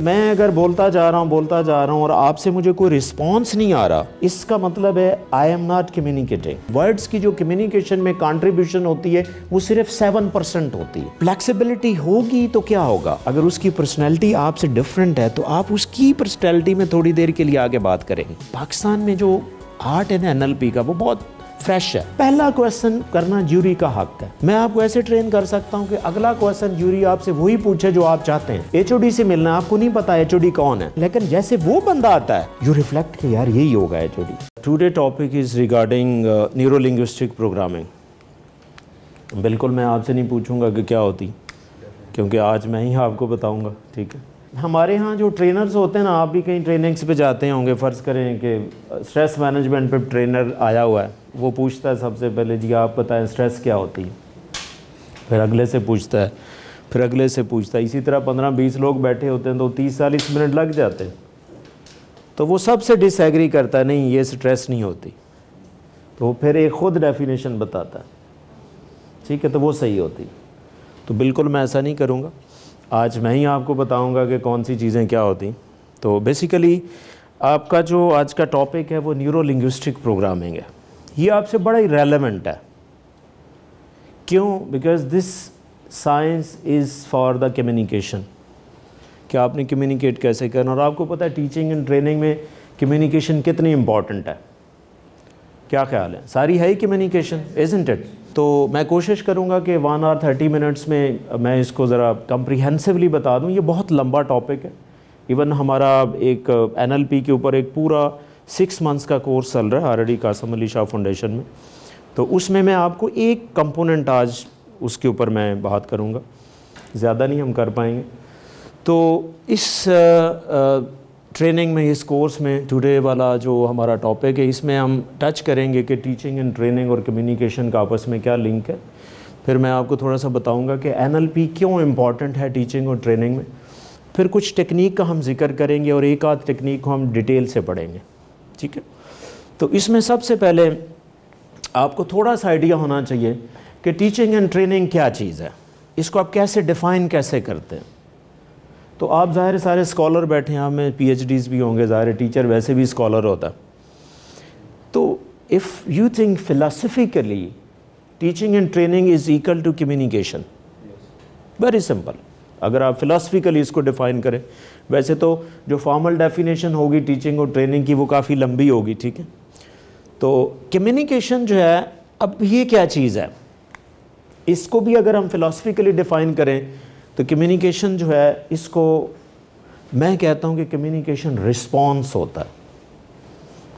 मैं अगर बोलता जा रहा हूँ बोलता जा रहा हूँ और आपसे मुझे कोई रिस्पॉन्स नहीं आ रहा इसका मतलब है I am not communicating words की जो कम्युनिकेशन में कॉन्ट्रीब्यूशन होती है वो सिर्फ सेवन परसेंट होती है फ्लेक्सीबिलिटी होगी तो क्या होगा अगर उसकी पर्सनैलिटी आपसे डिफरेंट है तो आप उसकी पर्सनैलिटी में थोड़ी देर के लिए आगे बात करेंगे पाकिस्तान में जो आर्ट है ना एन का वो बहुत फ्रेश है पहला क्वेश्चन करना ज्यूरी का हक है मैं आपको ऐसे ट्रेन कर सकता हूँ कि अगला क्वेश्चन ज्यूरी आपसे वही पूछे जो आप चाहते हैं एचओडी से मिलना आपको नहीं पता एचओडी कौन है लेकिन जैसे वो बंदा आता है यू रिफ्लेक्ट कि यार यही होगा HOD today topic is regarding neuro linguistic programming बिल्कुल मैं आपसे नहीं पूछूंगा कि क्या होती क्योंकि आज मैं ही आपको बताऊंगा ठीक है हमारे यहाँ जो ट्रेनर्स होते हैं ना आप भी कहीं ट्रेनिंग्स पे जाते होंगे फ़र्ज़ करें कि स्ट्रेस मैनेजमेंट पे ट्रेनर आया हुआ है वो पूछता है सबसे पहले जी आप बताएं स्ट्रेस क्या होती है फिर अगले से पूछता है फिर अगले से पूछता है इसी तरह पंद्रह बीस लोग बैठे होते हैं तो तीस चालीस मिनट लग जाते हैं तो वो सबसे डिसग्री करता है नहीं ये स्ट्रेस नहीं होती तो फिर एक ख़ुद डेफिनेशन बताता है ठीक है तो वो सही होती तो बिल्कुल मैं ऐसा नहीं करूँगा आज मैं ही आपको बताऊंगा कि कौन सी चीज़ें क्या होती तो बेसिकली आपका जो आज का टॉपिक है वो न्यूरो लिंग्विस्टिक प्रोग्रामिंग है ये आपसे बड़ा ही रेलिवेंट है क्यों because this science is for the communication कि आपने कम्युनिकेट कैसे करना और आपको पता है टीचिंग एंड ट्रेनिंग में कम्युनिकेशन कितनी इम्पॉर्टेंट है क्या ख्याल है सारी है ही कम्युनिकेशन एजेंटेड इट तो मैं कोशिश करूँगा कि वन आर थर्टी मिनट्स में मैं इसको ज़रा कम्प्रीहेंसिवली बता दूँ ये बहुत लंबा टॉपिक है इवन हमारा एक एन uh, के ऊपर एक पूरा सिक्स मंथ्स का कोर्स चल रहा है आर कासम अली शाह फाउंडेशन में तो उसमें मैं आपको एक कंपोनेंट आज उसके ऊपर मैं बात करूँगा ज़्यादा नहीं हम कर पाएंगे तो इस आ, uh, आ, uh, ट्रेनिंग में इस कोर्स में टुडे वाला जो हमारा टॉपिक है इसमें हम टच करेंगे कि टीचिंग एंड ट्रेनिंग और कम्युनिकेशन का आपस में क्या लिंक है फिर मैं आपको थोड़ा सा बताऊंगा कि एन क्यों इम्पॉर्टेंट है टीचिंग और ट्रेनिंग में फिर कुछ टेक्निक का हम जिक्र करेंगे और एक आध टेक्निक को हम डिटेल से पढ़ेंगे ठीक है तो इसमें सबसे पहले आपको थोड़ा सा आइडिया होना चाहिए कि टीचिंग एंड ट्रेनिंग क्या चीज़ है इसको आप कैसे डिफ़ाइन कैसे करते हैं तो आप ज़ाहिर सारे स्कॉलर बैठे हैं हमें डीज भी होंगे ज़ाहिर टीचर वैसे भी स्कॉलर होता तो if you think philosophically teaching and training is equal to communication very simple अगर आप फिलासफिकली इसको डिफ़ाइन करें वैसे तो जो फॉर्मल डेफिनेशन होगी टीचिंग और ट्रेनिंग की वो काफ़ी लंबी होगी ठीक है तो कम्युनिकेशन जो है अब ये क्या चीज़ है इसको भी अगर हम फिलासफिकली डिफ़ाइन करें तो कम्युनिकेशन जो है इसको मैं कहता हूँ कि कम्युनिकेशन रिस्पॉन्स होता है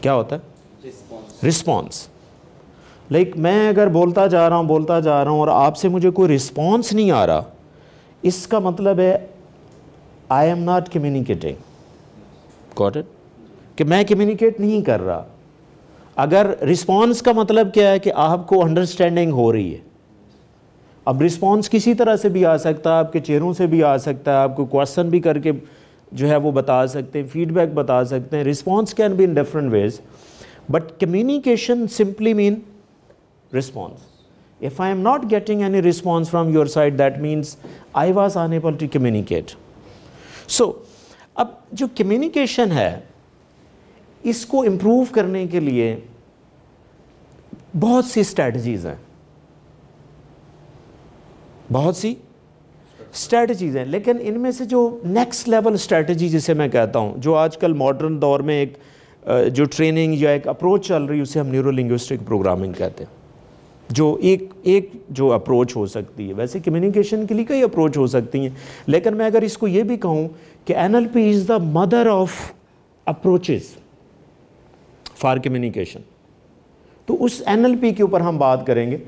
क्या होता है रिस्पॉन्स लाइक like, मैं अगर बोलता जा रहा हूँ बोलता जा रहा हूँ और आपसे मुझे कोई रिस्पॉन्स नहीं आ रहा इसका मतलब है I am not communicating got it कि मैं कम्युनिकेट नहीं कर रहा अगर रिस्पॉन्स का मतलब क्या है कि आपको अंडरस्टैंडिंग हो रही है अब रिस्पॉन्स किसी तरह से भी आ सकता है आपके चेहरों से भी आ सकता है आपको क्वेश्चन भी करके जो है वो बता सकते हैं फीडबैक बता सकते हैं response can be in different ways but communication simply mean response if I am not getting any response from your side that means I was unable to communicate so अब जो कम्युनिकेशन है इसको improve करने के लिए बहुत सी स्ट्रैटीज़ हैं बहुत सी स्ट्रेटजीज़ हैं लेकिन इनमें से जो नेक्स्ट लेवल स्ट्रेटजी जिसे मैं कहता हूँ जो आजकल मॉडर्न दौर में एक जो ट्रेनिंग या एक अप्रोच चल रही है उसे हम न्यूरो लिंग्विस्टिक प्रोग्रामिंग कहते हैं जो एक एक जो अप्रोच हो सकती है वैसे कम्युनिकेशन के लिए कई अप्रोच हो सकती हैं लेकिन मैं अगर इसको ये भी कहूँ कि N L P is the mother of approaches for communication तो उस एन एल पी के ऊपर हम बात करेंगे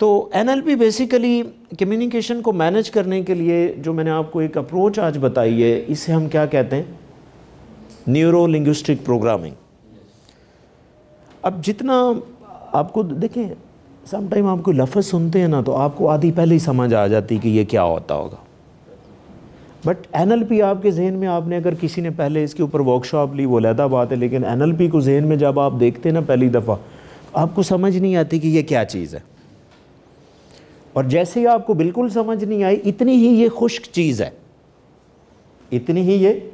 तो एन बेसिकली कम्युनिकेशन को मैनेज करने के लिए जो मैंने आपको एक अप्रोच आज बताई है इसे हम क्या कहते हैं न्यूरो लिंग्विस्टिक प्रोग्रामिंग अब जितना आपको देखें समटाइम आपको लफ्ज़ सुनते हैं ना तो आपको आधी पहले ही समझ आ जाती कि ये क्या होता होगा बट एन आपके जहन में आपने अगर किसी ने पहले इसके ऊपर वर्कशॉप ली वो लहदा बात है लेकिन एन को जहन में जब आप देखते हैं ना पहली दफ़ा आपको समझ नहीं आती कि ये क्या चीज़ है और जैसे ही आपको बिल्कुल समझ नहीं आई इतनी ही ये खुश्क चीज़ है इतनी ही ये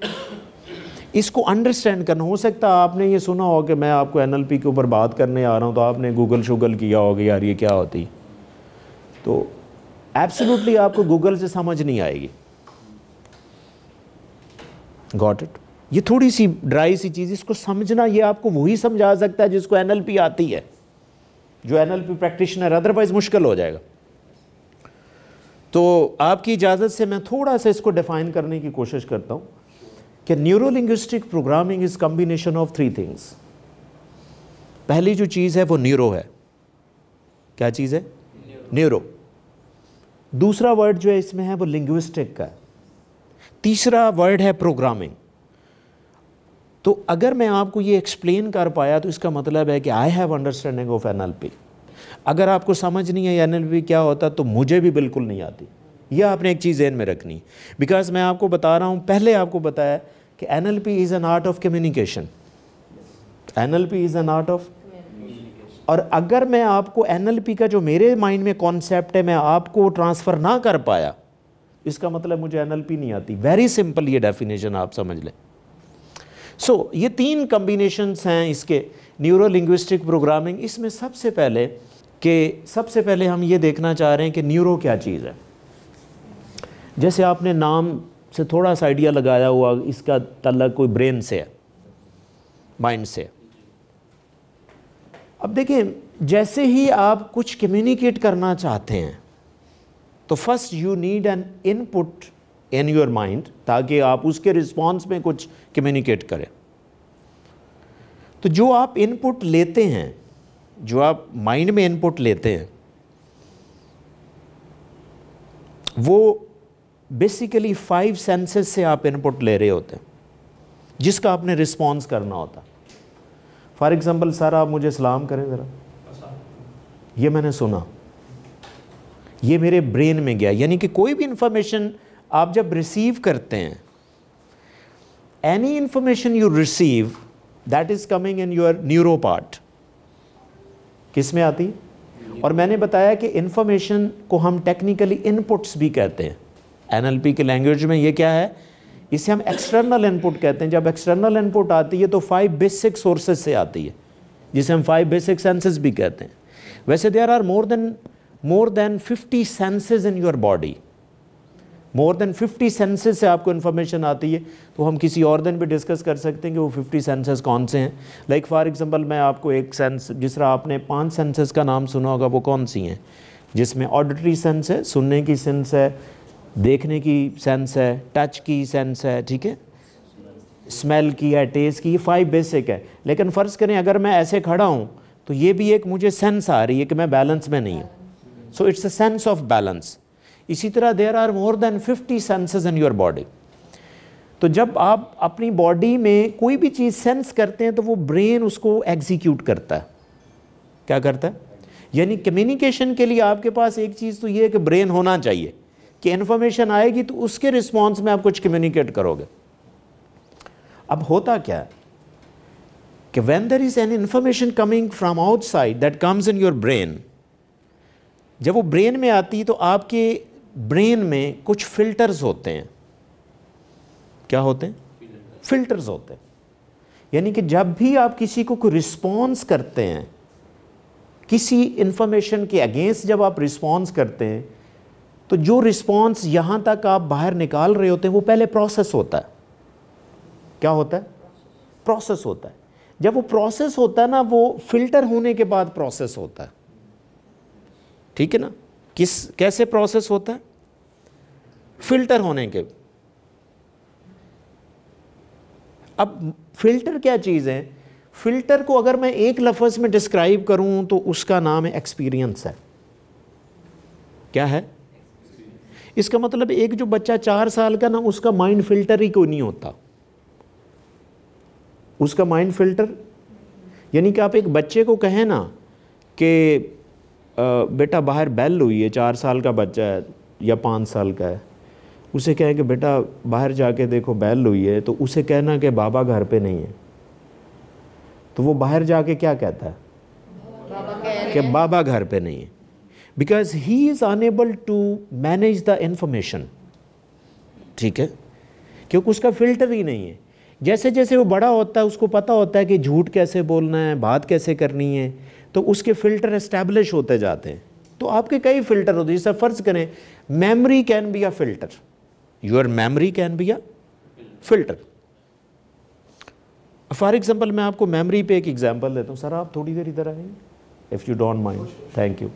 इसको अंडरस्टैंड करना हो सकता है आपने ये सुना हो कि मैं आपको एनएलपी के ऊपर बात करने आ रहा हूं तो आपने गूगल शूगल किया होगा यार ये क्या होती तो एब्सोल्युटली आपको गूगल से समझ नहीं आएगी गॉट इट ये थोड़ी सी ड्राई सी चीज़ इसको समझना ये आपको वही समझा सकता है जिसको एनएलपी आती है जो एन प्रैक्टिशनर अदरवाइज़ मुश्किल हो जाएगा तो आपकी इजाज़त से मैं थोड़ा सा इसको डिफ़ाइन करने की कोशिश करता हूँ कि neuro linguistic programming is combination of three things पहली जो चीज़ है वो न्यूरो है क्या चीज़ है न्यूरो दूसरा वर्ड जो है इसमें है वो लिंग्विस्टिक का तीसरा वर्ड है प्रोग्रामिंग तो अगर मैं आपको ये एक्सप्लेन कर पाया तो इसका मतलब है कि I have understanding of N L P अगर आपको समझ नहीं है एन क्या होता तो मुझे भी बिल्कुल नहीं आती यह आपने एक चीज़ जहन में रखनी बिकॉज मैं आपको बता रहा हूँ पहले आपको बताया कि N L P is an art of communication N L P is an art of और अगर मैं आपको एन का जो मेरे माइंड में कॉन्सेप्ट है मैं आपको ट्रांसफ़र ना कर पाया इसका मतलब मुझे एन नहीं आती वेरी सिंपल ये डेफिनेशन आप समझ लें सो so, ये तीन कम्बिनेशनस हैं इसके न्यूरो लिंग्विस्टिक प्रोग्रामिंग इसमें सबसे पहले कि सबसे पहले हम ये देखना चाह रहे हैं कि न्यूरो क्या चीज़ है जैसे आपने नाम से थोड़ा सा आइडिया लगाया हुआ इसका तल्लक कोई ब्रेन से है माइंड से अब देखें जैसे ही आप कुछ कम्युनिकेट करना चाहते हैं तो first you need an input in your mind ताकि आप उसके रिस्पॉन्स में कुछ कम्युनिकेट करें तो जो आप इनपुट लेते हैं जो आप माइंड में इनपुट लेते हैं वो बेसिकली फाइव सेंसेस से आप इनपुट ले रहे होते हैं जिसका आपने रिस्पॉन्स करना होता फॉर एग्ज़ाम्पल सर आप मुझे सलाम करें ज़रा ये मैंने सुना ये मेरे ब्रेन में गया यानी कि कोई भी इंफॉर्मेशन आप जब रिसीव करते हैं any information you receive that is coming in your neuro part किस में आती है और मैंने बताया कि इन्फॉर्मेशन को हम टेक्निकली इनपुट्स भी कहते हैं एनएलपी के लैंग्वेज में ये क्या है इसे हम एक्सटर्नल इनपुट कहते हैं जब एक्सटर्नल इनपुट आती है तो फाइव बेसिक सोर्सेज से आती है जिसे हम फाइव बेसिक सेंसेस भी कहते हैं वैसे there are more than more than fifty senses in your body more than 50 senses से आपको इन्फॉर्मेशन आती है तो हम किसी और दिन भी डिस्कस कर सकते हैं कि वो 50 सेंसेस कौन से हैं लाइक फॉर एग्जांपल मैं आपको एक सेंस जिस तरह आपने पांच सेंसेस का नाम सुना होगा वो कौन सी हैं जिसमें ऑडिटरी सेंस है सुनने की सेंस है देखने की सेंस है टच की सेंस है ठीक है स्मेल की है टेस्ट की ये फाइव बेसिक है लेकिन फ़र्ज़ करें अगर मैं ऐसे खड़ा हूँ तो ये भी एक मुझे सेंस आ रही है कि मैं बैलेंस में नहीं हूँ so it's a sense of balance इसी तरह there are more than 50 senses in your body तो जब आप अपनी बॉडी में कोई भी चीज़ सेंस करते हैं तो वो ब्रेन उसको एग्जीक्यूट करता है क्या करता है यानी कम्युनिकेशन के लिए आपके पास एक चीज़ तो ये है कि ब्रेन होना चाहिए कि इन्फॉर्मेशन आएगी तो उसके रिस्पॉन्स में आप कुछ कम्युनिकेट करोगे अब होता क्या है कि when there is an information coming from outside that comes in your brain जब वो ब्रेन में आती तो आपके ब्रेन में कुछ फिल्टर्स होते हैं क्या होते हैं फिल्टर्स होते हैं यानी कि जब भी आप किसी को कोई रिस्पॉन्स करते हैं किसी इंफॉर्मेशन के अगेंस्ट जब आप रिस्पॉन्स करते हैं तो जो रिस्पॉन्स यहां तक आप बाहर निकाल रहे होते हैं वो पहले प्रोसेस होता है क्या होता है प्रोसेस होता है जब वो प्रोसेस होता है ना वो फिल्टर होने के बाद प्रोसेस होता है ठीक है ना किस कैसे प्रोसेस होता है फिल्टर होने के अब फिल्टर क्या चीज़ है फिल्टर को अगर मैं एक लफ्ज़ में डिस्क्राइब करूं तो उसका नाम है एक्सपीरियंस है क्या है इसका मतलब एक जो बच्चा चार साल का ना उसका माइंड फिल्टर ही कोई नहीं होता उसका माइंड फिल्टर यानी कि आप एक बच्चे को कहें ना कि बेटा बाहर बैल हुई है चार साल का बच्चा है या पाँच साल का है उसे कहें कि बेटा बाहर जाके देखो बैल हुई है तो उसे कहना कि बाबा घर पे नहीं है तो वो बाहर जाके क्या कहता है कि बाबा घर पे नहीं है because he is unable to manage the information ठीक है क्योंकि उसका फिल्टर ही नहीं है जैसे जैसे वो बड़ा होता है उसको पता होता है कि झूठ कैसे बोलना है बात कैसे करनी है तो उसके फ़िल्टर इस्टेब्लिश होते जाते हैं तो आपके कई फ़िल्टर होते हैं जैसे फ़र्ज़ करें memory can be a filter your memory can be a filter for example मैं आपको मेमोरी पे एक एग्ज़ाम्पल देता हूँ सर आप थोड़ी देर इधर आएंगे if you don't mind thank you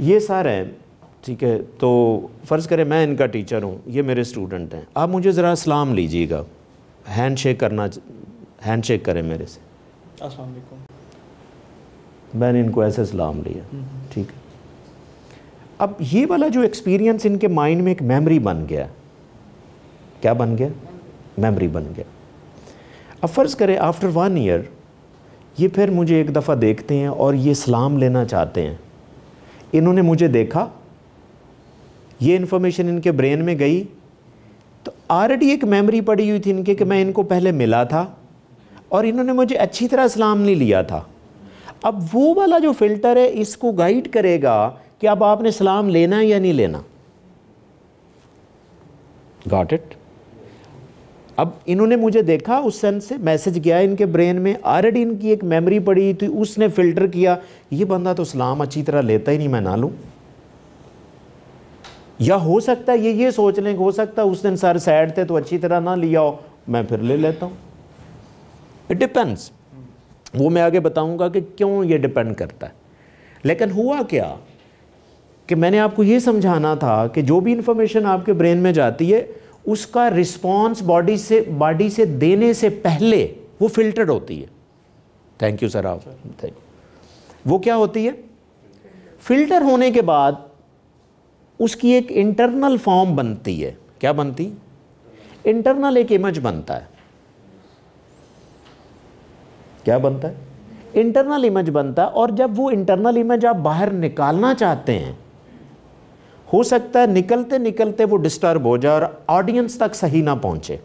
ये सर हैं ठीक है तो फ़र्ज़ करें मैं इनका टीचर हूँ ये मेरे स्टूडेंट हैं आप मुझे ज़रा सलाम लीजिएगा हैंड शेक करना हैंड शेक करें मेरे से मैंने इनको ऐसे सलाम लिया हम्म, हम्म। ठीक है अब ये वाला जो एक्सपीरियंस इनके माइंड में एक मेमोरी बन गया क्या बन गया मेमोरी बन गया अब फ़र्ज़ करें आफ्टर वन ईयर ये फिर मुझे एक दफ़ा देखते हैं और ये सलाम लेना चाहते हैं इन्होंने मुझे देखा ये इन्फॉर्मेशन इनके ब्रेन में गई तो ऑलरेडी एक मेमोरी पड़ी हुई थी इनके कि मैं इनको पहले मिला था और इन्होंने मुझे अच्छी तरह इस्लाम नहीं लिया था अब वो वाला जो फ़िल्टर है इसको गाइड करेगा कि अब आपने इस्लाम लेना है या नहीं लेना गॉट इट अब इन्होंने मुझे देखा उस सन से मैसेज गया इनके ब्रेन में ऑलरेडी इनकी एक मेमोरी पड़ी थी उसने फ़िल्टर किया ये बंदा तो इस्लाम अच्छी तरह लेता ही नहीं मैं ना लूँ या हो सकता है ये ये सोच लें हो सकता है उस दिन सर सैड थे तो अच्छी तरह ना लिया हो मैं फिर ले लेता हूँ इट डिपेंड्स वो मैं आगे बताऊंगा कि क्यों ये डिपेंड करता है लेकिन हुआ क्या कि मैंने आपको ये समझाना था कि जो भी इंफॉर्मेशन आपके ब्रेन में जाती है उसका रिस्पॉन्स बॉडी से बॉडी से देने से पहले वो फिल्टर्ड होती है थैंक यू सर आप थैंक वो क्या होती है फिल्टर होने के बाद उसकी एक इंटरनल फॉर्म बनती है क्या बनती इंटरनल एक इमेज बनता है क्या बनता है इंटरनल इमेज बनता है और जब वो इंटरनल इमेज आप बाहर निकालना चाहते हैं हो सकता है निकलते निकलते वो डिस्टर्ब हो जाए और ऑडियंस तक सही ना पहुंचे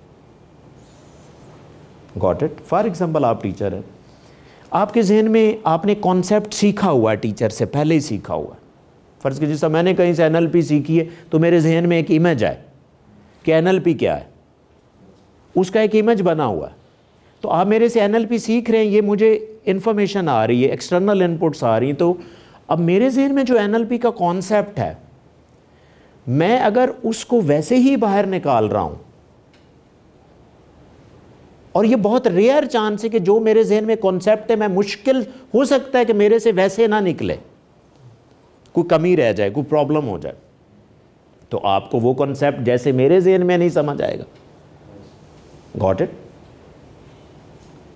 गॉट इट फॉर एग्जाम्पल आप टीचर हैं आपके जहन में आपने कॉन्सेप्ट सीखा हुआ है टीचर से पहले ही सीखा हुआ है फ़र्ज़ कीजिए सर मैंने कहीं से एन सीखी है तो मेरे जहन में एक इमेज आए कि एन क्या है उसका एक इमेज बना हुआ है तो आप मेरे से एनएलपी सीख रहे हैं ये मुझे इन्फॉर्मेशन आ रही है एक्सटर्नल इनपुट्स आ रही हैं तो अब मेरे जहन में जो एनएलपी का कॉन्सेप्ट है मैं अगर उसको वैसे ही बाहर निकाल रहा हूं और ये बहुत रेयर चांस है कि जो मेरे जहन में कॉन्सेप्ट है मैं मुश्किल हो सकता है कि मेरे से वैसे ना निकले कोई कमी रह जाए कोई प्रॉब्लम हो जाए तो आपको वो कॉन्सेप्ट जैसे मेरे जहन में नहीं समझ आएगा गॉट इट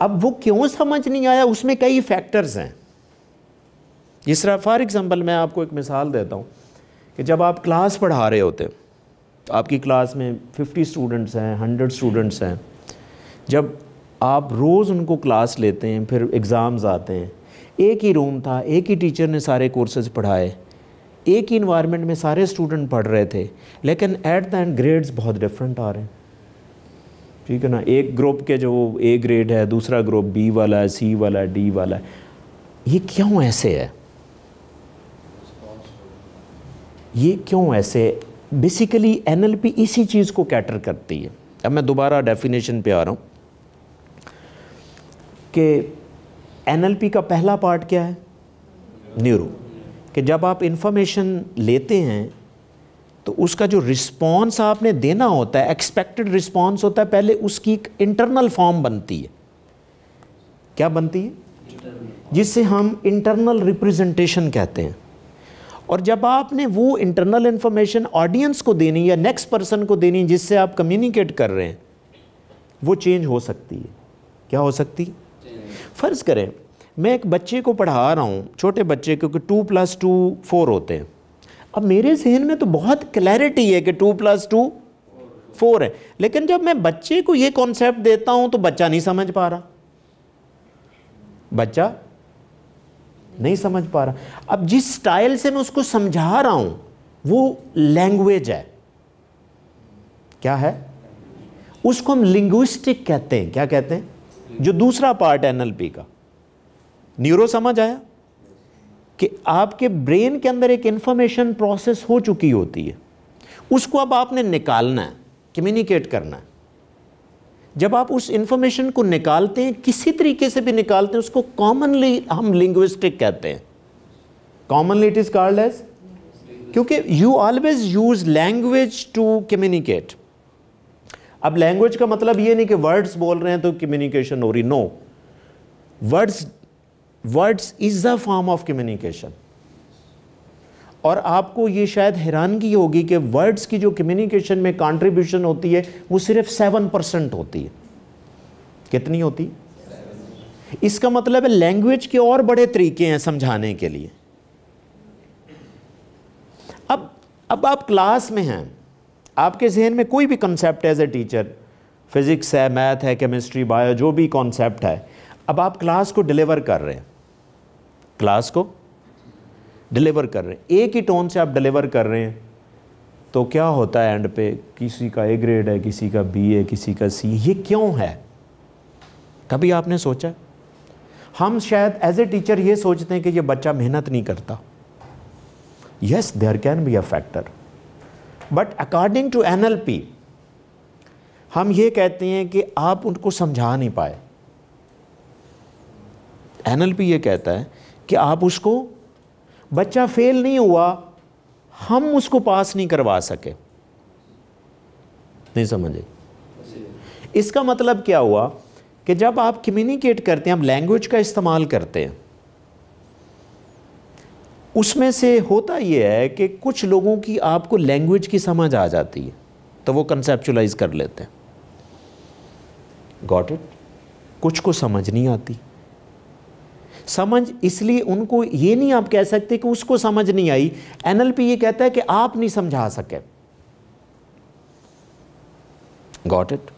अब वो क्यों समझ नहीं आया उसमें कई फैक्टर्स हैं जिस तरह फॉर एग्ज़ाम्पल मैं आपको एक मिसाल देता हूँ कि जब आप क्लास पढ़ा रहे होते तो आपकी क्लास में 50 स्टूडेंट्स हैं 100 स्टूडेंट्स हैं जब आप रोज़ उनको क्लास लेते हैं फिर एग्ज़ाम्स आते हैं एक ही रूम था एक ही टीचर ने सारे कोर्सेज पढ़ाए एक ही इन्वायरमेंट में सारे स्टूडेंट पढ़ रहे थे लेकिन एट द एंड ग्रेड्स बहुत डिफरेंट आ रहे हैं ठीक है ना एक ग्रुप के जो ए ग्रेड है दूसरा ग्रुप बी वाला है सी वाला है डी वाला है ये क्यों ऐसे है ये क्यों ऐसे बेसिकली एन इसी चीज़ को कैटर करती है अब मैं दोबारा डेफिनेशन पे आ रहा हूँ कि एन का पहला पार्ट क्या है न्यूरो कि जब आप इंफॉर्मेशन लेते हैं तो उसका जो रिस्पॉन्स आपने देना होता है एक्सपेक्टेड रिस्पॉन्स होता है पहले उसकी एक इंटरनल फॉर्म बनती है क्या बनती है जिससे हम इंटरनल रिप्रेजेंटेशन कहते हैं और जब आपने वो इंटरनल इन्फॉर्मेशन ऑडियंस को देनी या नेक्स्ट पर्सन को देनी जिससे आप कम्युनिकेट कर रहे हैं वो चेंज हो सकती है क्या हो सकती है फ़र्ज़ करें मैं एक बच्चे को पढ़ा रहा हूँ छोटे बच्चे क्योंकि टू प्लस टू फोर होते हैं अब मेरे जहन में तो बहुत क्लैरिटी है कि टू प्लस टू फोर है लेकिन जब मैं बच्चे को ये कॉन्सेप्ट देता हूं तो बच्चा नहीं समझ पा रहा बच्चा नहीं समझ पा रहा अब जिस स्टाइल से मैं उसको समझा रहा हूं वो लैंग्वेज है क्या है उसको हम लिंग्विस्टिक कहते हैं क्या कहते हैं जो दूसरा पार्ट है एनएलपी का न्यूरो समझ आया कि आपके ब्रेन के अंदर एक इंफॉर्मेशन प्रोसेस हो चुकी होती है उसको अब आपने निकालना है कम्युनिकेट करना है जब आप उस इंफॉर्मेशन को निकालते हैं किसी तरीके से भी निकालते हैं उसको कॉमनली हम लिंग्विस्टिक कहते हैं commonly it is called as क्योंकि you always use language to communicate अब लैंग्वेज का मतलब ये नहीं कि वर्ड्स बोल रहे हैं तो कम्युनिकेशन हो रही no words words is the form of communication और आपको ये शायद हैरानगी होगी कि वर्ड्स की जो कम्युनिकेशन में कंट्रीब्यूशन होती है वो सिर्फ सेवन परसेंट होती है कितनी होती है इसका मतलब है लैंग्वेज के और बड़े तरीके हैं समझाने के लिए अब अब आप क्लास में हैं आपके जहन में कोई भी concept as a teacher physics है मैथ है केमिस्ट्री बायो जो भी कॉन्सेप्ट है अब आप क्लास को डिलीवर कर रहे हैं क्लास को डिलीवर कर रहे हैं एक ही टोन से आप डिलीवर कर रहे हैं तो क्या होता है एंड पे किसी का ए ग्रेड है किसी का बी है किसी का सी ये क्यों है कभी आपने सोचा हम शायद एज ए टीचर ये सोचते हैं कि ये बच्चा मेहनत नहीं करता yes there can be a factor but according to N हम ये कहते हैं कि आप उनको समझा नहीं पाए एन ये कहता है कि आप उसको बच्चा फेल नहीं हुआ हम उसको पास नहीं करवा सके नहीं समझे इसका मतलब क्या हुआ कि जब आप कम्युनिकेट करते हैं हम लैंग्वेज का इस्तेमाल करते हैं उसमें से होता यह है कि कुछ लोगों की आपको लैंग्वेज की समझ आ जाती है तो वो कंसेप्चुलाइज कर लेते हैं गॉट इट कुछ को समझ नहीं आती समझ इसलिए उनको ये नहीं आप कह सकते कि उसको समझ नहीं आई एनएलपी ये कहता है कि आप नहीं समझा सके गॉट इट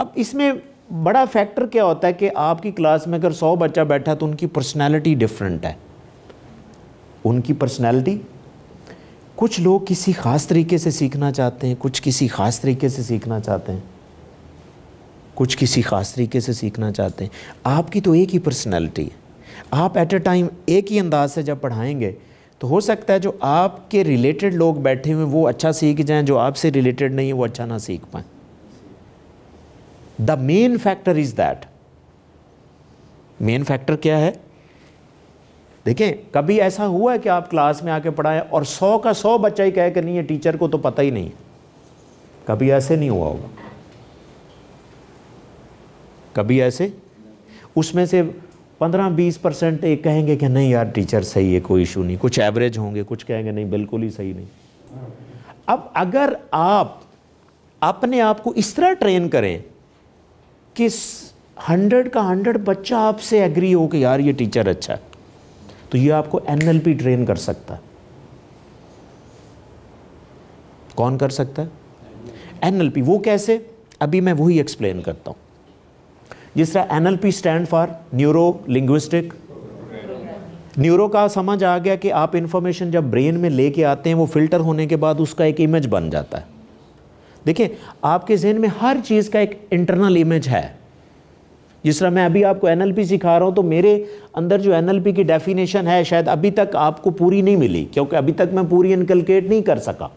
अब इसमें बड़ा फैक्टर क्या होता है कि आपकी क्लास में अगर सौ बच्चा बैठा तो उनकी पर्सनैलिटी डिफरेंट है उनकी पर्सनैलिटी कुछ लोग किसी ख़ास तरीके से सीखना चाहते हैं कुछ किसी ख़ास तरीके से सीखना चाहते हैं कुछ किसी ख़ास तरीके से सीखना चाहते हैं आपकी तो एक ही पर्सनैलिटी है आप एट ए टाइम एक ही अंदाज से जब पढ़ाएंगे तो हो सकता है जो आपके रिलेटेड लोग बैठे हुए वो अच्छा सीख जाएं जो आपसे रिलेटेड नहीं है वो अच्छा ना सीख पाए the main factor is that main factor क्या है देखें कभी ऐसा हुआ है कि आप क्लास में आके पढ़ाएं और सौ का सौ बच्चा ही कह कि नहीं है टीचर को तो पता ही नहीं कभी ऐसे नहीं हुआ होगा कभी ऐसे उसमें से पंद्रह बीस परसेंट एक कहेंगे कि नहीं यार टीचर सही है कोई इशू नहीं कुछ एवरेज होंगे कुछ कहेंगे नहीं बिल्कुल ही सही नहीं अब अगर आप अपने आप को इस तरह ट्रेन करें कि हंड्रेड का हंड्रेड बच्चा आपसे एग्री हो कि यार ये टीचर अच्छा है तो ये आपको एन ट्रेन कर सकता है कौन कर सकता है एन वो कैसे अभी मैं वही एक्सप्लेन करता हूं जिसका N L P stand for neuro linguistic neuro का समझ आ गया कि आप इन्फॉर्मेशन जब ब्रेन में लेके आते हैं वो फिल्टर होने के बाद उसका एक इमेज बन जाता है देखिए आपके जहन में हर चीज़ का एक इंटरनल इमेज है जिस तरह मैं अभी आपको एनएलपी सिखा रहा हूँ तो मेरे अंदर जो एनएलपी की डेफिनेशन है शायद अभी तक आपको पूरी नहीं मिली क्योंकि अभी तक मैं पूरी इनकलकेट नहीं कर सका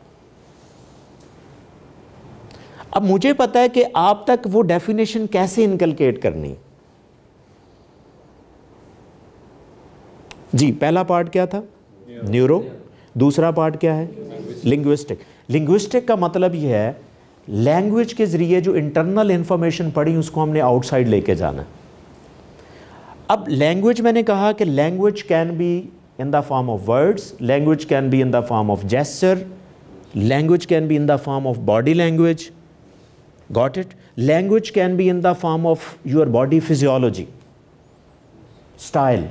अब मुझे पता है कि आप तक वो डेफिनेशन कैसे इनकलकेट करनी जी पहला पार्ट क्या था न्यूरो दूसरा पार्ट क्या है लिंग्विस्टिक लिंग्विस्टिक का मतलब यह है लैंग्वेज के ज़रिए जो इंटरनल इंफॉर्मेशन पढ़ी उसको हमने आउटसाइड लेके जाना है अब लैंग्वेज मैंने कहा कि language can be in the form of words language can be in the form of gesture language can be in the form of body language Got it? Language can be in the form of your body physiology, style,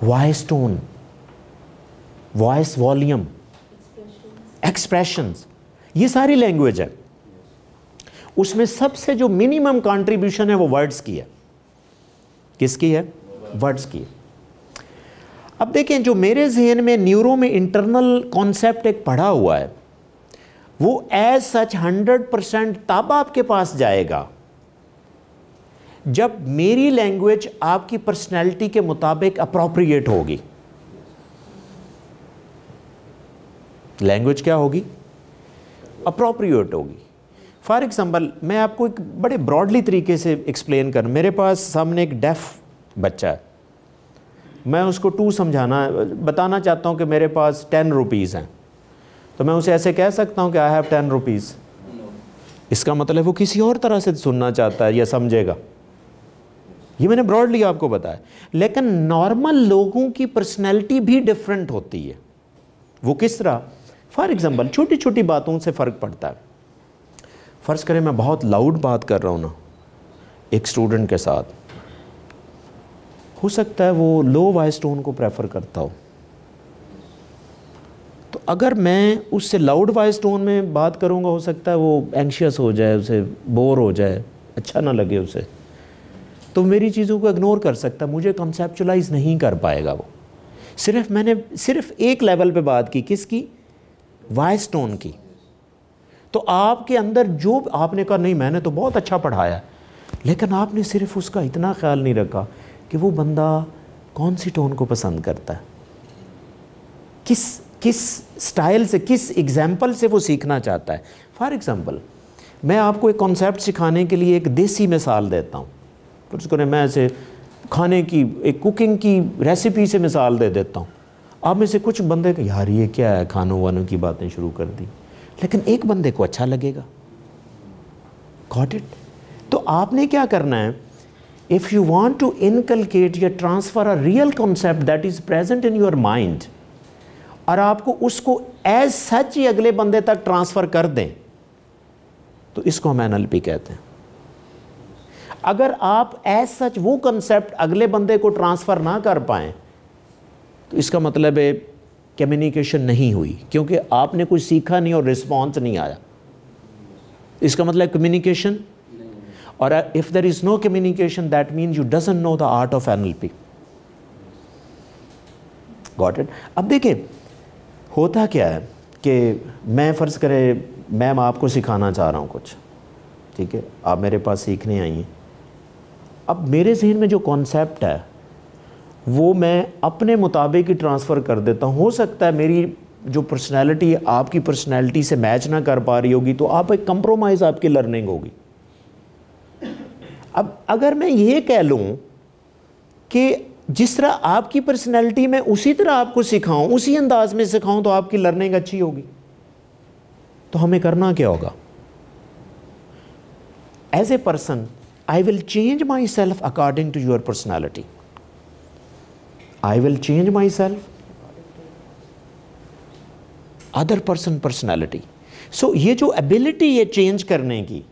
voice tone, voice volume, expressions. ये सारी language है उसमें सबसे जो minimum contribution है वो words की है किसकी है वर्ड्स की है अब देखें जो मेरे जहन में न्यूरो में इंटरनल कॉन्सेप्ट एक पढ़ा हुआ है वो एज सच हंड्रेड परसेंट तब आपके पास जाएगा जब मेरी लैंग्वेज आपकी पर्सनैलिटी के मुताबिक अप्रोप्रिएट होगी लैंग्वेज क्या होगी अप्रोप्रिएट होगी फॉर एग्ज़ाम्पल मैं आपको एक बड़े ब्रॉडली तरीके से एक्सप्लेन कर मेरे पास सामने एक डेफ बच्चा है मैं उसको टू समझाना बताना चाहता हूँ कि मेरे पास टेन रुपीज़ हैं तो मैं उसे ऐसे कह सकता हूँ कि आई हैव टेन रुपीज़ इसका मतलब वो किसी और तरह से सुनना चाहता है या समझेगा ये मैंने ब्रॉडली आपको बताया लेकिन नॉर्मल लोगों की पर्सनैलिटी भी डिफरेंट होती है वो किस तरह फॉर एग्ज़ाम्पल छोटी छोटी बातों से फ़र्क पड़ता है फ़र्ज़ करें मैं बहुत लाउड बात कर रहा हूँ ना एक स्टूडेंट के साथ हो सकता है वो लो वॉइस टोन को प्रेफर करता हूँ तो अगर मैं उससे लाउड वॉइस टोन में बात करूँगा हो सकता है वो एंशियस हो जाए उसे बोर हो जाए अच्छा ना लगे उसे तो मेरी चीज़ों को इग्नोर कर सकता मुझे कंसेप्चुलाइज नहीं कर पाएगा वो सिर्फ मैंने सिर्फ एक लेवल पे बात की किसकी वॉइस टोन की तो आपके अंदर जो आपने कहा नहीं मैंने तो बहुत अच्छा पढ़ाया लेकिन आपने सिर्फ उसका इतना ख्याल नहीं रखा कि वो बंदा कौन सी टोन को पसंद करता है किस किस स्टाइल से किस एग्जाम्पल से वो सीखना चाहता है फॉर एग्ज़ाम्पल मैं आपको एक कॉन्सेप्ट सिखाने के लिए एक देसी मिसाल देता हूँ तो उसको मैं ऐसे खाने की एक कुकिंग की रेसिपी से मिसाल दे देता हूँ आप में से कुछ बंदे यार ये क्या है खानों वानों की बातें शुरू कर दी लेकिन एक बंदे को अच्छा लगेगा गॉट इट तो आपने क्या करना है if you want to inculcate या transfer a real concept that is present in your mind और आपको उसको एज सच ही अगले बंदे तक ट्रांसफ़र कर दें तो इसको हम एन कहते हैं अगर आप एज सच वो कंसेप्ट अगले बंदे को ट्रांसफ़र ना कर पाए तो इसका मतलब है कम्युनिकेशन नहीं हुई क्योंकि आपने कुछ सीखा नहीं और रिस्पॉन्स नहीं आया इसका मतलब कम्युनिकेशन और if there is no communication that mean you doesn't know the art of N L P got it अब देखिए होता क्या है कि मैं फ़र्ज़ करें मैम आपको सिखाना चाह रहा हूँ कुछ ठीक है आप मेरे पास सीखने आई हैं अब मेरे जहन में जो कॉन्सेप्ट है वो मैं अपने मुताबिक ही ट्रांसफ़र कर देता हूँ हो सकता है मेरी जो पर्सनैलिटी आपकी पर्सनैलिटी से मैच ना कर पा रही होगी तो आप एक कंप्रोमाइज़ आपकी लर्निंग होगी अब अगर मैं ये कह लूँ कि जिस तरह आपकी पर्सनैलिटी में उसी तरह आपको सिखाऊं उसी अंदाज में सिखाऊं तो आपकी लर्निंग अच्छी होगी तो हमें करना क्या होगा as a person I will change myself according to your personality I will change myself other person personality so ये जो एबिलिटी है चेंज करने की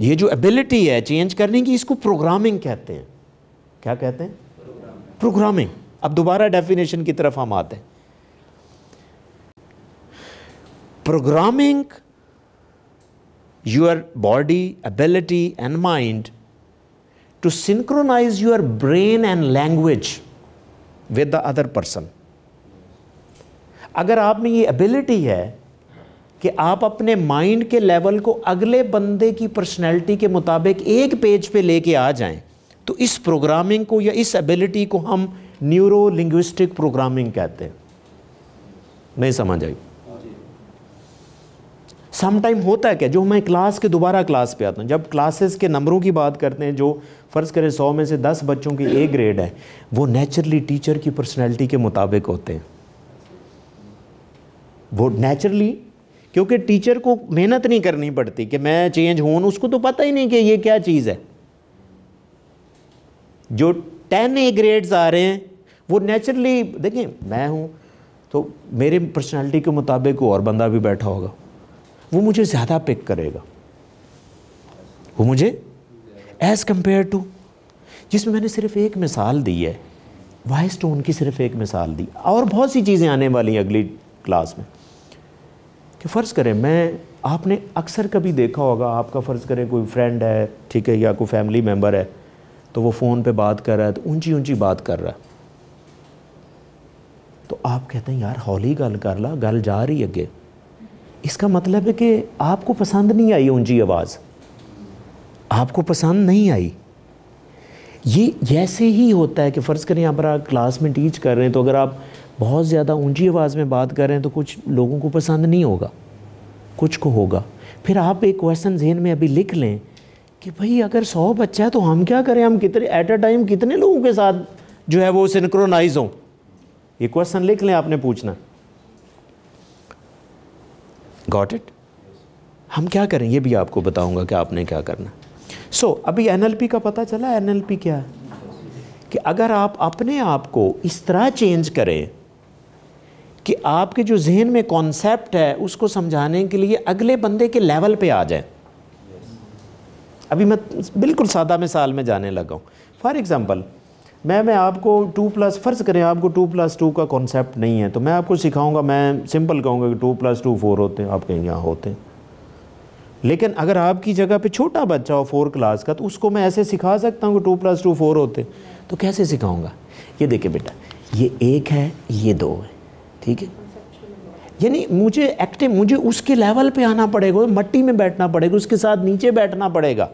ये जो एबिलिटी है चेंज करने की इसको प्रोग्रामिंग कहते हैं क्या कहते हैं प्रोग्रामिंग अब दोबारा डेफिनेशन की तरफ हम आते हैं programming your body ability and mind to synchronize your brain and language with the other person अगर आप में ये एबिलिटी है कि आप अपने माइंड के लेवल को अगले बंदे की पर्सनैलिटी के मुताबिक एक पेज पे लेके आ जाएं तो इस प्रोग्रामिंग को या इस एबिलिटी को हम न्यूरो लिंग्विस्टिक प्रोग्रामिंग कहते हैं नहीं समझ आई समटाइम होता है क्या जो मैं क्लास के दोबारा क्लास पे आता हूँ जब क्लासेस के नंबरों की बात करते हैं जो फ़र्ज़ करें सौ में से दस बच्चों की ए ग्रेड है वो नेचुरली टीचर की पर्सनैलिटी के मुताबिक होते हैं वो नेचुरली क्योंकि टीचर को मेहनत नहीं करनी पड़ती कि मैं चेंज हूँ उसको तो पता ही नहीं कि ये क्या चीज़ है जो टेन ए ग्रेड्स आ रहे हैं वो नेचुरली देखें मैं हूँ तो मेरे पर्सनैलिटी के मुताबिक और बंदा भी बैठा होगा वो मुझे ज़्यादा पिक करेगा वो मुझे एज़ कम्पेयर टू जिसमें मैंने सिर्फ एक मिसाल दी है वाई स्टोन की सिर्फ एक मिसाल दी और बहुत सी चीज़ें आने वाली हैं अगली क्लास में कि फ़र्ज़ करें मैं आपने अक्सर कभी देखा होगा आपका फ़र्ज़ करें कोई फ्रेंड है ठीक है या कोई फैमिली मेम्बर है तो वो फ़ोन पे बात कर रहा है तो ऊंची ऊंची बात कर रहा है तो आप कहते हैं यार हौली गल कर ला गल जा रही अगे इसका मतलब है कि आपको पसंद नहीं आई ऊंची आवाज़ आपको पसंद नहीं आई ये जैसे ही होता है कि फ़र्ज़ करें यहाँ पर आप क्लास में टीच कर रहे हैं तो अगर आप बहुत ज़्यादा ऊंची आवाज़ में बात कर रहे हैं तो कुछ लोगों को पसंद नहीं होगा कुछ को होगा फिर आप एक क्वेश्चन जहन में अभी लिख लें कि भाई अगर सौ बच्चा है तो हम क्या करें हम कितने एट अ टाइम कितने लोगों के साथ जो है वो सिंक्रोनाइज हो ये क्वेश्चन लिख लें आपने पूछना गॉट इट हम क्या करें ये भी आपको बताऊंगा कि आपने क्या करना सो so, अभी एनएलपी का पता चला एनएलपी क्या है कि अगर आप अपने आप को इस तरह चेंज करें कि आपके जो जहन में कॉन्सेप्ट है उसको समझाने के लिए अगले बंदे के लेवल पे आ जाए अभी मैं बिल्कुल सादा मिसाल में जाने लगा हूँ फॉर एग्ज़ाम्पल मैं मैं आपको टू प्लस फ़र्ज़ करें आपको टू प्लस टू का कॉन्सेप्ट नहीं है तो मैं आपको सिखाऊंगा मैं सिंपल कहूँगा कि टू प्लस टू फोर होते हैं आप कहेंगे यहाँ होते हैं लेकिन अगर आपकी जगह पे छोटा बच्चा हो फोर क्लास का तो उसको मैं ऐसे सिखा सकता हूँ कि टू प्लस टू फोर होते तो कैसे सिखाऊंगा ये देखिए बेटा ये एक है ये दो है ठीक है यानी मुझे एक्टिव मुझे उसके लेवल पे आना पड़ेगा मट्टी में बैठना पड़ेगा उसके साथ नीचे बैठना पड़ेगा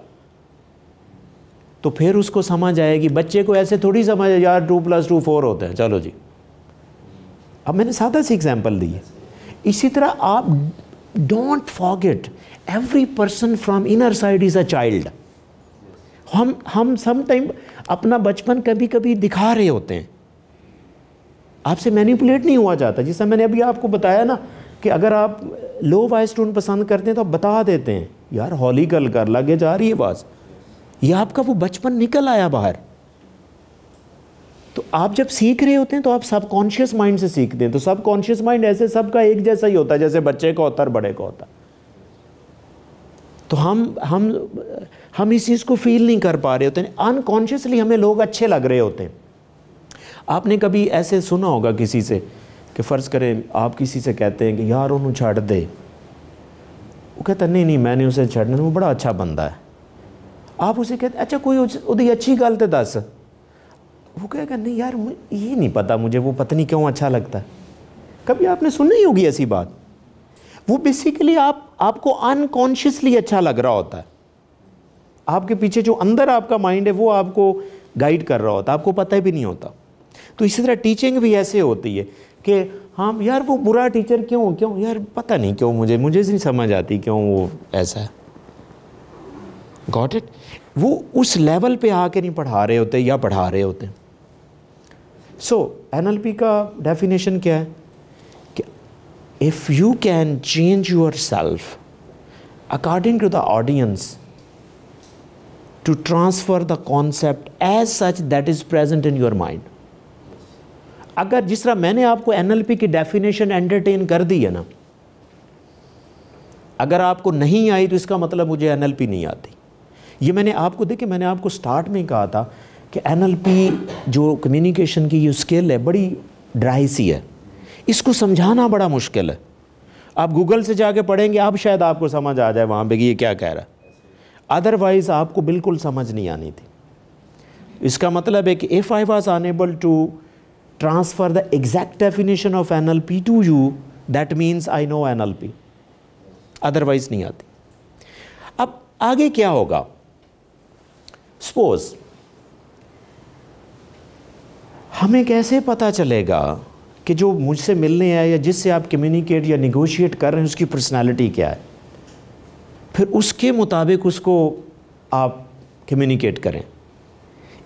तो फिर उसको समझ आएगी बच्चे को ऐसे थोड़ी समझ यार टू प्लस टू फोर होते हैं चलो जी अब मैंने सादा सी एग्जाम्पल दी है इसी तरह आप don't forget every person from inner side is a child हम हम समाइम अपना बचपन कभी कभी दिखा रहे होते हैं आपसे मैनिपुलेट नहीं हुआ जाता जिससे मैंने अभी आपको बताया ना कि अगर आप लो वॉइस टोन पसंद करते हैं तो आप बता देते हैं यार हॉली कल कर लगे जा रही है बस ये आपका वो बचपन निकल आया बाहर तो आप जब सीख रहे होते हैं तो आप सबकॉन्शियस माइंड से सीखते हैं तो सबकॉन्शियस माइंड ऐसे सबका एक जैसा ही होता है जैसे बच्चे का होता है बड़े का होता तो हम हम हम इस चीज़ को फील नहीं कर पा रहे होते हैं अनकॉन्शियसली हमें लोग अच्छे लग रहे होते हैं आपने कभी ऐसे सुना होगा किसी से कि फ़र्ज़ करें आप किसी से कहते हैं कि यार उन्होंने छड़ दे वो कहता नहीं नहीं मैंने उसे छड़ना वो बड़ा अच्छा बंदा है आप उसे कहते अच्छा कोई उसकी अच्छी गल तो दस वो कहेगा नहीं यार ये नहीं पता मुझे वो पता नहीं क्यों अच्छा लगता है कभी आपने सुनी ही होगी ऐसी बात वो बेसिकली आप आपको अनकॉन्शियसली अच्छा लग रहा होता है आपके पीछे जो अंदर आपका माइंड है वो आपको गाइड कर रहा होता है आपको पता भी नहीं होता तो इसी तरह टीचिंग भी ऐसे होती है कि हम यार वो बुरा टीचर क्यों क्यों यार पता नहीं क्यों मुझे मुझे नहीं समझ आती क्यों वो ऐसा है गॉट इट वो उस लेवल पे आके नहीं पढ़ा रहे होते या पढ़ा रहे होते सो एन का डेफिनेशन क्या है कि if you can change yourself according to the audience to transfer the concept as such that is present in your mind अगर जिस तरह मैंने आपको एनएलपी की डेफिनेशन एंटरटेन कर दी है ना अगर आपको नहीं आई तो इसका मतलब मुझे एनएलपी नहीं आती ये मैंने आपको देखिए मैंने आपको स्टार्ट में कहा था कि एनएलपी जो कम्युनिकेशन की ये स्किल है बड़ी ड्राई सी है इसको समझाना बड़ा मुश्किल है आप गूगल से जाके पढ़ेंगे अब आप शायद आपको समझ आ जाए वहाँ पे कि ये क्या कह रहा है अदरवाइज़ आपको बिल्कुल समझ नहीं आनी थी इसका मतलब है कि if I was unable to transfer the exact definition of NLP to you, that means I know NLP. Otherwise नहीं आती अब आगे क्या होगा सपोज हमें कैसे पता चलेगा कि जो मुझसे मिलने आए या जिससे आप कम्युनिकेट या निगोशिएट कर रहे हैं उसकी पर्सनालिटी क्या है फिर उसके मुताबिक उसको आप कम्युनिकेट करें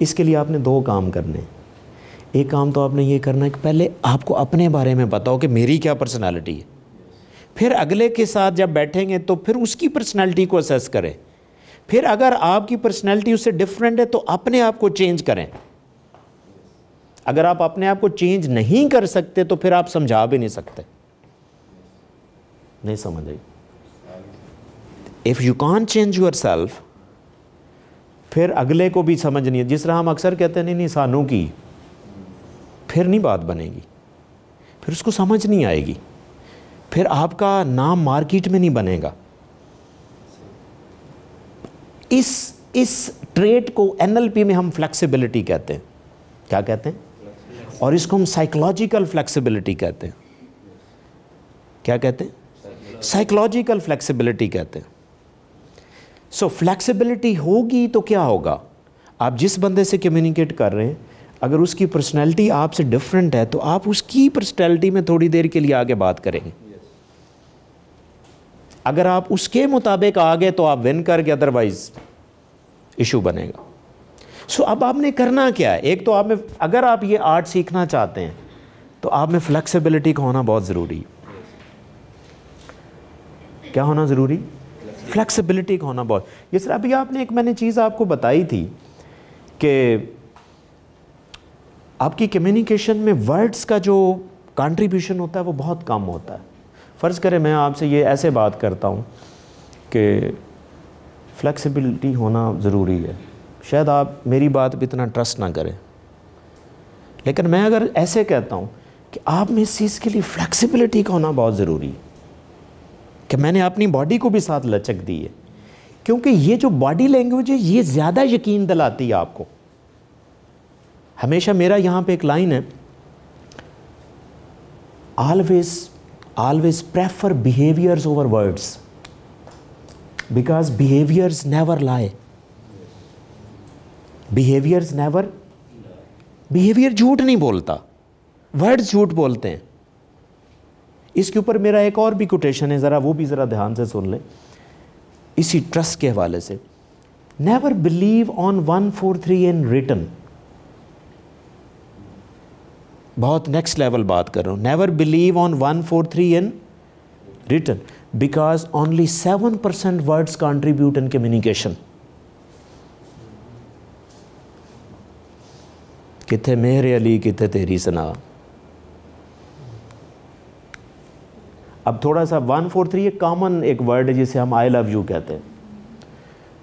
इसके लिए आपने दो काम करने हैं एक काम तो आपने ये करना है कि पहले आपको अपने बारे में बताओ कि मेरी क्या पर्सनालिटी है फिर अगले के साथ जब बैठेंगे तो फिर उसकी पर्सनालिटी को असेस करें फिर अगर आपकी पर्सनालिटी उससे डिफरेंट है तो अपने आप को चेंज करें अगर आप अपने आप को चेंज नहीं कर सकते तो फिर आप समझा भी नहीं सकते नहीं समझ आई if you can't change yourself फिर अगले को भी समझ नहीं है जिस तरह हम अक्सर कहते हैं नहीं नहीं सानू की फिर नहीं बात बनेगी फिर उसको समझ नहीं आएगी फिर आपका नाम मार्केट में नहीं बनेगा इस इस ट्रेड को एनएलपी में हम फ्लेक्सिबिलिटी कहते हैं क्या कहते हैं और इसको हम साइकोलॉजिकल फ्लेक्सिबिलिटी कहते हैं क्या कहते हैं साइकोलॉजिकल फ्लेक्सिबिलिटी कहते हैं सो फ्लेक्सिबिलिटी होगी तो क्या होगा आप जिस बंदे से कम्युनिकेट कर रहे हैं अगर उसकी पर्सनैलिटी आपसे डिफरेंट है तो आप उसकी पर्सनैलिटी में थोड़ी देर के लिए आगे बात करेंगे अगर आप उसके मुताबिक आ गए तो आप विन करके अदरवाइज इशू बनेगा सो अब आपने करना क्या है एक तो आप में अगर आप ये आर्ट सीखना चाहते हैं तो आप में फ्लेक्सिबिलिटी का होना बहुत ज़रूरी क्या होना ज़रूरी फ्लेक्सिबिलिटी का होना बहुत ये सर अभी आपने एक मैंने चीज़ आपको बताई थी कि आपकी कम्युनिकेशन में वर्ड्स का जो कंट्रीब्यूशन होता है वो बहुत कम होता है फ़र्ज़ करें मैं आपसे ये ऐसे बात करता हूँ कि फ्लेक्सिबिलिटी होना ज़रूरी है शायद आप मेरी बात भी इतना ट्रस्ट ना करें लेकिन मैं अगर ऐसे कहता हूँ कि आप में इस चीज़ के लिए फ्लेक्सिबिलिटी का होना बहुत ज़रूरी है कि मैंने अपनी बॉडी को भी साथ लचक दी है क्योंकि ये जो बॉडी लैंग्वेज है ये ज़्यादा यकीन दिलाती है आपको हमेशा मेरा यहाँ पे एक लाइन है always always prefer behaviours over words because behaviours never lie behaviours never behaviour झूठ नहीं बोलता वर्ड्स झूठ बोलते हैं इसके ऊपर मेरा एक और भी कोटेशन है ज़रा वो भी ज़रा ध्यान से सुन लें इसी ट्रस्ट के हवाले से never believe on one four three in return बहुत नेक्स्ट लेवल बात कर रहा हूँ never believe on one four three in return because only seven percent words contribute in communication कितने मेहर अली कितने तेरी सना अब थोड़ा सा वन फोर थ्री एक कॉमन एक वर्ड है जिसे हम आई लव यू कहते हैं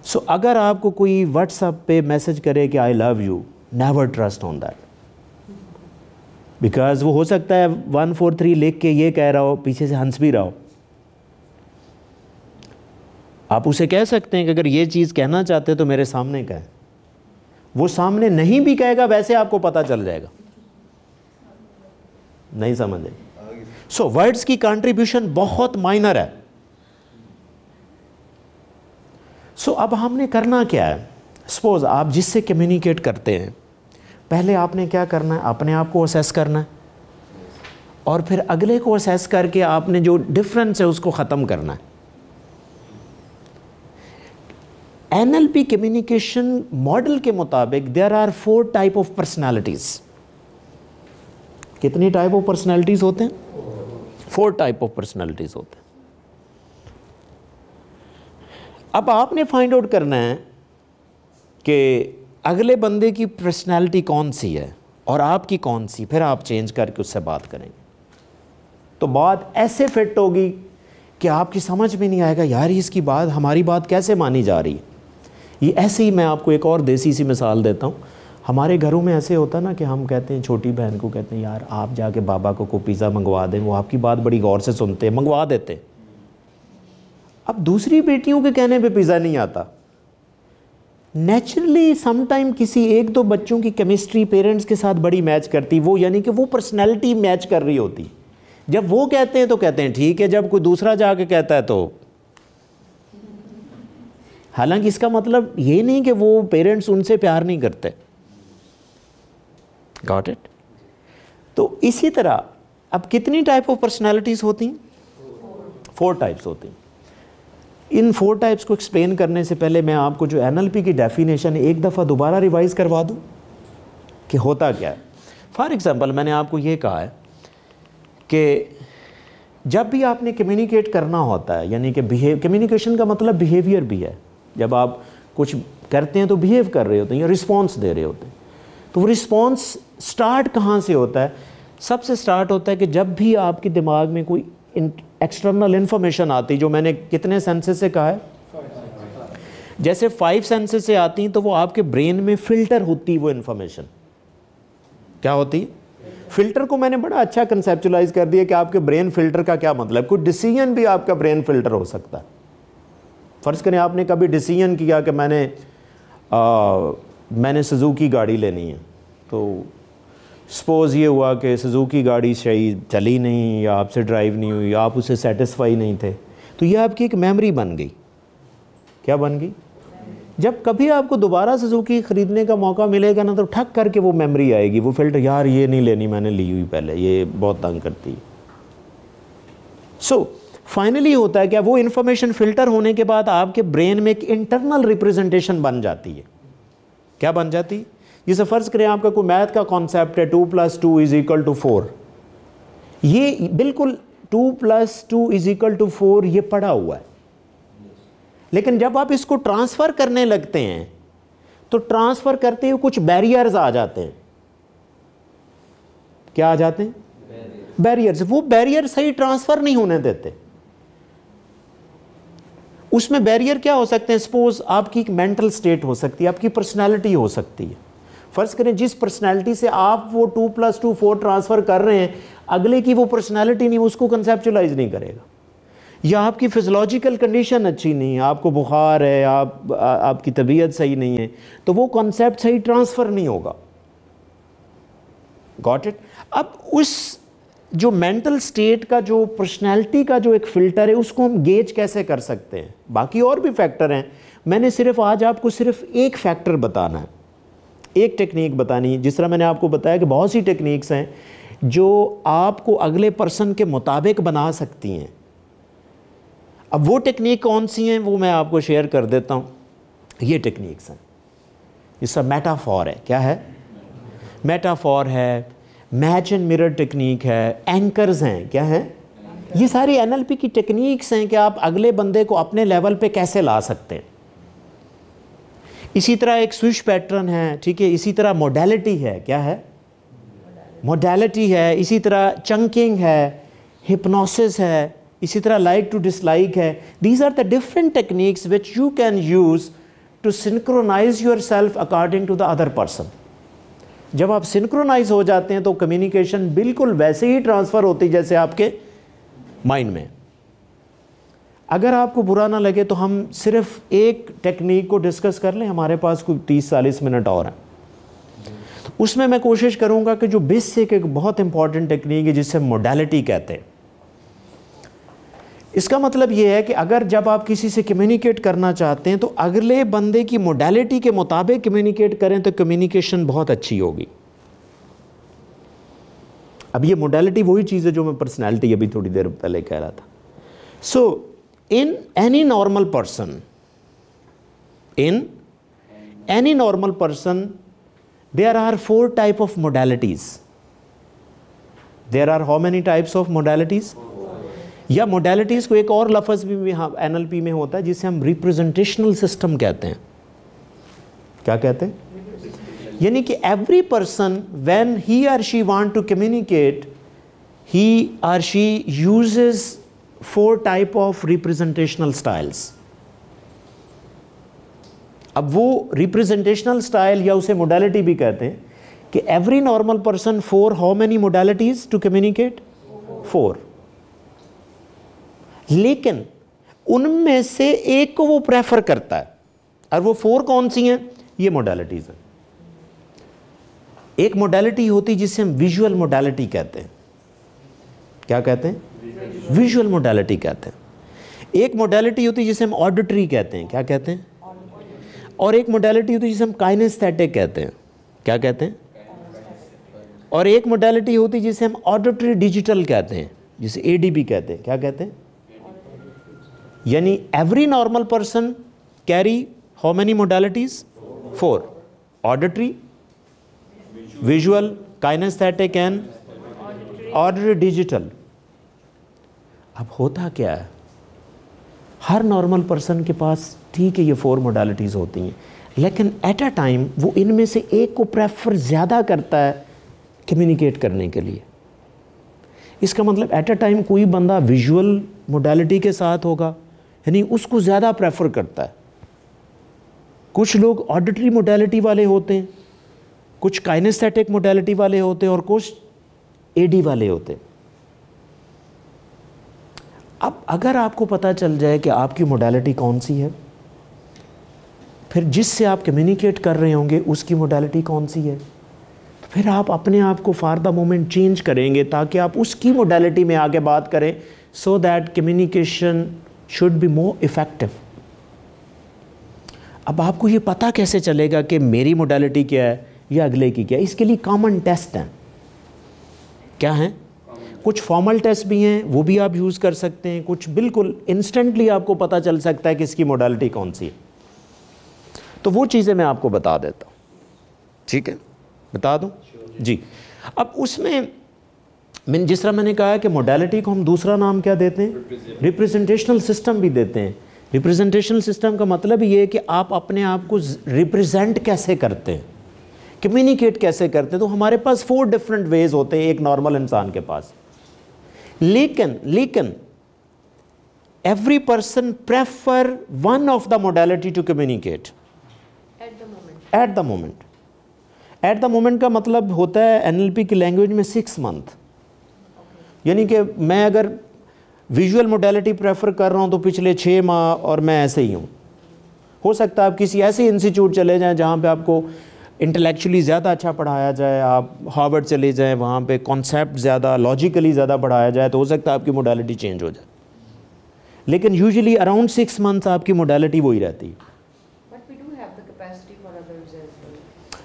सो so, अगर आपको कोई व्हाट्सअप पे मैसेज करे कि I love you never trust on that because वो हो सकता है वन फोर थ्री लिख के ये कह रहा हो पीछे से हंस भी रहा हो आप उसे कह सकते हैं कि अगर ये चीज़ कहना चाहते हैं तो मेरे सामने कहें वो सामने नहीं भी कहेगा वैसे आपको पता चल जाएगा नहीं समझे सो वर्ड्स की कंट्रीब्यूशन बहुत माइनर है सो so, अब हमने करना क्या है सपोज आप जिससे कम्युनिकेट करते हैं पहले आपने क्या करना है अपने आप को असेस करना है और फिर अगले को असेस करके आपने जो डिफरेंस है उसको ख़त्म करना है एनएलपी कम्युनिकेशन मॉडल के मुताबिक there are four type of personalities कितनी टाइप ऑफ पर्सनैलिटीज होते हैं फोर टाइप ऑफ पर्सनैलिटीज होते हैं अब आपने फाइंड आउट करना है कि अगले बंदे की पर्सनैलिटी कौन सी है और आपकी कौन सी फिर आप चेंज करके उससे बात करेंगे तो बात ऐसे फिट होगी कि आपकी समझ में नहीं आएगा यार इसकी बात हमारी बात कैसे मानी जा रही है ये ऐसे ही मैं आपको एक और देसी सी मिसाल देता हूँ हमारे घरों में ऐसे होता ना कि हम कहते हैं छोटी बहन को कहते हैं यार आप जाके बाबा को को पिज़्ज़ा मंगवा दें वो आपकी बात बड़ी गौर से सुनते हैं मंगवा देते हैं अब दूसरी बेटियों के कहने पे पिज़्ज़ा नहीं आता नेचुरली समटाइम किसी एक दो बच्चों की केमिस्ट्री पेरेंट्स के साथ बड़ी मैच करती वो यानी कि वो पर्सनैलिटी मैच कर रही होती जब वो कहते हैं तो कहते हैं ठीक है जब कोई दूसरा जाके कहता है तो हालांकि इसका मतलब ये नहीं कि वो पेरेंट्स उनसे प्यार नहीं करते गॉट इट तो इसी तरह अब कितनी टाइप ऑफ पर्सनैलिटीज़ होती फोर टाइप्स होती हैं इन फोर टाइप्स को एक्सप्लेन करने से पहले मैं आपको जो एन की डेफिनेशन एक दफ़ा दोबारा रिवाइज करवा दूँ कि होता क्या है फॉर एग्ज़ाम्पल मैंने आपको ये कहा है कि जब भी आपने कम्युनिकेट करना होता है यानी कि बिहेव कम्युनिकेशन का मतलब बिहेवियर भी है जब आप कुछ करते हैं तो बिहेव कर रहे होते हैं या रिस्पॉन्स दे रहे होते हैं तो वो रिस्पॉन्स स्टार्ट कहाँ से होता है सबसे स्टार्ट होता है कि जब भी आपके दिमाग में कोई एक्सटर्नल इन्फॉर्मेशन आती जो मैंने कितने सेंसेस से कहा है जैसे फाइव सेंसेस से आती तो वो आपके ब्रेन में फिल्टर होती वो इन्फॉर्मेशन क्या होती है फिल्टर को मैंने बड़ा अच्छा कंसेप्चुलाइज कर दिया कि आपके ब्रेन फिल्टर का क्या मतलब कोई डिसीजन भी आपका ब्रेन फिल्टर हो सकता है फ़र्ज़ करें आपने कभी डिसीजन किया कि मैंने आ, मैंने सुजुकी गाड़ी लेनी है तो सपोज़ ये हुआ कि सुजुकी गाड़ी शायद चली नहीं या आपसे ड्राइव नहीं हुई आप उसे सेटिस्फाई नहीं थे तो ये आपकी एक मेमोरी बन गई क्या बन गई जब कभी आपको दोबारा सुजुकी ख़रीदने का मौका मिलेगा ना तो ठक करके वो मेमोरी आएगी वो फिल्टर यार ये नहीं लेनी मैंने ली हुई पहले ये बहुत तंग करती है सो so, फाइनली होता है क्या वो इन्फॉर्मेशन फिल्टर होने के बाद आपके ब्रेन में एक इंटरनल रिप्रेजेंटेशन बन जाती है क्या बन जाती है जैसे फ़र्ज़ करें आपका कोई मैथ का कॉन्सेप्ट है two plus two is equal to four ये बिल्कुल two plus two is equal to four ये पड़ा हुआ है लेकिन जब आप इसको ट्रांसफ़र करने लगते हैं तो ट्रांसफ़र करते हुए कुछ बैरियर्स आ जाते हैं क्या आ जाते हैं बैरियर्स वो बैरियर सही ट्रांसफ़र नहीं होने देते उसमें बैरियर क्या हो सकते हैं सपोज आपकी एक मेंटल स्टेट हो सकती है आपकी पर्सनैलिटी हो सकती है फ़र्ज करें जिस पर्सनैलिटी से आप वो two plus two four transfer कर रहे हैं अगले की वो पर्सनैलिटी नहीं उसको कंसेप्चुलाइज नहीं करेगा या आपकी फिजोलॉजिकल कंडीशन अच्छी नहीं है आपको बुखार है आप आ, आपकी तबीयत सही नहीं है तो वो कॉन्सेप्ट सही ट्रांसफ़र नहीं होगा गॉट इट अब उस जो मेंटल स्टेट का जो पर्सनैलिटी का जो एक फ़िल्टर है उसको हम गेज कैसे कर सकते हैं बाकी और भी फैक्टर हैं मैंने सिर्फ आज आपको सिर्फ एक फैक्टर बताना है एक टेक्निक बतानी जिस तरह मैंने आपको बताया कि बहुत सी टेक्निक्स हैं जो आपको अगले पर्सन के मुताबिक बना सकती हैं अब वो टेक्निक कौन सी हैं वो मैं आपको शेयर कर देता हूँ ये टेक्निक्स हैं इसका मेटाफॉर है क्या है मेटाफॉर है मैच एंड मिरर टेक्निक है एंकर्स हैं क्या हैं ये सारी एनएलपी की टेक्निक्स हैं कि आप अगले बंदे को अपने लेवल पे कैसे ला सकते हैं इसी तरह एक स्विश पैटर्न है ठीक है इसी तरह मोडेलिटी है क्या है मोडेलिटी है इसी तरह चंकिंग है हिप्नोसिस है इसी तरह लाइक टू डिसलाइक है these are the different techniques which you can use to synchronize yourself according to the other person जब आप सिंक्रोनाइज हो जाते हैं तो कम्युनिकेशन बिल्कुल वैसे ही ट्रांसफ़र होती जैसे आपके माइंड में अगर आपको बुरा ना लगे तो हम सिर्फ एक टेक्निक को डिस्कस कर लें हमारे पास कोई तीस चालीस मिनट और हैं तो उसमें मैं कोशिश करूंगा कि जो बेसिक एक बहुत इंपॉर्टेंट टेक्निक है जिसे मोडालिटी कहते हैं इसका मतलब यह है कि अगर जब आप किसी से कम्युनिकेट करना चाहते हैं तो अगले बंदे की मोडालिटी के मुताबिक कम्युनिकेट करें तो कम्युनिकेशन बहुत अच्छी होगी अब ये मोडालिटी वही चीज़ है जो मैं पर्सनैलिटी अभी थोड़ी देर पहले कह रहा था so so, in any normal person in any normal person there are four type of modalities there are how many types of modalities या मोडेलिटीज को एक और लफज भी एन एल पी में होता है जिसे हम रिप्रेजेंटेशनल सिस्टम कहते हैं क्या कहते हैं यानी कि every person when he or she want to communicate he or she uses four type of representational styles अब वो रिप्रेजेंटेशनल स्टाइल या उसे मोडालिटी भी कहते हैं कि every normal person four how many modalities to communicate four लेकिन उनमें से एक को वो प्रेफर करता है और वो फोर कौन सी हैं ये मोडालिटीज़ हैं एक मोडालिटी होती जिसे हम विजुअल मोडालिटी कहते हैं क्या कहते हैं विजुअल मोडेलिटी कहते हैं एक मोडेलिटी होती है जिसे हम ऑडिटरी कहते हैं क्या कहते हैं और एक मोडेलिटी होती है जिसे हम काइनेस्थेटिक कहते हैं क्या कहते हैं और एक मोडेलिटी होती है जिसे हम ऑडिटरी डिजिटल कहते हैं जिसे ए कहते हैं क्या कहते हैं यानी every normal person carry how many modalities four auditory visual kinesthetic and auditory digital अब होता क्या है हर नॉर्मल पर्सन के पास ठीक है ये फोर मोडालिटीज़ होती हैं लेकिन एट अ टाइम वो इनमें से एक को प्रेफर ज़्यादा करता है कम्युनिकेट करने के लिए इसका मतलब एट अ टाइम कोई बंदा विजुअल मोडालिटी के साथ होगा यानी उसको ज़्यादा प्रेफर करता है कुछ लोग ऑडिटरी मोडालिटी वाले होते हैं कुछ काइनेस्थेटिक मोडालिटी वाले होते हैं और कुछ एडी वाले होते हैं अब अगर आपको पता चल जाए कि आपकी मोडालिटी कौन सी है फिर जिससे आप कम्युनिकेट कर रहे होंगे उसकी मोडालिटी कौन सी है तो फिर आप अपने आप को फार द मोमेंट चेंज करेंगे ताकि आप उसकी मोडालिटी में आगे बात करें so that communication should be more effective अब आपको ये पता कैसे चलेगा कि मेरी मोडालिटी क्या है या अगले की क्या है इसके लिए कॉमन टेस्ट हैं क्या हैं कुछ फॉर्मल टेस्ट भी हैं वो भी आप यूज़ कर सकते हैं कुछ बिल्कुल इंस्टेंटली आपको पता चल सकता है कि इसकी मोडालिटी कौन सी है तो वो चीज़ें मैं आपको बता देता हूँ ठीक है बता दूँ जी अब उसमें मैं जिस तरह मैंने कहा कि मोडालिटी को हम दूसरा नाम क्या देते हैं रिप्रेजेंटेशनल सिस्टम भी देते हैं रिप्रेजेंटेशनल सिस्टम का मतलब ये है कि आप अपने आप को रिप्रेजेंट कैसे करते हैं कम्युनिकेट कैसे करते हैं तो हमारे पास फोर डिफरेंट वेज होते हैं एक नॉर्मल इंसान के पास लेकिन लेकिन every person prefer one of the modality to communicate at the moment at the moment का मतलब होता है एनएलपी की लैंग्वेज में सिक्स मंथ यानी कि मैं अगर विजुअल मोडेलिटी प्रेफर कर रहा हूं तो पिछले छः माह और मैं ऐसे ही हूं हो सकता है आप किसी ऐसे इंस्टीट्यूट चले जाएं जहां पे आपको इंटेलेक्चुअली ज़्यादा अच्छा पढ़ाया जाए आप हार्वर्ड चले जाएँ वहाँ पर कॉन्सेप्ट ज़्यादा लॉजिकली ज़्यादा पढ़ाया जाए तो हो सकता है आपकी मोडालिटी चेंज हो जाए लेकिन यूजली अराउंड सिक्स मंथ्स आपकी मोडालिटी वही रहती है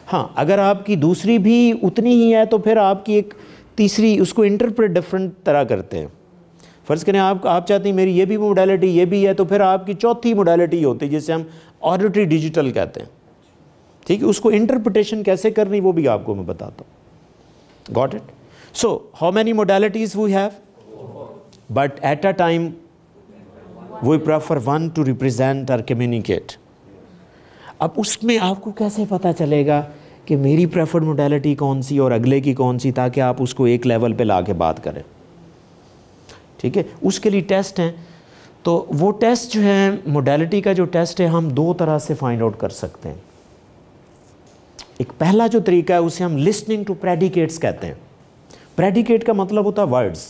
हाँ अगर आपकी दूसरी भी उतनी ही है तो फिर आपकी एक तीसरी उसको इंटरप्रेट डिफरेंट तरह करते हैं फ़र्ज़ करें आप आप चाहते हैं मेरी ये भी मोडालिटी ये भी है तो फिर आपकी चौथी मोडालिटी होती है जिसे हम ऑडिटरी डिजिटल कहते हैं ठीक है उसको इंटरप्रिटेशन कैसे करनी वो भी आपको मैं बताता हूँ got it so how many modalities we have but at a time we prefer one to represent और कम्युनिकेट अब उसमें आपको कैसे पता चलेगा कि मेरी प्रेफर्ड मोडेलिटी कौन सी और अगले की कौन सी ताकि आप उसको एक लेवल पे ला के बात करें ठीक है उसके लिए टेस्ट हैं तो वो टेस्ट जो है मोडेलिटी का जो टेस्ट है हम दो तरह से फाइंड आउट कर सकते हैं एक पहला जो तरीका है उसे हम लिस्निंग टू प्रेडिकेट्स कहते हैं प्रेडिकेट का मतलब होता है वर्ड्स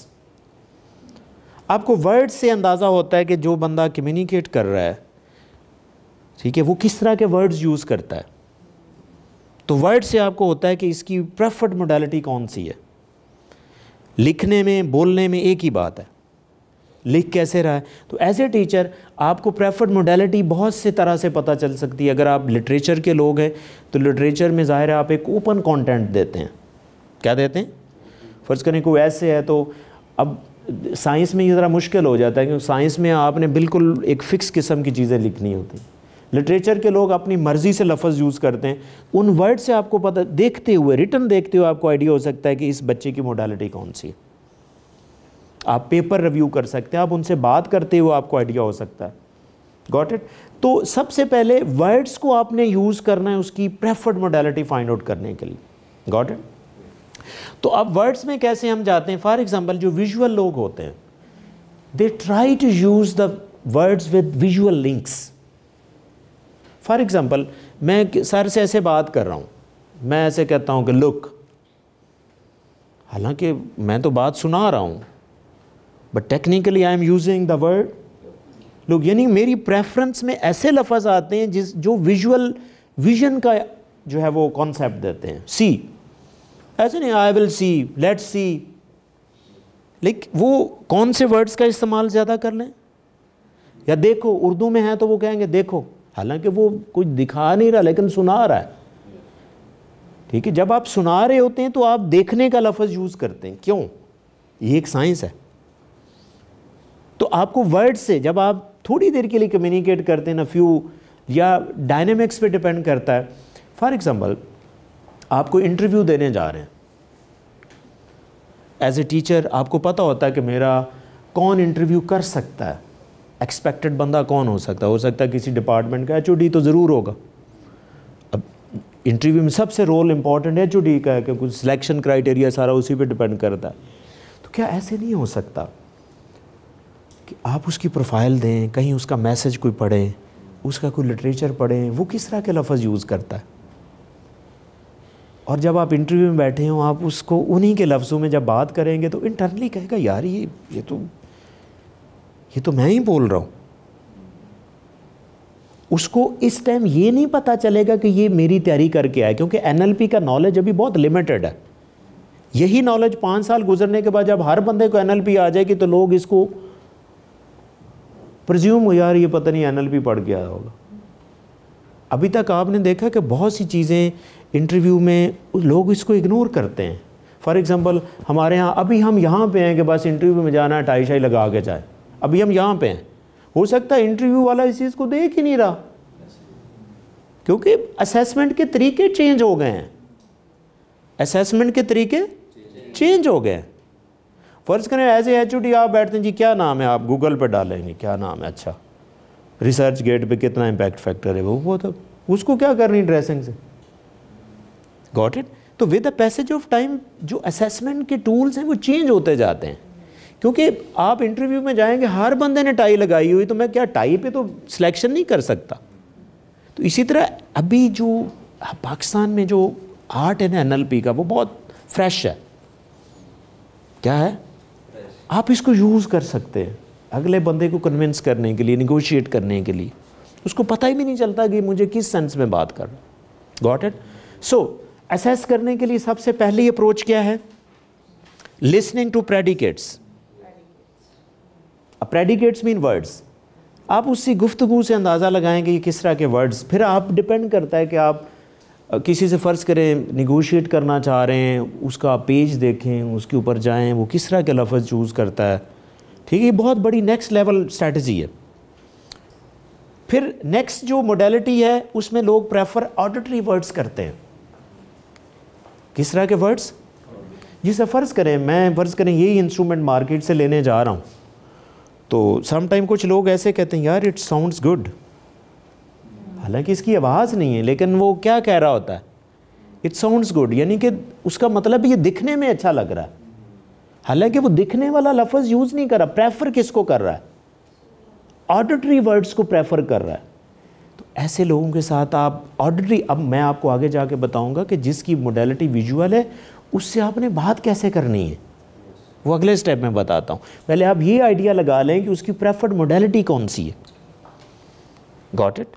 आपको वर्ड्स से अंदाज़ा होता है कि जो बंदा कम्युनिकेट कर रहा है ठीक है वो किस तरह के वर्ड्स यूज़ करता है तो वर्ड से आपको होता है कि इसकी प्रेफर्ड मोडालिटी कौन सी है लिखने में बोलने में एक ही बात है लिख कैसे रहा है तो एज ए टीचर आपको प्रेफर्ड मोडेलिटी बहुत से तरह से पता चल सकती है अगर आप लिटरेचर के लोग हैं तो लिटरेचर में ज़ाहिर है आप एक ओपन कंटेंट देते हैं क्या देते हैं फ़र्ज़ करें कोई ऐसे है तो अब साइंस में ये ज़रा मुश्किल हो जाता है क्योंकि साइंस में आपने बिल्कुल एक फ़िक्स किस्म की चीज़ें लिखनी होती लिटरेचर के लोग अपनी मर्ज़ी से लफ्ज़ यूज़ करते हैं उन वर्ड से आपको पता देखते हुए रिटर्न देखते हुए आपको आइडिया हो सकता है कि इस बच्चे की मोडालिटी कौन सी है आप पेपर रिव्यू कर सकते हैं आप उनसे बात करते हुए आपको आइडिया हो सकता है गॉट इट तो सबसे पहले वर्ड्स को आपने यूज़ करना है उसकी प्रेफर्ड मोडेलिटी फाइंड आउट करने के लिए गॉट इट तो अब वर्ड्स में कैसे हम जाते हैं फॉर एग्जाम्पल जो विजुअल लोग होते हैं they try to use the words with visual links for example मैं सर से ऐसे बात कर रहा हूँ मैं ऐसे कहता हूं कि लुक हालांकि मैं तो बात सुना रहा हूँ but technically I am using the word लोग यानी मेरी प्रेफरेंस में ऐसे लफज आते हैं जिस जो विजुअल विजन का जो है वो कॉन्सेप्ट देते हैं सी ऐसे नहीं I will see let see like वो कौन से वर्ड्स का इस्तेमाल ज़्यादा कर लें या देखो उर्दू में है तो वो कहेंगे देखो हालांकि वो कुछ दिखा नहीं रहा लेकिन सुना रहा है ठीक है जब आप सुना रहे होते हैं तो आप देखने का लफज यूज़ करते हैं क्यों ये एक साइंस है तो आपको वर्ड से जब आप थोड़ी देर के लिए कम्युनिकेट करते हैं ना फ्यू या डायनेमिक्स पे डिपेंड करता है फॉर एग्ज़ाम्पल आपको इंटरव्यू देने जा रहे हैं एज ए टीचर आपको पता होता है कि मेरा कौन इंटरव्यू कर सकता है एक्सपेक्टेड बंदा कौन हो सकता है हो सकता है किसी डिपार्टमेंट का एच तो ज़रूर होगा अब इंटरव्यू में सबसे रोल इंपॉर्टेंट ओ डी का है क्योंकि सिलेक्शन क्राइटेरिया सारा उसी पर डिपेंड करता है तो क्या ऐसे नहीं हो सकता कि आप उसकी प्रोफाइल दें कहीं उसका मैसेज कोई पढ़ें उसका कोई लिटरेचर पढ़ें वो किस तरह के लफ्ज़ यूज़ करता है और जब आप इंटरव्यू में बैठे हो आप उसको उन्हीं के लफ्ज़ों में जब बात करेंगे तो इंटरनली कहेगा यार ये ये तो ये तो मैं ही बोल रहा हूँ उसको इस टाइम ये नहीं पता चलेगा कि ये मेरी तैयारी करके आया क्योंकि एन का नॉलेज अभी बहुत लिमिटेड है यही नॉलेज पाँच साल गुजरने के बाद जब हर बंदे को एन आ जाएगी तो लोग इसको प्रज्यूम हो यार ये पता नहीं एनएलपी पढ़ गया होगा अभी तक आपने देखा कि बहुत सी चीज़ें इंटरव्यू में लोग इसको इग्नोर करते हैं फॉर एग्ज़ाम्पल हमारे यहाँ अभी हम यहाँ पे हैं कि बस इंटरव्यू में जाना है टाई शाई लगा के जाए अभी हम यहाँ पे हैं हो सकता है इंटरव्यू वाला इस चीज़ को देख ही नहीं रहा क्योंकि असेसमेंट के तरीके चेंज हो गए हैं असेसमेंट के तरीके चेंज हो गए हैं फ़र्ज़ करें एज ए एच आप बैठते हैं जी क्या नाम है आप गूगल पर डालेंगे क्या नाम है अच्छा रिसर्च गेट पर कितना इम्पैक्ट फैक्टर है वो वो तो उसको क्या करनी ड्रेसिंग से गॉट इट तो with the passage of time जो असेसमेंट के टूल्स हैं वो चेंज होते जाते हैं क्योंकि आप इंटरव्यू में जाएंगे हर बंदे ने टाई लगाई हुई तो मैं क्या टाई पे तो सिलेक्शन नहीं कर सकता तो इसी तरह अभी जो पाकिस्तान में जो आर्ट है ना एन का वो बहुत फ्रेश है क्या है आप इसको यूज़ कर सकते हैं अगले बंदे को कन्विंस करने के लिए निगोशिएट करने के लिए उसको पता ही भी नहीं चलता कि मुझे किस सेंस में बात कर गॉट इट सो असेस करने के लिए सबसे पहली अप्रोच क्या है listening to predicates predicates mean words आप उसी गुफ्तगु से अंदाज़ा लगाएंगे कि किस तरह के वर्ड्स फिर आप डिपेंड करता है कि आप किसी से फ़र्ज़ करें निगोशिएट करना चाह रहे हैं उसका पेज देखें उसके ऊपर जाएं वो किस तरह के लफ्ज़ चूज़ करता है ठीक है ये बहुत बड़ी नेक्स्ट लेवल स्ट्रेटजी है फिर नेक्स्ट जो मोडेलिटी है उसमें लोग प्रेफर ऑडिटरी वर्ड्स करते हैं किस तरह के वर्ड्स जिसे फ़र्ज़ करें मैं फ़र्ज़ करें यही इंस्ट्रूमेंट मार्केट से लेने जा रहा हूँ तो समाइम कुछ लोग ऐसे कहते हैं यार इट्स साउंड्स गुड हालांकि इसकी आवाज़ नहीं है लेकिन वो क्या कह रहा होता है इट साउंड्स गुड यानी कि उसका मतलब ये दिखने में अच्छा लग रहा है हालांकि वो दिखने वाला लफज यूज़ नहीं कर रहा प्रेफर किसको कर रहा है ऑडिटरी वर्ड्स को प्रेफर कर रहा है तो ऐसे लोगों के साथ आप ऑडिटरी अब मैं आपको आगे जाके बताऊंगा कि जिसकी मोडेलिटी विजुअल है उससे आपने बात कैसे करनी है वो अगले स्टेप में बताता हूँ पहले आप ये आइडिया लगा लें कि उसकी प्रेफर्ड मोडेलिटी कौन सी है गॉट इट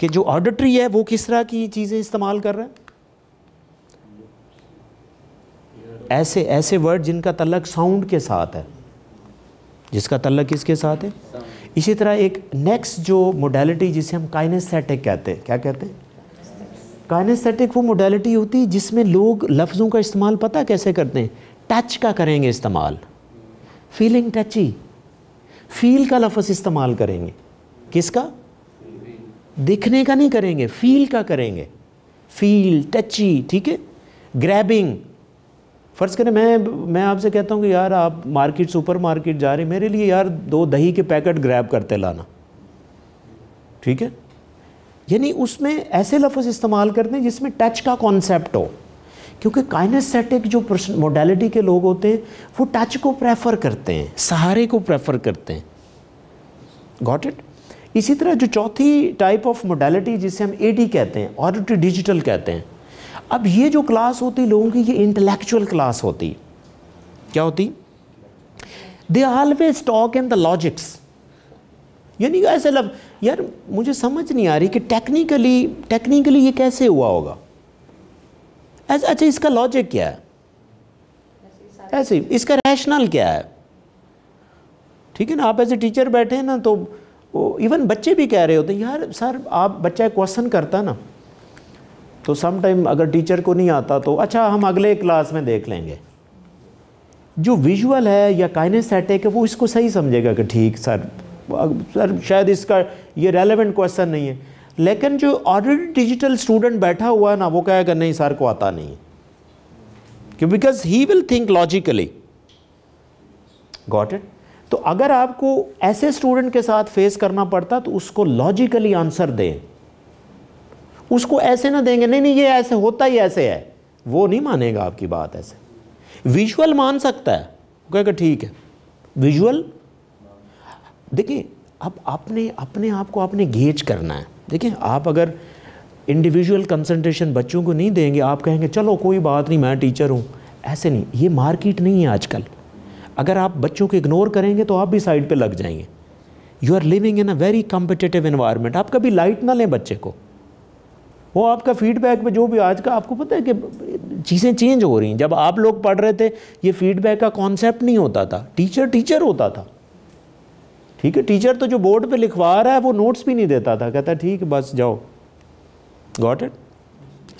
कि जो ऑडिटरी है वो किस तरह की चीज़ें इस्तेमाल कर रहा है ऐसे ऐसे वर्ड जिनका तलक साउंड के साथ है जिसका तलक किसके साथ है इसी तरह एक नेक्स्ट जो मोडेलिटी जिसे हम काइनेस्थेटिक कहते हैं क्या कहते हैं काइनेस्थेटिक वो मोडेलिटी होती है जिसमें लोग लफ्ज़ों का इस्तेमाल पता कैसे करते हैं टच का करेंगे इस्तेमाल फीलिंग टची फील का लफ्ज़ इस्तेमाल करेंगे किसका दिखने का नहीं करेंगे फील का करेंगे फील टची ठीक है ग्रैबिंग फ़र्ज़ करें मैं मैं आपसे कहता हूँ कि यार आप मार्केट सुपर मार्केट जा रहे मेरे लिए यार दो दही के पैकेट ग्रैब करते लाना ठीक है यानी उसमें ऐसे लफ्ज़ इस्तेमाल करते हैं जिसमें टच का कॉन्सेप्ट हो क्योंकि काइनेस्थेटिक जो मोडेलिटी के लोग होते हैं वो टच को प्रेफर करते हैं सहारे को प्रेफर करते हैं गॉट इट इसी तरह जो चौथी टाइप ऑफ मोडलिटी जिसे हम ए कहते हैं ऑडिटरी डिजिटल कहते हैं अब ये जो क्लास होती लोगों की ये इंटेलेक्चुअल क्लास होती क्या होती they always talk in the logics यानी ऐसे लव यार मुझे समझ नहीं आ रही कि टेक्निकली टेक्निकली ये कैसे हुआ होगा ऐसा अच्छा इसका लॉजिक क्या है ऐसे इसका रैशनल क्या है ठीक है ना आप ऐसे टीचर बैठे हैं ना तो इवन बच्चे भी कह रहे होते हैं यार सर आप बच्चा क्वेश्चन करता ना तो सम टाइम अगर टीचर को नहीं आता तो अच्छा हम अगले क्लास में देख लेंगे जो विजुअल है या काइनेस्थेटिक है वो इसको सही समझेगा कि ठीक सर सर शायद इसका ये रेलेवेंट क्वेश्चन नहीं है लेकिन जो ऑलरेडी डिजिटल स्टूडेंट बैठा हुआ है ना वो कहेगा नहीं सर को आता नहीं क्यों because he will think logically got it तो अगर आपको ऐसे स्टूडेंट के साथ फेस करना पड़ता तो उसको लॉजिकली आंसर दें उसको ऐसे ना देंगे नहीं नहीं ये ऐसे होता ही ऐसे है वो नहीं मानेगा आपकी बात ऐसे विजुअल मान सकता है कहेगा ठीक है विजुअल देखिए अब आपने अपने आप को आपने गेज करना है देखिए आप अगर इंडिविजुअल कंसंट्रेशन बच्चों को नहीं देंगे आप कहेंगे चलो कोई बात नहीं मैं टीचर हूँ ऐसे नहीं ये मार्केट नहीं है आजकल अगर आप बच्चों को इग्नोर करेंगे तो आप भी साइड पे लग जाएंगे you are living in a very competitive environment आप कभी लाइट ना लें बच्चे को वो आपका फीडबैक में जो भी आज का आपको पता है कि चीज़ें चेंज हो रही हैं जब आप लोग पढ़ रहे थे ये फीडबैक का कॉन्सेप्ट नहीं होता था टीचर टीचर होता था ठीक है टीचर तो जो बोर्ड पे लिखवा रहा है वो नोट्स भी नहीं देता था कहता ठीक बस जाओ गॉट इट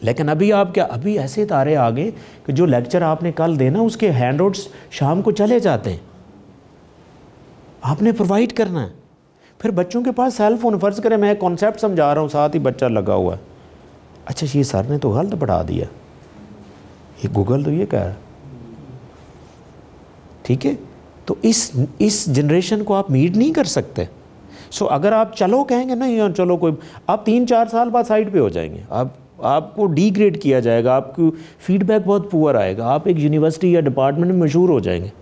लेकिन अभी आप क्या अभी ऐसे तारे आ गए कि जो लेक्चर आपने कल देना उसके हैंड आउट्स शाम को चले जाते हैं आपने प्रोवाइड करना है फिर बच्चों के पास सेल फ़ोन फ़र्ज़ करें मैं कॉन्सेप्ट समझा रहा हूँ साथ ही बच्चा लगा हुआ है अच्छा ये सर ने तो गलत पढ़ा दिया ये गूगल तो ये कह रहा ठीक है तो इस इस जनरेशन को आप मीट नहीं कर सकते सो अगर आप चलो कहेंगे नहीं चलो कोई आप तीन चार साल बाद साइड पे हो जाएंगे आप आपको डीग्रेड किया जाएगा आपको फीडबैक बहुत पुअर आएगा आप एक यूनिवर्सिटी या डिपार्टमेंट में मशहूर हो जाएंगे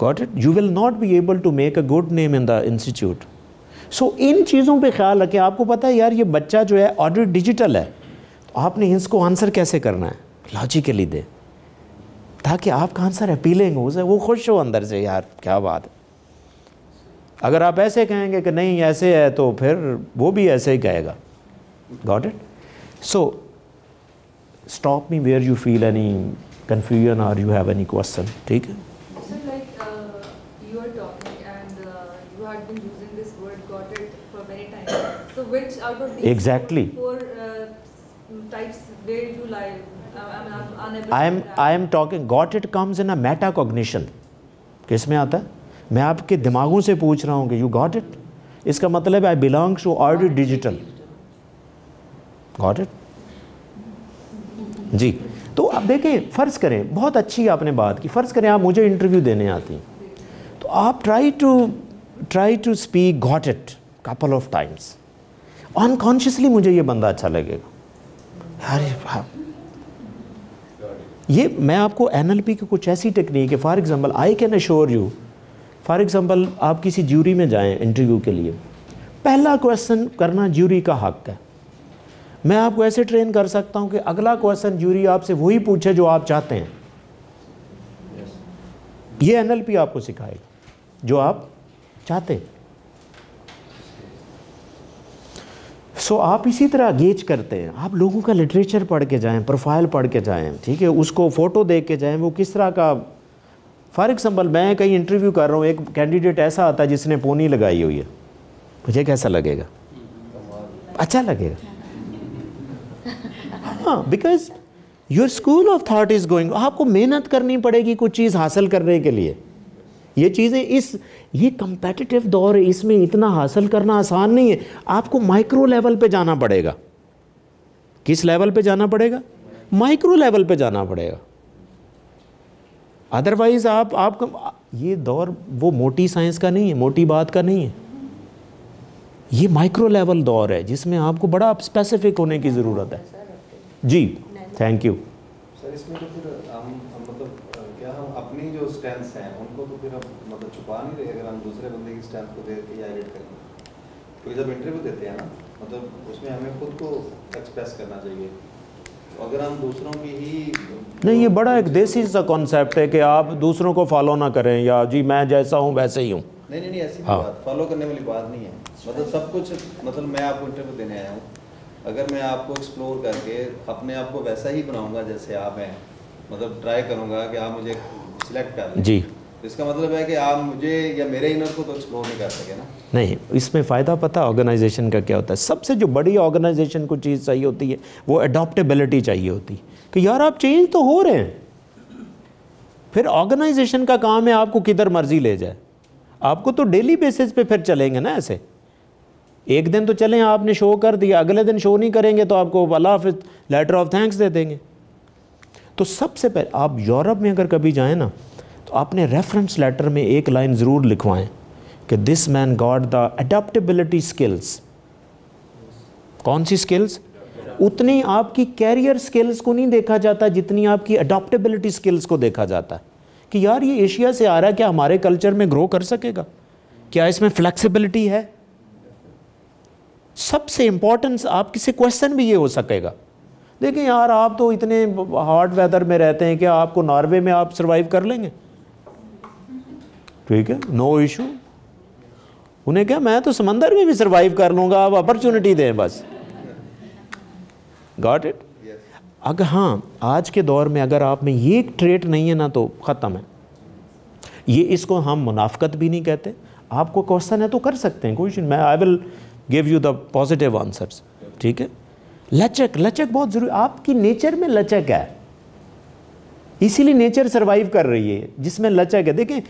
got it you will not be able to make a good name in the institute so इन चीज़ों पे ख्याल रखें आपको पता है यार ये बच्चा जो है ऑडिट डिजिटल है तो आपने इसको आंसर कैसे करना है लॉजिकली दे ताकि आपका आंसर अपीलिंग हो जाए वो खुश हो अंदर से यार क्या बात है अगर आप ऐसे कहेंगे कि नहीं ऐसे है तो फिर वो भी ऐसे ही कहेगा got it So stop me where you feel any confusion or you have any question. Take it. So like uh, you are talking and uh, you had been using this word got it for many times. So which out of these exactly. four uh, types where you lie? I'm, I'm unable I am I am talking got it comes in a metacognition. किस में आता है मैं आपके दिमागों से पूछ रहा हूँ कि यू गॉट इट इसका मतलब I belongs to order digital got it जी तो आप देखें फ़र्ज़ करें बहुत अच्छी आपने बात की फ़र्ज़ करें आप मुझे इंटरव्यू देने आती तो आप try to try to speak got it couple of times unconsciously मुझे ये बंदा अच्छा लगेगा अरे ये मैं आपको एन की कुछ ऐसी टेक्निक है for example I can assure you for example आप किसी ज्यूरी में जाएं इंटरव्यू के लिए पहला क्वेश्चन करना ज्यूरी का हक है मैं आपको ऐसे ट्रेन कर सकता हूं कि अगला क्वेश्चन जूरी आपसे वही पूछे जो आप चाहते हैं ये एनएलपी आपको सिखाएगा जो आप चाहते हैं सो so, आप इसी तरह गेज करते हैं आप लोगों का लिटरेचर पढ़ के जाएं प्रोफाइल पढ़ के जाएं ठीक है उसको फ़ोटो देख के जाएं वो किस तरह का फॉर एग्ज़ाम्पल मैं कहीं इंटरव्यू कर रहा हूँ एक कैंडिडेट ऐसा आता है जिसने पोनी लगाई हुई है मुझे कैसा लगेगा अच्छा लगेगा हाँ because your school of thought is going आपको मेहनत करनी पड़ेगी कुछ चीज़ हासिल करने के लिए ये चीज़ें इस ये कंपेटिटिव दौर है इसमें इतना हासिल करना आसान नहीं है आपको माइक्रो लेवल पे जाना पड़ेगा किस लेवल पे जाना पड़ेगा माइक्रो लेवल पे जाना पड़ेगा अदरवाइज आप आपका ये दौर वो मोटी साइंस का नहीं है मोटी बात का नहीं है ये माइक्रो लेवल दौर है जिसमें आपको बड़ा स्पेसिफिक होने की ज़रूरत है जी थैंक यू सर इसमें तो फिर हम मतलब क्या हम अपनी जो हैं उनको तो फिर मतलब छुपा नहीं रहे अगर हम दूसरे बंदे की स्टैंड को देख के करेंगे क्योंकि जब इंटरव्यू देते हैं ना मतलब उसमें हमें खुद को एक्सप्रेस करना चाहिए तो अगर हम दूसरों की ही नहीं ये बड़ा एक देसी सा कॉन्सेप्ट है कि आप दूसरों को फॉलो ना करें या जी मैं जैसा हूँ वैसे ही हूँ नहीं नहीं नहीं ऐसी हाँ। बात फॉलो करने वाली बात नहीं है मतलब सब कुछ मतलब मैं आपको इंटरव्यू देने आया हूँ अगर मैं आपको एक्सप्लोर करके अपने आप को वैसा ही बनाऊंगा जैसे आप हैं मतलब ट्राई करूंगा कि आप मुझे सिलेक्ट कर जी तो इसका मतलब है कि आप मुझे या मेरे इनर को तो एक्सप्लोर नहीं कर सके ना नहीं इसमें फ़ायदा पता ऑर्गेनाइजेशन का क्या होता है सबसे जो बड़ी ऑर्गेनाइजेशन को चीज़ चाहिए होती है वो अडोप्टेबिलिटी चाहिए होती है कि यार आप चेंज तो हो रहे हैं फिर ऑर्गेनाइजेशन का काम है आपको किधर मर्जी ले जाए आपको तो डेली बेसिस पे फिर चलेंगे ना ऐसे एक दिन तो चलें आपने शो कर दिया अगले दिन शो नहीं करेंगे तो आपको अल्लाह हाफि लेटर ऑफ थैंक्स दे देंगे तो सबसे पहले आप यूरोप में अगर कभी जाएँ ना तो आपने रेफरेंस लेटर में एक लाइन ज़रूर लिखवाएं कि this man got the adaptability skills कौन सी स्किल्स उतनी आपकी कैरियर स्किल्स को नहीं देखा जाता जितनी आपकी अडाप्टेबिलिटी स्किल्स को देखा जाता है कि यार ये एशिया से आ रहा है क्या हमारे कल्चर में ग्रो कर सकेगा क्या इसमें फ्लेक्सिबिलिटी है सबसे इंपॉर्टेंस आप किसी क्वेश्चन भी ये हो सकेगा देखिए यार आप तो इतने हार्ड वेदर में रहते हैं कि आपको नॉर्वे में आप सर्वाइव कर लेंगे ठीक है नो इशू उन्हें क्या मैं तो समंदर में भी सर्वाइव कर लूंगा आप अपॉर्चुनिटी दें बस गॉट इट अगर हाँ आज के दौर में अगर आप में ये एक ट्रेट नहीं है ना तो ख़त्म है ये इसको हम मुनाफ्त भी नहीं कहते आपको क्वेश्चन है तो कर सकते हैं क्वेश्चन मैं I will give you the positive answers ठीक है लचक लचक बहुत ज़रूरी आपकी नेचर में लचक है इसीलिए नेचर सर्वाइव कर रही है जिसमें लचक है देखें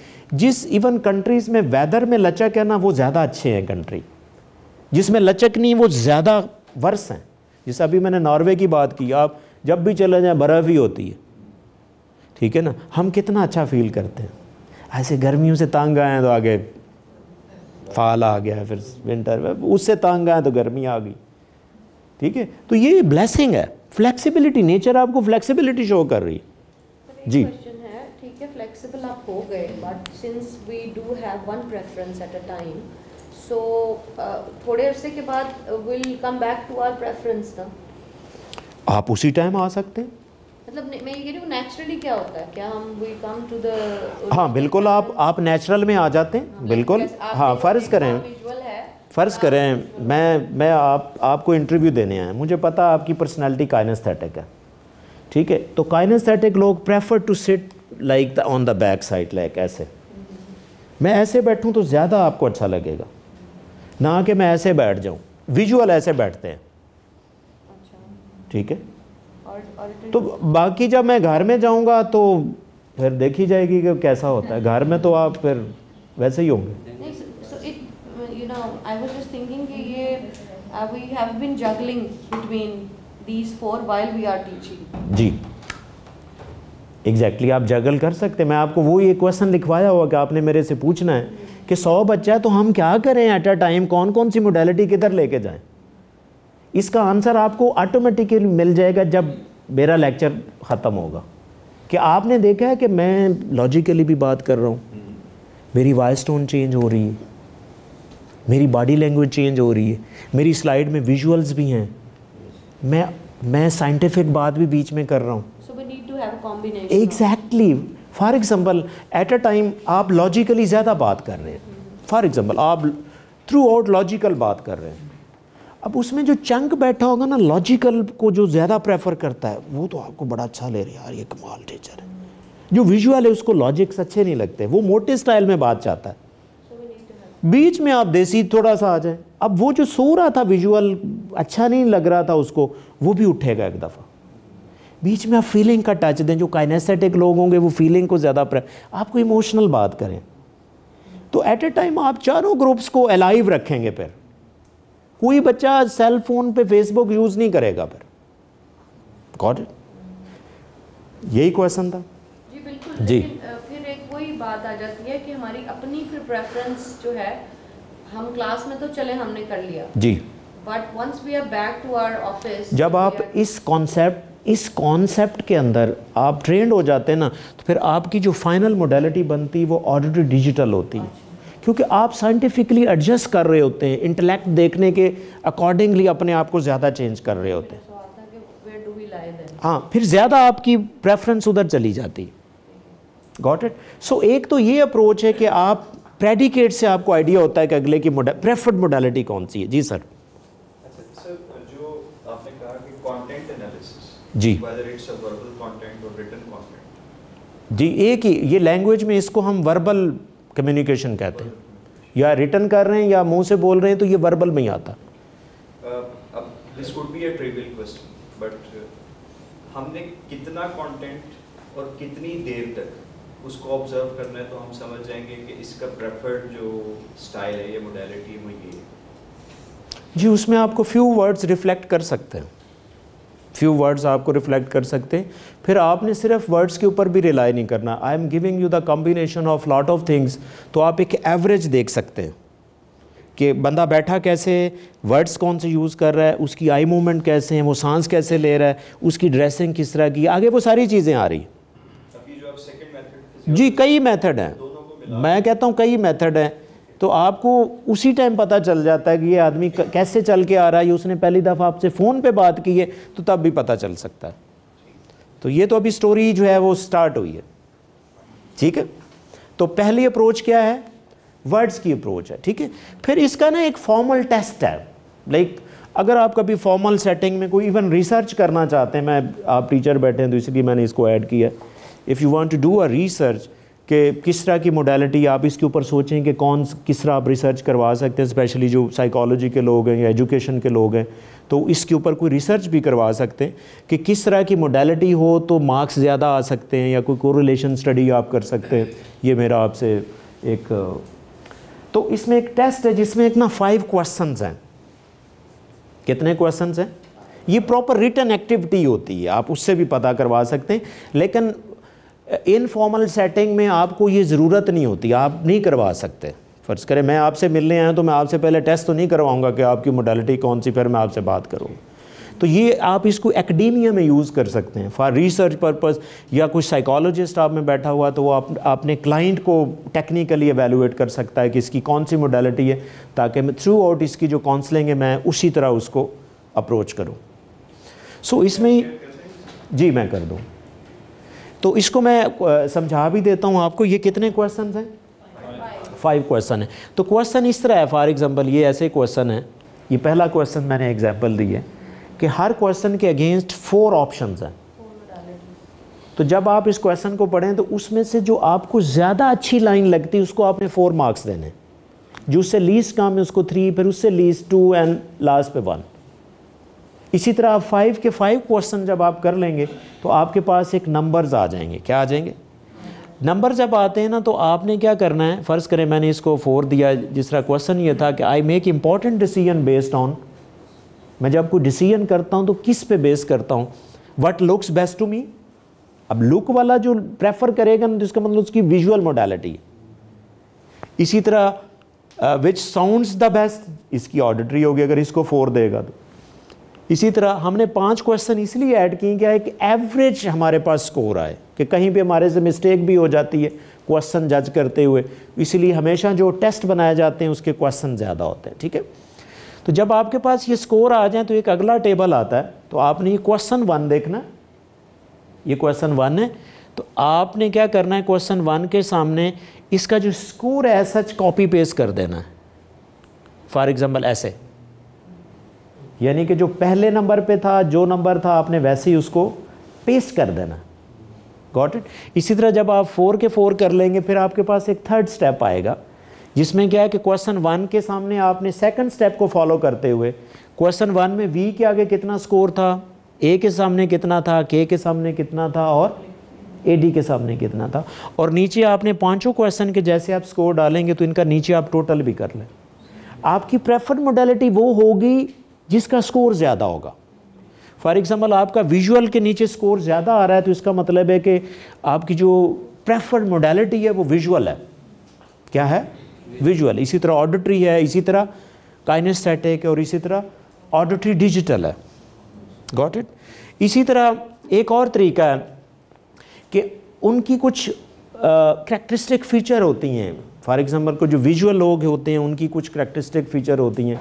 जिस इवन कंट्रीज में वेदर में लचक है ना वो ज़्यादा अच्छे हैं कंट्री जिसमें लचक नहीं वो ज़्यादा वर्स हैं जैसे अभी मैंने नॉर्वे की बात की आप जब भी चले जाएं बर्फ़ ही होती है ठीक है ना हम कितना अच्छा फील करते हैं ऐसे गर्मियों से तंग आए हैं तो आगे फाल आ गया फिर विंटर में उससे तंग आए तो गर्मी आ गई ठीक है तो ये ब्लेसिंग है फ्लेक्सिबिलिटी नेचर आपको फ्लेक्सिबिलिटी शो कर रही तो जी ठीक है फ्लेक्सिबल आप हो गए but since we do have one preference at a time so थोड़े अरसे के बाद will come back to preference ना आप उसी टाइम आ सकते हैं मतलब मैं ये कह रही क्या होता है क्या हम वी कम टू द हाँ बिल्कुल आप आप नेचुरल में आ जाते हैं हाँ, बिल्कुल हाँ फ़र्ज़ करें फ़र्ज़ करें मैं मैं आप आपको इंटरव्यू देने आया मुझे पता आपकी पर्सनालिटी काइनेस्थेटिक है ठीक है तो काइनेस्थेटिक लोग prefer to sit like the on the back side like ऐसे मैं ऐसे बैठूं तो ज़्यादा आपको अच्छा लगेगा ना कि मैं ऐसे बैठ जाऊं विजुअल ऐसे बैठते हैं अच्छा। ठीक है तो बाकी जब मैं घर में जाऊंगा तो फिर देखी जाएगी कि कैसा होता है घर में तो आप फिर वैसे ही होंगे uh, जी एग्जैक्टली exactly, आप जगल कर सकते मैं आपको वो ये क्वेश्चन लिखवाया हुआ कि आपने मेरे से पूछना है कि सौ बच्चा है तो हम क्या करें एट अ टाइम कौन कौन सी मोडेलिटी किधर लेके जाएं इसका आंसर आपको ऑटोमेटिकली मिल जाएगा जब मेरा लेक्चर ख़त्म होगा कि आपने देखा है कि मैं लॉजिकली भी बात कर रहा हूँ मेरी वॉइस टोन चेंज हो रही है मेरी बॉडी लैंग्वेज चेंज हो रही है मेरी स्लाइड में विजुअल्स भी हैं मैं मैं साइंटिफिक बात भी बीच में कर रहा हूँ exactly for example at a time आप लॉजिकली ज़्यादा बात कर रहे हैं फॉर एग्ज़ाम्पल आप थ्रू आउट लॉजिकल बात कर रहे हैं अब उसमें जो चंक बैठा होगा ना लॉजिकल को जो ज़्यादा प्रेफर करता है वो तो आपको बड़ा अच्छा ले रहा है यार ये कमाल टीचर है जो विजुअल है उसको लॉजिक्स अच्छे नहीं लगते वो मोटे स्टाइल में बात चाहता है बीच में आप देसी थोड़ा सा आ जाए अब वो जो सो रहा था विजुअल अच्छा नहीं लग रहा था उसको वो भी उठेगा एक दफ़ा बीच में आप फीलिंग का टच दें जो काइनेस्थेटिक लोग होंगे वो फीलिंग को ज़्यादा आपको इमोशनल बात करें तो एट ए टाइम आप चारों ग्रुप्स को अलाइव रखेंगे फिर कोई बच्चा सेल फोन पे फेसबुक यूज़ नहीं करेगा फिर गॉड यही क्वेश्चन था जी बिल्कुल जी फिर एक वही बात आ जाती है कि हमारी अपनी फिर प्रेफरेंस जो है हम क्लास में तो चले हमने कर लिया जी but once we are back to our office जब आप इस कॉन्सेप्ट इस कॉन्सेप्ट के अंदर आप ट्रेंड हो जाते हैं ना तो फिर आपकी जो फाइनल मोडेलिटी बनती है वो ऑलरेडी डिजिटल होती है अच्छा। क्योंकि आप साइंटिफिकली एडजस्ट कर रहे होते हैं इंटेलेक्ट देखने के अकॉर्डिंगली अपने आप को ज़्यादा चेंज कर रहे होते हैं तो हाँ फिर ज़्यादा आपकी प्रेफरेंस उधर चली जाती गॉट इट सो एक तो ये अप्रोच है कि आप प्रेडिकेट से आपको आइडिया होता है कि अगले की प्रेफर्ड मोडालिटी कौन सी है जी सर अच्छा, जी जी एक ही ये लैंग्वेज में इसको हम वर्बल कम्युनिकेशन कहते हैं या रिटर्न कर रहे हैं या मुंह से बोल रहे हैं तो ये वर्बल में ही आता हमने कितना कंटेंट और कितनी देर तक उसको ऑब्जर्व करना है तो हम समझ जाएंगे कि इसका प्रेफर्ड जो स्टाइल है ये मोडेलिटी वो ये जी उसमें आपको फ्यू वर्ड्स रिफ्लेक्ट कर सकते हैं फ्यू वर्ड्स आपको रिफ्लेक्ट कर सकते हैं फिर आपने सिर्फ वर्ड्स के ऊपर भी रिलाई नहीं करना I am giving you the combination of lot of things तो आप एक एवरेज देख सकते हैं कि बंदा बैठा कैसे वर्ड्स कौन से यूज़ कर रहा है उसकी आई मूवमेंट कैसे है वो सांस कैसे ले रहा है उसकी ड्रेसिंग किस तरह की आगे वो सारी चीज़ें आ रही जी कई मेथड हैं मैं कहता हूँ कई मेथड हैं तो आपको उसी टाइम पता चल जाता है कि ये आदमी कैसे चल के आ रहा है उसने पहली दफ़ा आपसे फ़ोन पे बात की है तो तब भी पता चल सकता है तो ये तो अभी स्टोरी जो है वो स्टार्ट हुई है ठीक है तो पहली अप्रोच क्या है वर्ड्स की अप्रोच है ठीक है फिर इसका ना एक फॉर्मल टेस्ट है लाइक अगर आप कभी फॉर्मल सेटिंग में कोई इवन रिसर्च करना चाहते हैं मैं आप टीचर बैठे हैं तो इसलिए मैंने इसको ऐड किया if you want to do a research कि किस तरह की मोडेलिटी आप इसके ऊपर सोचें कि कौन किस तरह आप रिसर्च करवा सकते हैं स्पेशली जो साइकोलॉजी के लोग हैं या एजुकेशन के लोग हैं तो इसके ऊपर कोई रिसर्च भी करवा सकते हैं कि किस तरह की मोडेलिटी हो तो मार्क्स ज़्यादा आ सकते हैं या कोई कोरिलेशन स्टडी आप कर सकते हैं ये मेरा आपसे एक तो इसमें एक टेस्ट है जिसमें एक ना फाइव क्वेश्चन हैं कितने क्वेश्चन हैं ये प्रॉपर रिटर्न एक्टिविटी होती है आप उससे भी पता करवा सकते हैं लेकिन इनफॉर्मल सेटिंग में आपको ये ज़रूरत नहीं होती आप नहीं करवा सकते फ़र्ज़ करें मैं आपसे मिलने आया तो मैं आपसे पहले टेस्ट तो नहीं करवाऊँगा कि आपकी मोडालिटी कौन सी फिर मैं आपसे बात करूँ तो ये आप इसको एकेडेमिया में यूज़ कर सकते हैं फॉर रिसर्च पर्पस या कुछ साइकोलॉजिस्ट आप में बैठा हुआ तो वो आप अपने क्लाइंट को टेक्निकली एवेलुएट कर सकता है कि इसकी कौन सी मोडालिटी है ताकि मैं थ्रू आउट इसकी जो काउंसलिंग है मैं उसी तरह उसको अप्रोच करूँ सो so, इसमें जी मैं कर दूँ तो इसको मैं समझा भी देता हूँ आपको ये कितने क्वेश्चन हैं फाइव क्वेश्चन है तो क्वेश्चन इस तरह है फॉर एग्ज़ाम्पल ये ऐसे क्वेश्चन है ये पहला क्वेश्चन मैंने एग्जाम्पल दी है कि हर क्वेश्चन के अगेंस्ट फोर ऑप्शन हैं तो जब आप इस क्वेश्चन को पढ़ें तो उसमें से जो आपको ज़्यादा अच्छी लाइन लगती है उसको आपने फोर मार्क्स देने जो उससे लीज काम है उसको थ्री फिर उससे लीज टू एंड लास्ट पे वन इसी तरह आप फाइव के फाइव क्वेश्चन जब आप कर लेंगे तो आपके पास एक नंबर्स आ जाएंगे क्या आ जाएंगे नंबर जब आते हैं ना तो आपने क्या करना है फ़र्ज़ करें मैंने इसको फोर दिया जिस तरह क्वेश्चन ये था कि I make important decision based on मैं जब कोई डिसीजन करता हूँ तो किस पे बेस करता हूँ what looks best to me अब लुक वाला जो प्रेफर करेगा ना तो इसका मतलब उसकी विजुअल मोडालिटी इसी तरह विच साउंड्स द बेस्ट इसकी ऑडिटरी होगी अगर इसको फोर देगा तो इसी तरह हमने पांच क्वेश्चन इसलिए ऐड किए क्या एक एवरेज हमारे पास स्कोर आए कि कहीं पे हमारे से मिस्टेक भी हो जाती है क्वेश्चन जज करते हुए इसलिए हमेशा जो टेस्ट बनाए जाते हैं उसके क्वेश्चन ज़्यादा होते हैं ठीक है तो जब आपके पास ये स्कोर आ जाए तो एक अगला टेबल आता है तो आपने ये क्वेश्चन वन देखना ये क्वेश्चन वन है तो आपने क्या करना है क्वेश्चन वन के सामने इसका जो स्कोर है सच कॉपी पेस्ट कर देना है फॉर एग्ज़ाम्पल ऐसे यानी कि जो पहले नंबर पे था जो नंबर था आपने वैसे ही उसको पेस्ट कर देना गॉट इट इसी तरह जब आप फोर के फोर कर लेंगे फिर आपके पास एक थर्ड स्टेप आएगा जिसमें क्या है कि क्वेश्चन वन के सामने आपने सेकंड स्टेप को फॉलो करते हुए क्वेश्चन वन में वी के आगे कितना स्कोर था ए के सामने कितना था के के सामने कितना था और ए डी के सामने कितना था और नीचे आपने पांचों क्वेश्चन के जैसे आप स्कोर डालेंगे तो इनका नीचे आप टोटल भी कर लें आपकी प्रेफर्ड मोडेलिटी वो होगी जिसका स्कोर ज़्यादा होगा फॉर एग्ज़ाम्पल आपका विजुअल के नीचे स्कोर ज़्यादा आ रहा है तो इसका मतलब है कि आपकी जो प्रेफर्ड मोडेलिटी है वो विजुअल है क्या है विजुअल इसी तरह ऑडिटरी है इसी तरह काइनेस्थेटिक और इसी तरह ऑडिटरी डिजिटल है गॉट इट इसी तरह एक और तरीका है कि उनकी कुछ करैक्टरिस्टिक फीचर होती हैं फॉर एग्ज़ाम्पल को जो विजुअल लोग होते हैं उनकी कुछ करैक्टरिस्टिक फीचर होती हैं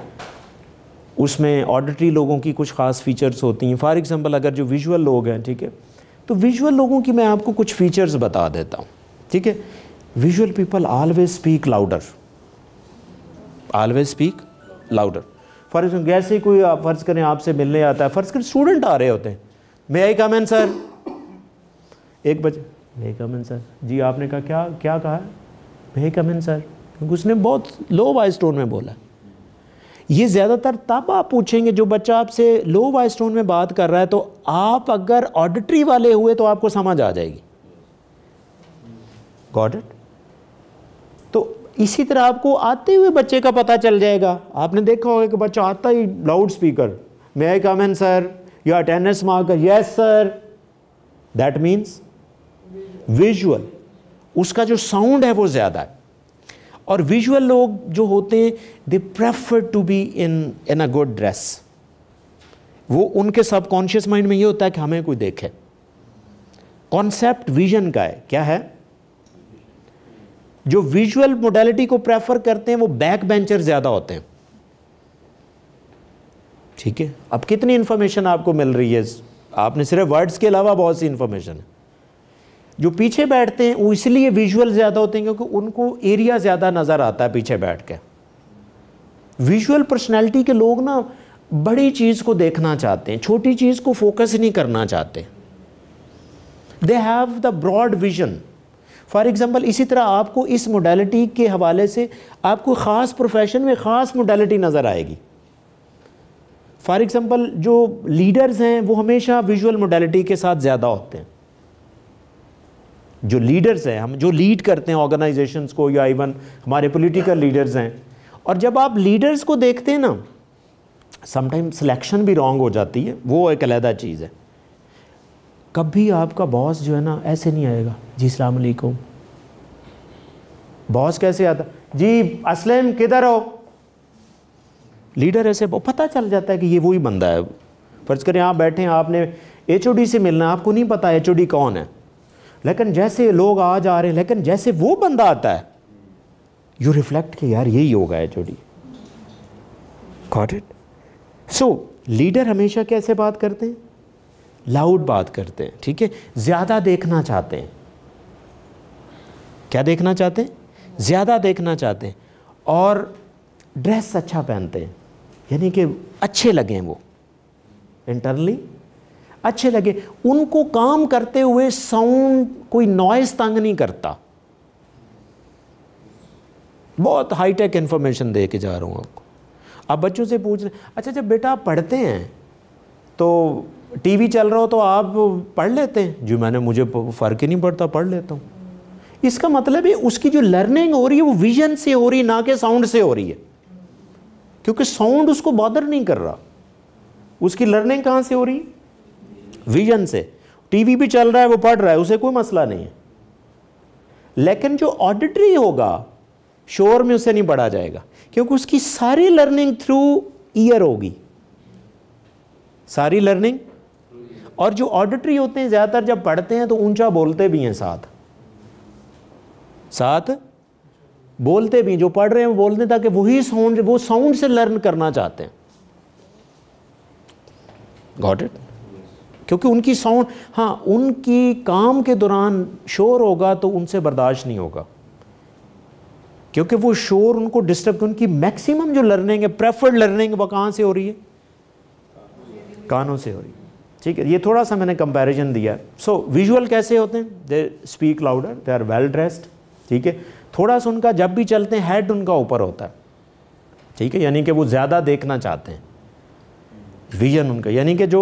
उसमें ऑडिटरी लोगों की कुछ ख़ास फ़ीचर्स होती हैं फॉर एग्ज़ाम्पल अगर जो विजुअल लोग हैं ठीक है तो विजुअल लोगों की मैं आपको कुछ फ़ीचर्स बता देता हूँ ठीक है visual people always speak louder always speak louder for example जैसे कोई आप फ़र्ज़ करें आपसे मिलने आता है फ़र्ज़ करें स्टूडेंट आ रहे होते हैं मे आई कम सर एक बजे मे कम सर जी आपने कहा क्या क्या कहा मे कम सर क्योंकि उसने बहुत लो वॉइस टोन में बोला ये ज़्यादातर तब आप पूछेंगे जो बच्चा आपसे लो वॉइस टोन में बात कर रहा है तो आप अगर ऑडिटरी वाले हुए तो आपको समझ आ जाएगी गॉड इट तो इसी तरह आपको आते हुए बच्चे का पता चल जाएगा आपने देखा होगा कि बच्चा आता ही loud speaker may I come in sir your attendance marker yes sir that means visual उसका जो साउंड है वो ज़्यादा है और विजुअल लोग जो होते हैं they prefer to be in in a good dress वो उनके सबकॉन्शियस माइंड में ये होता है कि हमें कोई देखे कॉन्सेप्ट विजन का है क्या है जो विजुअल मोडेलिटी को प्रेफर करते हैं वो बैक बेंचर ज़्यादा होते हैं ठीक है अब कितनी इंफॉर्मेशन आपको मिल रही है आपने सिर्फ वर्ड्स के अलावा बहुत सी इंफॉर्मेशन है जो पीछे बैठते हैं वो इसलिए विजुअल ज़्यादा होते हैं क्योंकि उनको एरिया ज़्यादा नज़र आता है पीछे बैठ के विजुअल पर्सनैलिटी के लोग ना बड़ी चीज़ को देखना चाहते हैं छोटी चीज़ को फोकस नहीं करना चाहते they have the broad vision for example इसी तरह आपको इस मोडेलिटी के हवाले से आपको ख़ास प्रोफेशन में ख़ास मोडेलिटी नज़र आएगी फॉर एग्ज़ाम्पल जो लीडर्स हैं वो हमेशा विजुअल मोडेलिटी के साथ ज़्यादा होते हैं जो लीडर्स हैं हम जो लीड करते हैं ऑर्गेनाइजेशंस को या इवन हमारे पॉलिटिकल लीडर्स हैं और जब आप लीडर्स को देखते हैं ना समटाइम सिलेक्शन भी रॉन्ग हो जाती है वो एक अलहदा चीज़ है कभी आपका बॉस जो है ना ऐसे नहीं आएगा जी सलामकुम बॉस कैसे आता जी असलम किधर हो लीडर ऐसे पता चल जाता है कि ये वही बंदा है फ़र्ज़ करें आप बैठे हैं आपने एच से मिलना आपको नहीं पता एच कौन है लेकिन जैसे लोग आ जा रहे हैं लेकिन जैसे वो बंदा आता है यू रिफ्लेक्ट कि यार यही होगा है जोड़ी गॉट इट सो लीडर हमेशा कैसे बात करते हैं लाउड बात करते हैं ठीक है ज़्यादा देखना चाहते हैं क्या देखना चाहते हैं ज़्यादा देखना चाहते हैं और ड्रेस अच्छा पहनते हैं यानी कि अच्छे लगे हैं वो इंटरनली अच्छे लगे उनको काम करते हुए साउंड कोई नॉइज तंग नहीं करता बहुत हाईटेक इंफॉर्मेशन दे के जा रहा हूँ आपको आप बच्चों से पूछ रहे अच्छा जब बेटा आप पढ़ते हैं तो टीवी चल रहा हो तो आप पढ़ लेते हैं जो मैंने मुझे फ़र्क ही नहीं पड़ता पढ़ लेता हूँ इसका मतलब है उसकी जो लर्निंग हो रही है वो विजन से हो रही ना कि साउंड से हो रही है क्योंकि साउंड उसको बॉदर नहीं कर रहा उसकी लर्निंग कहाँ से हो रही है विजन से टीवी भी चल रहा है वो पढ़ रहा है उसे कोई मसला नहीं है लेकिन जो ऑडिटरी होगा शोर में उसे नहीं पढ़ा जाएगा क्योंकि उसकी सारी लर्निंग थ्रू ईयर होगी सारी लर्निंग और जो ऑडिटरी होते हैं ज़्यादातर जब पढ़ते हैं तो ऊंचा बोलते भी हैं साथ साथ बोलते भी हैं जो पढ़ रहे हैं वो बोलते हैं ताकि वही साउंड वो साउंड से लर्न करना चाहते हैं गॉट इट क्योंकि उनकी साउंड हाँ उनकी काम के दौरान शोर होगा तो उनसे बर्दाश्त नहीं होगा क्योंकि वो शोर उनको डिस्टर्ब उनकी मैक्सिमम जो लर्निंग है प्रेफर्ड लर्निंग वह कहाँ से हो रही है कानों से हो रही है ठीक है ये थोड़ा सा मैंने कंपैरिजन दिया है सो विजुअल कैसे होते हैं they speak louder they are well dressed ठीक है थोड़ा सा उनका जब भी चलते हैं हेड उनका ऊपर होता है ठीक है यानी कि वो ज़्यादा देखना चाहते हैं विजन उनका यानी कि जो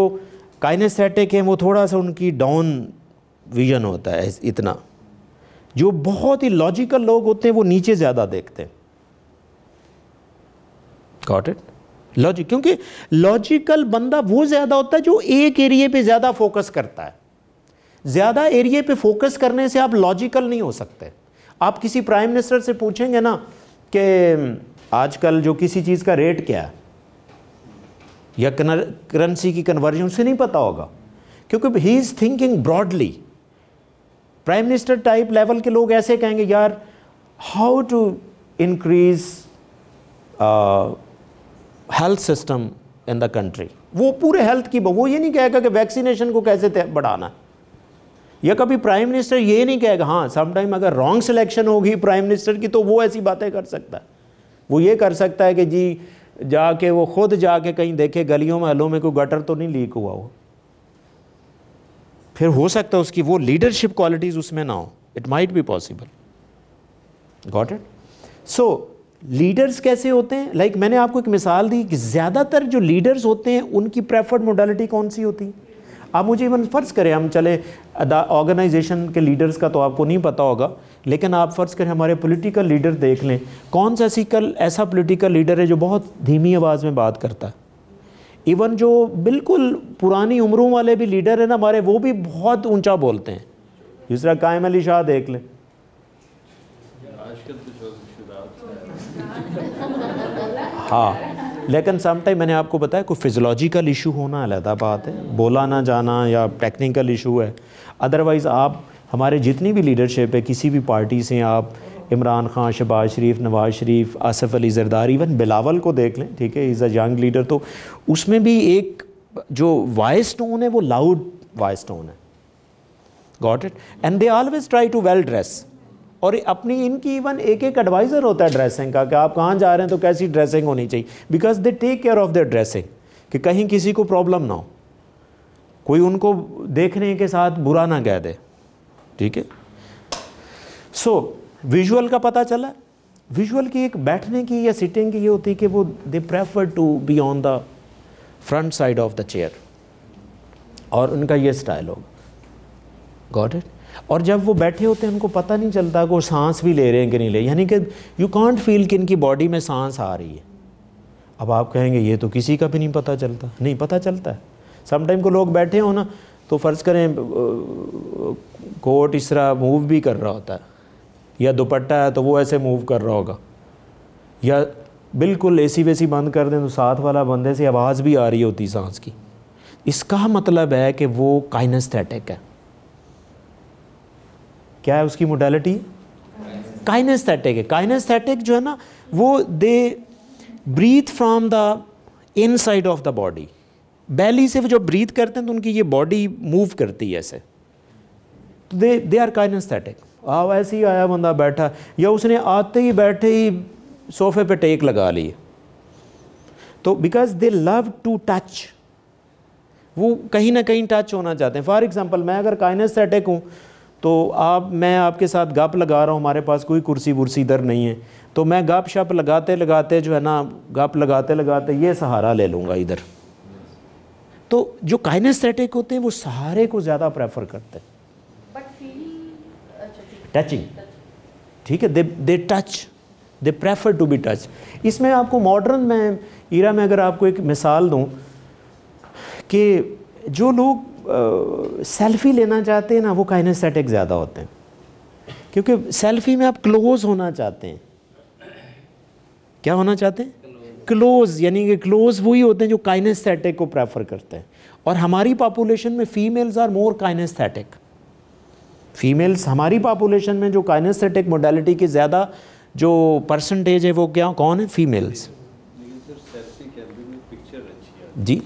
काइनेस्थेटिक हैं वो थोड़ा सा उनकी डाउन विजन होता है इतना जो बहुत ही लॉजिकल लोग होते हैं वो नीचे ज़्यादा देखते हैं गॉट इट लॉजिक क्योंकि लॉजिकल बंदा वो ज़्यादा होता है जो एक एरिए पे ज़्यादा फोकस करता है ज़्यादा एरिए पे फोकस करने से आप लॉजिकल नहीं हो सकते आप किसी प्राइम मिनिस्टर से पूछेंगे ना कि आजकल जो किसी चीज़ का रेट क्या है या करेंसी की कन्वर्जन से नहीं पता होगा क्योंकि he is thinking broadly prime minister type level के लोग ऐसे कहेंगे यार how to increase health system in the country वो पूरे हेल्थ की वो ये नहीं कहेगा कि वैक्सीनेशन को कैसे बढ़ाना या कभी प्राइम मिनिस्टर ये नहीं कहेगा हाँ समटाइम अगर रॉन्ग सिलेक्शन होगी प्राइम मिनिस्टर की तो वो ऐसी बातें कर सकता है वो ये कर सकता है कि जी जाके वो खुद जाके कहीं देखे गलियों महलों में कोई गटर तो नहीं लीक हुआ हो फिर हो सकता है उसकी वो लीडरशिप क्वालिटीज़ उसमें ना हो it might be possible got it so leaders कैसे होते हैं लाइक like मैंने आपको एक मिसाल दी कि ज़्यादातर जो लीडर्स होते हैं उनकी प्रेफर्ड मोडालिटी कौन सी होती है आप मुझे इवन फ़र्ज़ करें हम चले ऑर्गेनाइजेशन के लीडर्स का तो आपको नहीं पता होगा लेकिन आप फ़र्ज़ करें हमारे पॉलिटिकल लीडर देख लें कौन सा ऐसी कल ऐसा पॉलिटिकल लीडर है जो बहुत धीमी आवाज़ में बात करता है इवन जो बिल्कुल पुरानी उम्रों वाले भी लीडर हैं ना हमारे वो भी बहुत ऊँचा बोलते हैं दूसरा कायम अली शाह देख लें तो हाँ लेकिन समटाइम मैंने आपको बताया कोई फिजोलॉजिकल इशू होना अलहदा बात है बोला ना जाना या टेक्निकल इशू है अदरवाइज़ आप हमारे जितनी भी लीडरशिप है किसी भी पार्टी से आप इमरान खान शबाज शरीफ नवाज शरीफ आसफ़ अली ज़रदार इवन बिलावल को देख लें ठीक है इज़ अ यंग लीडर तो उसमें भी एक जो वॉइस टोन है वो लाउड वॉइस टोन है got it and they always try to well dress और अपनी इनकी इवन एक एक एडवाइज़र होता है ड्रेसिंग का कि आप कहाँ जा रहे हैं तो कैसी ड्रेसिंग होनी चाहिए because they take care of the dressing कि कहीं किसी को प्रॉब्लम ना हो कोई उनको देखने के साथ बुरा ना कह दे ठीक है सो विजुअल का पता चला विजुअल की एक बैठने की या सिटिंग की ये होती है कि वो they prefer to be on the front side of the chair और उनका ये स्टाइल होगा गॉट इट और जब वो बैठे होते हैं उनको पता नहीं चलता कि वो सांस भी ले रहे हैं कि नहीं ले यानी कि यू कॉन्ट फील कि इनकी बॉडी में सांस आ रही है अब आप कहेंगे ये तो किसी का भी नहीं पता चलता नहीं पता चलता है समटाइम को लोग बैठे हो ना तो फ़र्ज़ करें कोट इस तरह मूव भी कर रहा होता है या दुपट्टा है तो वो ऐसे मूव कर रहा होगा या बिल्कुल ए सी वेसी बंद कर दें तो साथ वाला बंदे से आवाज़ भी आ रही होती सांस की इसका मतलब है कि वो काइनस्थेटिक है क्या है उसकी मोडालिटी काइनेस्थेटिक है काइनेस्थेटिक जो है ना वो they breathe from the inside of the body belly से वो जब ब्रीथ करते हैं तो उनकी ये बॉडी मूव करती है ऐसे तो दे दे आर काइनेस्थेटिक आओ ऐसे ही आया बंदा बैठा या उसने आते ही बैठे ही सोफे पे टेक लगा ली तो because they love to touch वो कहीं ना कहीं टच होना चाहते हैं फॉर एग्ज़ाम्पल मैं अगर काइनेस्थेटिक हूँ तो आप मैं आपके साथ गप लगा रहा हूँ हमारे पास कोई कुर्सी वुर्सी इधर नहीं है तो मैं गप शप लगाते लगाते जो है ना गप लगाते लगाते ये सहारा ले लूँगा इधर तो जो काइनेस्थेटिक होते हैं वो सहारे को ज़्यादा प्रेफर करते हैं टचिंग uh, ठीक है they they touch they prefer to be touch इसमें आपको मॉडर्न में ईरा में अगर आपको एक मिसाल दूँ कि जो लोग सेल्फी लेना चाहते हैं ना वो काइनेस्थेटिक ज़्यादा होते हैं क्योंकि सेल्फी में आप क्लोज होना चाहते हैं क्या होना चाहते हैं क्लोज यानी कि क्लोज वही होते हैं जो काइनेस्थेटिक को प्रेफर करते हैं और हमारी पॉपुलेशन में females are more kinesthetic females हमारी पॉपुलेशन में जो काइनेस्थेटिक मोडलिटी की ज़्यादा जो परसेंटेज है वो क्या कौन है फीमेल्स जी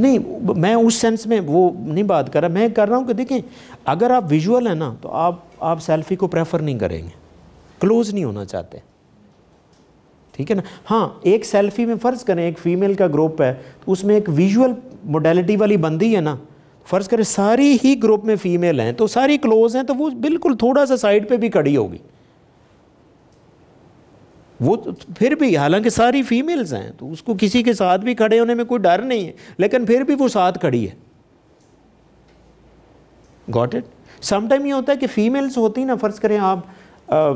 नहीं मैं उस सेंस में वो नहीं बात कर रहा मैं कर रहा हूँ कि देखें अगर आप विजुअल हैं ना तो आप आप सेल्फी को प्रेफर नहीं करेंगे क्लोज नहीं होना चाहते ठीक है ना हाँ एक सेल्फी में फ़र्ज़ करें एक फ़ीमेल का ग्रुप है तो उसमें एक विजुअल मोडेलिटी वाली बंदी है ना फ़र्ज़ करें सारी ही ग्रुप में फ़ीमेल हैं तो सारी क्लोज हैं तो वो बिल्कुल थोड़ा सा साइड पर भी खड़ी होगी वो तो फिर भी हालांकि सारी फीमेल्स हैं तो उसको किसी के साथ भी खड़े होने में कोई डर नहीं है लेकिन फिर भी वो साथ खड़ी है गॉट इट समटाइम ये होता है कि फ़ीमेल्स होती ना फ़र्ज़ करें आप आ, आ, आ,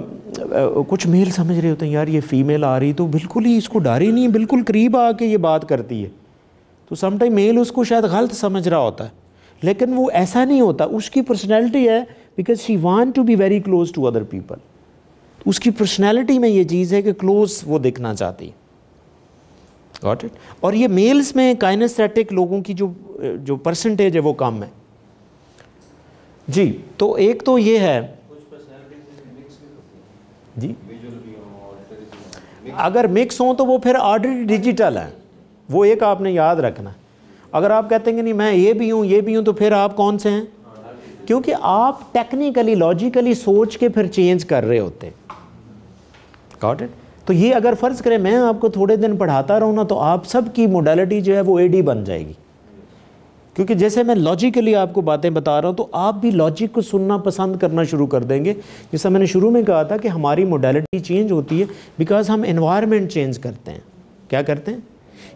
कुछ मेल समझ रहे होते हैं यार ये फ़ीमेल आ रही तो बिल्कुल ही इसको डर ही नहीं बिल्कुल करीब आके ये बात करती है तो समटाइम मेल उसको शायद गलत समझ रहा होता है लेकिन वो ऐसा नहीं होता उसकी पर्सनैलिटी है because she want to be very close to other people तो उसकी पर्सनैलिटी में ये चीज़ है कि क्लोज वो दिखना चाहती गॉट इट और ये मेल्स में काइनेस्थेटिक लोगों की जो जो परसेंटेज है वो कम है जी तो एक तो ये है जी अगर मिक्स हो तो वो फिर ऑलरेडी डिजिटल है वो एक आपने याद रखना अगर आप कहते हैं कि नहीं मैं ये भी हूँ ये भी हूँ तो फिर आप कौन से हैं हाँ, क्योंकि आप टेक्निकली लॉजिकली सोच के फिर चेंज कर रहे होते हैं गॉट इट तो ये अगर फ़र्ज़ करें मैं आपको थोड़े दिन पढ़ाता रहूँ ना तो आप सब की मोडालिटी जो है वो ए बन जाएगी क्योंकि जैसे मैं लॉजिकली आपको बातें बता रहा हूँ तो आप भी लॉजिक को सुनना पसंद करना शुरू कर देंगे जैसा मैंने शुरू में कहा था कि हमारी मोडालिटी चेंज होती है बिकॉज हम इन्वायरमेंट चेंज करते हैं क्या करते हैं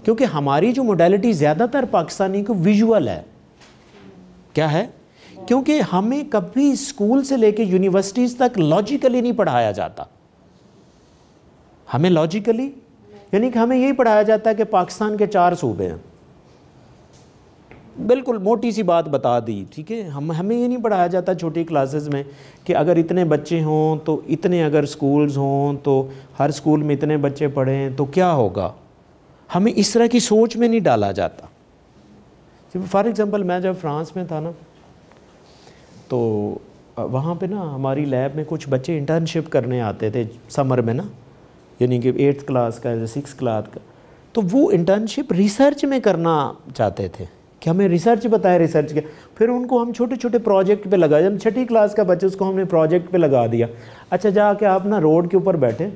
क्योंकि हमारी जो मोडालिटी ज़्यादातर पाकिस्तानी को विजुअल है क्या है क्योंकि हमें कभी स्कूल से लेकर यूनिवर्सिटीज़ तक लॉजिकली नहीं पढ़ाया जाता हमें लॉजिकली यानी कि हमें यही पढ़ाया जाता है कि पाकिस्तान के चार सूबे हैं बिल्कुल मोटी सी बात बता दी ठीक है हम हमें ये नहीं पढ़ाया जाता छोटी क्लासेस में कि अगर इतने बच्चे हों तो इतने अगर स्कूल्स हों तो हर स्कूल में इतने बच्चे पढ़ें तो क्या होगा हमें इस तरह की सोच में नहीं डाला जाता फॉर एग्ज़ाम्पल मैं जब फ्रांस में था ना तो वहाँ पे ना हमारी लैब में कुछ बच्चे इंटर्नशिप करने आते थे समर में ना यानी कि एट्थ क्लास का या सिक्स क्लास का तो वो इंटर्नशिप रिसर्च में करना चाहते थे कि हमें रिसर्च बताया रिसर्च के फिर उनको हम छोटे छोटे प्रोजेक्ट पे लगा जब छठी क्लास का बच्चे उसको हमने प्रोजेक्ट पे लगा दिया अच्छा जाके आप ना रोड के ऊपर बैठे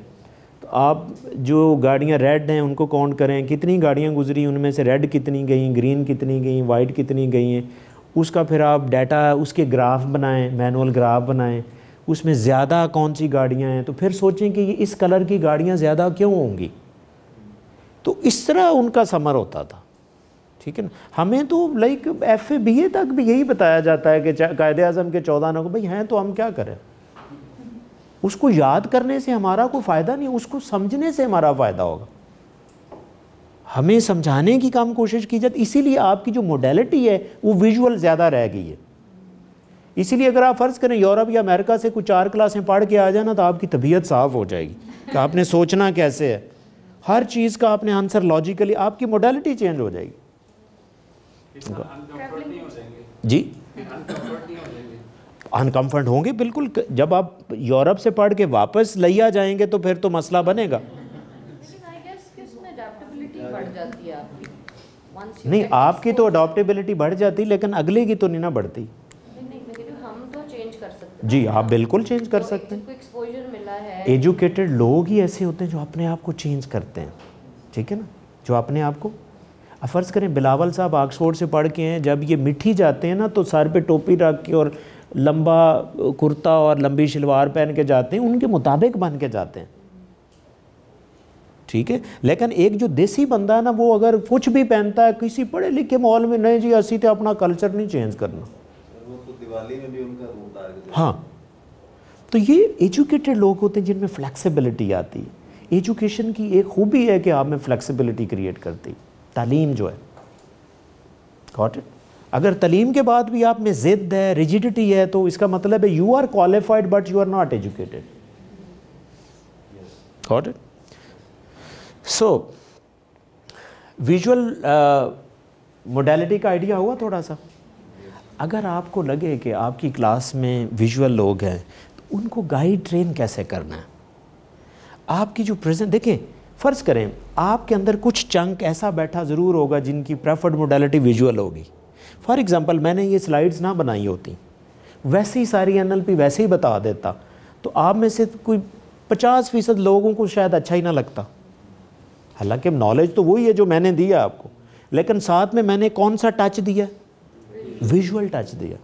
तो आप जो गाड़ियाँ रेड हैं उनको काउंट करें कितनी गाड़ियाँ गुजरी उनमें से रेड कितनी गई ग्रीन कितनी गई वाइट कितनी गई हैं उसका फिर आप डाटा उसके ग्राफ बनाएं मैनुअल ग्राफ बनाएं उसमें ज़्यादा कौन सी गाड़ियाँ हैं तो फिर सोचें कि ये इस कलर की गाड़ियाँ ज़्यादा क्यों होंगी तो इस तरह उनका समर होता था ठीक है ना हमें तो like F A B A तक भी यही बताया जाता है कि कायद अजम के चौदह नौ भाई हैं तो हम क्या करें उसको याद करने से हमारा कोई फ़ायदा नहीं उसको समझने से हमारा फ़ायदा होगा हमें समझाने की काम कोशिश की जाती इसीलिए आपकी जो मोडेलिटी है वो विजुअल ज़्यादा रह गई है इसीलिए अगर आप फ़र्ज़ करें यूरोप या अमेरिका से कुछ चार क्लासें पढ़ के आ जाना तो आपकी तबीयत साफ़ हो जाएगी कि आपने सोचना कैसे है हर चीज़ का आपने आंसर लॉजिकली आपकी मोडालिटी चेंज हो जाएगी जी अनकम्फर्ट होंगे बिल्कुल जब आप यूरोप से पढ़ के वापस लिया जाएंगे तो फिर तो मसला बनेगा नहीं आपकी तो अडोप्टेबिलिटी बढ़ जाती लेकिन अगले की तो नहीं ना बढ़ती जी आप बिल्कुल चेंज कर तो सकते हैं एक्सपोजर मिला है एजुकेटेड लोग ही ऐसे होते हैं जो अपने आप को चेंज करते हैं ठीक है ना जो अपने आप को अफ़र्ज़ करें बिलावल साहब ऑक्सफोर्ड से पढ़ के हैं जब ये मिठी जाते हैं ना तो सर पे टोपी रख के और लंबा कुर्ता और लंबी शलवार पहन के जाते हैं उनके मुताबिक बन के जाते हैं ठीक है लेकिन एक जो देसी बंदा है ना वो अगर कुछ भी पहनता है किसी पढ़े लिखे माहौल में नहीं जी असी तो अपना कल्चर नहीं चेंज करना दिवाली में भी उनका रूप हाँ तो ये एजुकेटेड लोग होते हैं जिनमें फ्लैक्सीबिलिटी आती है एजुकेशन की एक खूबी है कि आप में फ्लैक्सिबिलिटी क्रिएट करती तालीम जो है गॉट इट अगर तलीम के बाद भी आप में जिद है रिजिडिटी है तो इसका मतलब है you are qualified but you are not educated got it so visual modality का आइडिया हुआ थोड़ा सा अगर आपको लगे कि आपकी क्लास में विजुअल लोग हैं तो उनको गाइड ट्रेन कैसे करना है आपकी जो प्रेजेंट देखें फ़र्ज़ करें आपके अंदर कुछ चंक ऐसा बैठा ज़रूर होगा जिनकी प्रेफर्ड मोडलिटी विजुअल होगी फॉर एग्ज़ाम्पल मैंने ये स्लाइड्स ना बनाई होती वैसे ही सारी एन पी वैसे ही बता देता तो आप में से कोई पचास फ़ीसद लोगों को शायद अच्छा ही ना लगता हालांकि नॉलेज तो वही है जो मैंने दिया आपको लेकिन साथ में मैंने कौन सा टच दिया विजुअल टच दिया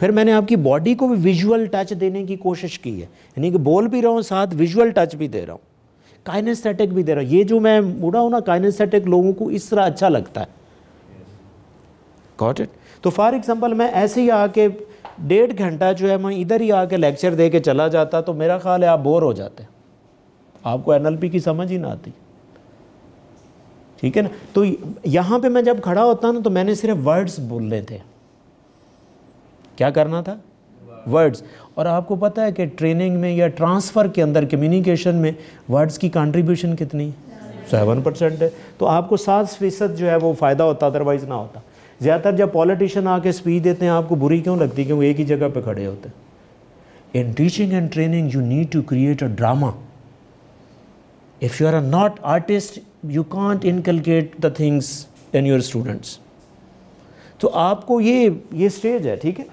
फिर मैंने आपकी बॉडी को भी विजुअल टच देने की कोशिश की है यानी कि बोल भी रहा हूँ साथ विजुअल टच भी दे रहा हूँ काइनेस्थेटिक भी दे रहा हूँ ये जो मैं मुड़ा हूँ ना काइनेस्थेटिक लोगों को इस तरह अच्छा लगता है गॉट इट तो फॉर एग्जाम्पल मैं ऐसे ही आके डेढ़ घंटा जो है मैं इधर ही आके लेक्चर दे के चला जाता तो मेरा ख्याल है आप बोर हो जाते आपको एन की समझ ही ना आती ठीक है ना तो यहाँ पे मैं जब खड़ा होता ना तो मैंने सिर्फ वर्ड्स बोलने थे क्या करना था वर्ड्स और आपको पता है कि ट्रेनिंग में या ट्रांसफ़र के अंदर कम्युनिकेशन में वर्ड्स की कंट्रीब्यूशन कितनी सेवन परसेंट है तो आपको सात फीसद जो है वो फ़ायदा होता अदरवाइज़ ना होता ज़्यादातर जब पॉलिटिशियन आके स्पीच देते हैं आपको बुरी क्यों लगती है कि वो एक ही जगह पे खड़े होते in teaching and training you need to create a drama if you are a not artist you can't inculcate the things in your students तो आपको ये ये स्टेज है ठीक है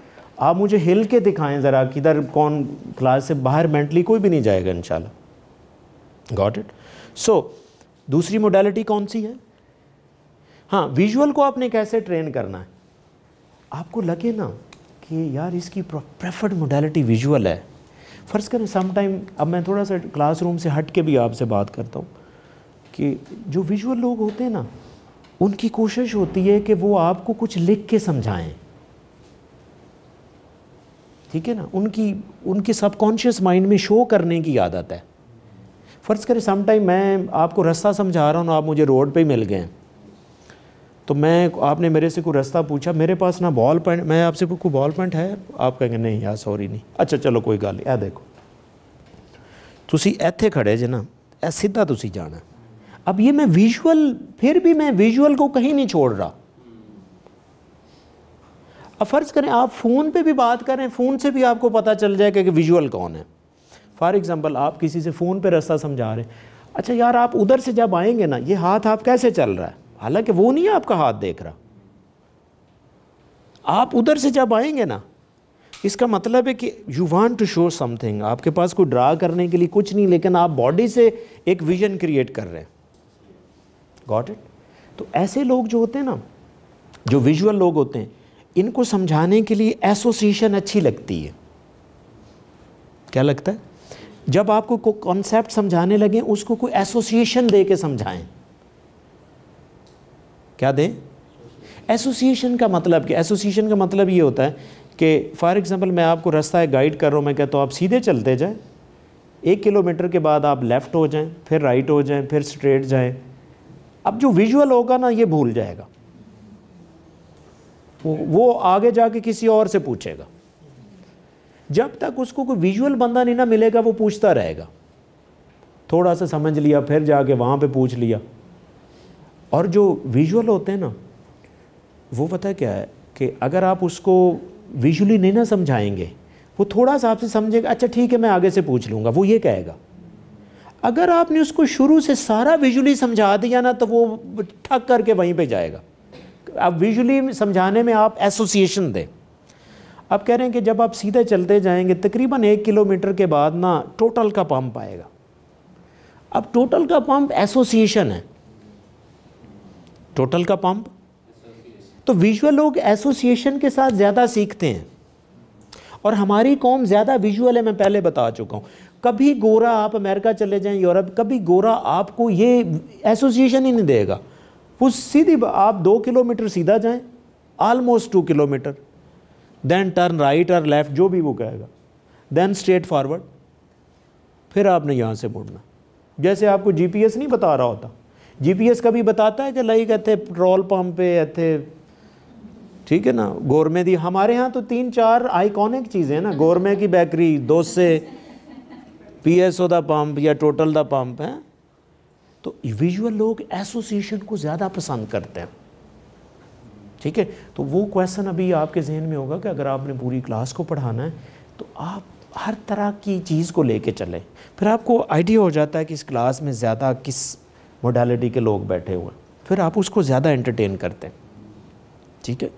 आप मुझे हिल के दिखाएं ज़रा किधर कौन क्लास से बाहर मेंटली कोई भी नहीं जाएगा इन गॉट इट सो दूसरी मोडालिटी कौन सी है हाँ विजुअल को आपने कैसे ट्रेन करना है आपको लगे ना कि यार इसकी प्रेफर्ड मोडालिटी विजुअल है फर्स्ट करें समटाइम अब मैं थोड़ा सा क्लासरूम से हट के भी आपसे बात करता हूँ कि जो विजुअल लोग होते हैं ना उनकी कोशिश होती है कि वो आपको कुछ लिख के समझाएं ठीक है ना उनकी उनकी सबकॉन्शियस माइंड में शो करने की आदत है फ़र्ज़ करें समटाइम मैं आपको रास्ता समझा रहा हूँ आप मुझे रोड पे मिल गए तो मैं आपने मेरे से कोई रास्ता पूछा मेरे पास ना बॉल पॉइंट मैं आपसे कोई बॉल पॉइंट है आप कहेंगे नहीं यार सॉरी नहीं अच्छा चलो कोई गल नहीं देखो तुम इतें खड़े जे ना सीधा ਸਿੱਧਾ जाना ਜਾਣਾ अब ये मैं विजुअल फिर भी मैं विजुअल को कहीं नहीं छोड़ रहा अब फ़र्ज़ करें आप फ़ोन पे भी बात करें फ़ोन से भी आपको पता चल जाएगा कि विजुअल कौन है फॉर एग्ज़ाम्पल आप किसी से फ़ोन पे रास्ता समझा रहे हैं अच्छा यार आप उधर से जब आएंगे ना ये हाथ आप कैसे चल रहा है हालांकि वो नहीं आपका हाथ देख रहा आप उधर से जब आएंगे ना इसका मतलब है कि you want to show something आपके पास कोई ड्रा करने के लिए कुछ नहीं लेकिन आप बॉडी से एक विजन क्रिएट कर रहे हैं गॉट इट तो ऐसे लोग जो होते हैं ना जो विजुअल लोग होते हैं इनको समझाने के लिए एसोसिएशन अच्छी लगती है क्या लगता है जब आपको कोई कॉन्सेप्ट समझाने लगे उसको कोई एसोसिएशन दे के समझाएं क्या दें एसोसिएशन का मतलब क्या एसोसिएशन का मतलब ये होता है कि फॉर एग्ज़ाम्पल मैं आपको रास्ता गाइड कर रहा हूँ मैं कहता हूँ आप सीधे चलते जाएं एक किलोमीटर के बाद आप लेफ़्ट हो जाएं फिर राइट हो जाएं फिर स्ट्रेट जाएं अब जो विजुअल होगा ना ये भूल जाएगा वो वो आगे जाके किसी और से पूछेगा जब तक उसको कोई विजुअल बंदा नहीं ना मिलेगा वो पूछता रहेगा थोड़ा सा समझ लिया फिर जाके वहाँ पे पूछ लिया और जो विजुअल होते हैं ना वो पता क्या है कि अगर आप उसको विजुअली नहीं ना समझाएंगे वो थोड़ा सा आपसे समझेगा अच्छा ठीक है मैं आगे से पूछ लूँगा वो ये कहेगा अगर आपने उसको शुरू से सारा विजुअली समझा दिया ना तो वो ठक करके वहीं पे जाएगा अब विजुअली समझाने में आप एसोसिएशन दें आप कह रहे हैं कि जब आप सीधे चलते जाएंगे तकरीबन एक किलोमीटर के बाद ना टोटल का पंप आएगा अब टोटल का पंप एसोसिएशन है टोटल का पंप तो विजुअल लोग एसोसिएशन के साथ ज़्यादा सीखते हैं और हमारी कौम ज़्यादा विजुअल है मैं पहले बता चुका हूँ कभी गोरा आप अमेरिका चले जाएं यूरोप कभी गोरा आपको ये एसोसिएशन ही नहीं देगा वो सीधी आप दो किलोमीटर सीधा जाएं almost two kilometre then turn right और लेफ़्ट जो भी वो कहेगा देन स्ट्रेट फॉरवर्ड फिर आपने यहाँ से मुड़ना जैसे आपको जीपीएस नहीं बता रहा होता जीपीएस कभी बताता है कि लाइक इतने पेट्रोल पम्प पे इतने ठीक है ना गोरमे दी हमारे यहाँ तो तीन चार आइकॉनिक चीज़ें हैं ना गोरमे की बेकरी से ओ का पंप या टोटल का पंप है तो विजुअल लोग एसोसिएशन को ज़्यादा पसंद करते हैं ठीक है तो वो क्वेश्चन अभी आपके जहन में होगा कि अगर आपने पूरी क्लास को पढ़ाना है तो आप हर तरह की चीज़ को लेके चलें फिर आपको आइडिया हो जाता है कि इस क्लास में ज़्यादा किस मोडालिटी के लोग बैठे हुए हैं फिर आप उसको ज़्यादा एंटरटेन करते हैं ठीक है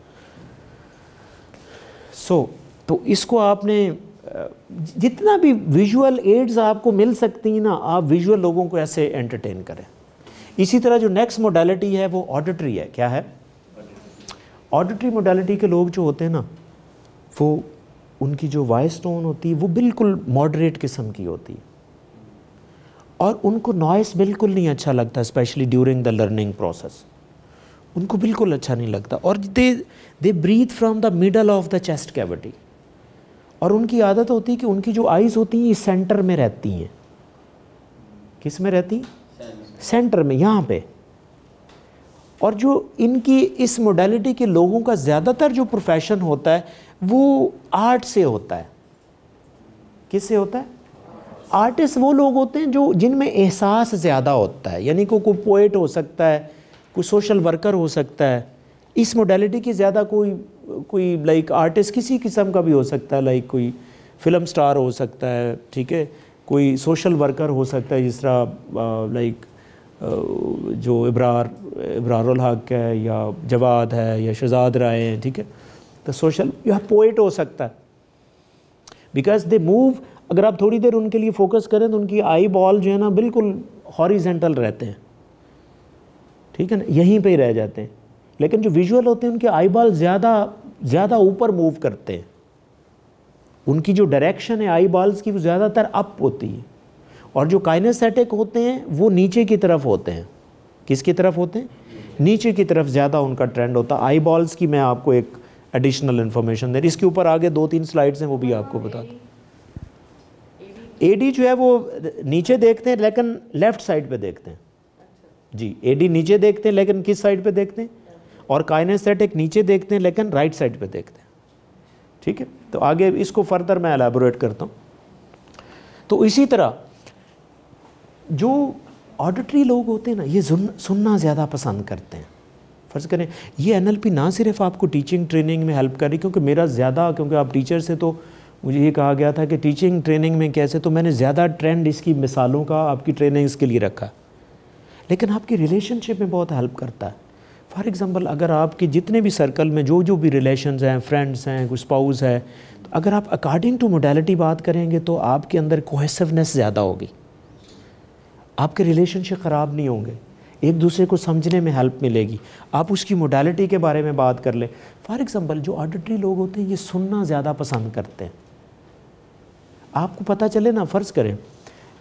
सो so, तो इसको आपने जितना भी विजुअल एड्स आपको मिल सकती हैं ना आप विजुअल लोगों को ऐसे एंटरटेन करें इसी तरह जो नेक्स्ट मोडालिटी है वो ऑडिटरी है क्या है ऑडिटरी मोडालिटी के लोग जो होते हैं ना वो उनकी जो वॉइस टोन होती है वो बिल्कुल मॉडरेट किस्म की होती है और उनको नॉइस बिल्कुल नहीं अच्छा लगता specially during the learning process उनको बिल्कुल अच्छा नहीं लगता और they they breathe from the middle of the chest cavity और उनकी आदत होती है कि उनकी जो आइज़ होती हैं ये सेंटर में रहती हैं किस में रहती सेंटर में यहाँ पे और जो इनकी इस मोडेलिटी के लोगों का ज़्यादातर जो प्रोफेशन होता है वो आर्ट से होता है किस से होता है आर्टिस्ट वो लोग होते हैं जो जिनमें एहसास ज़्यादा होता है यानी को कोई पोइट हो सकता है कोई सोशल वर्कर हो सकता है इस मोडेलिटी की ज़्यादा कोई कोई लाइक आर्टिस्ट किसी किस्म का भी हो सकता है लाइक कोई फिल्म स्टार हो सकता है ठीक है कोई सोशल वर्कर हो सकता है जिस तरह लाइक जो इब्रार इब्रार हक है या जवाद है या शहजाद राय हैं ठीक है तो सोशल या पोइट हो सकता है बिकॉज दे मूव अगर आप थोड़ी देर उनके लिए फोकस करें तो उनकी आई बॉल जो है ना बिल्कुल हॉरिजेंटल रहते हैं ठीक है ना यहीं पे ही रह जाते हैं लेकिन जो विजुअल होते हैं उनके आई बॉल ज़्यादा ज़्यादा ऊपर मूव करते हैं उनकी जो डायरेक्शन है आई बॉल्स की वो ज़्यादातर अप होती है और जो काइनेसेटिक होते हैं वो नीचे की तरफ होते हैं किसकी तरफ होते हैं नीचे की तरफ ज़्यादा उनका ट्रेंड होता है आई बॉल्स की मैं आपको एक एडिशनल इन्फॉर्मेशन दे रही इसके ऊपर आगे दो तीन स्लाइड्स हैं वो भी आपको बता दूँ एडी जो है वो नीचे देखते हैं लेकिन लेफ़्ट साइड पे देखते हैं जी एडी नीचे देखते हैं लेकिन किस साइड पे देखते हैं और काइनेस्थेटिक नीचे देखते हैं लेकिन राइट साइड पे देखते हैं ठीक है तो आगे इसको फर्दर मैं एलेबोरेट करता हूँ तो इसी तरह जो ऑडिटरी लोग होते हैं ना ये सुनना ज़्यादा पसंद करते हैं फ़र्ज़ करें ये एन ना सिर्फ आपको टीचिंग ट्रेनिंग में हेल्प कर रही क्योंकि मेरा ज़्यादा क्योंकि आप टीचर से तो मुझे ये कहा गया था कि टीचिंग ट्रेनिंग में कैसे तो मैंने ज़्यादा ट्रेंड इसकी मिसालों का आपकी ट्रेनिंग इसके लिए रखा लेकिन आपकी रिलेशनशिप में बहुत हेल्प करता है फॉर एग्ज़ाम्पल अगर आपके जितने भी सर्कल में जो जो भी रिलेशन हैं फ्रेंड्स हैं कुछ स्पाउस है तो अगर आप अकॉर्डिंग टू मोडेलिटी बात करेंगे तो आपके अंदर कोहेसिवनेस ज़्यादा होगी आपके रिलेशनशिप ख़राब नहीं होंगे एक दूसरे को समझने में हेल्प मिलेगी आप उसकी मोडालिटी के बारे में बात कर लें फॉर एग्ज़ाम्पल जो ऑडिटरी लोग होते हैं ये सुनना ज़्यादा पसंद करते हैं आपको पता चले ना फ़र्ज़ करें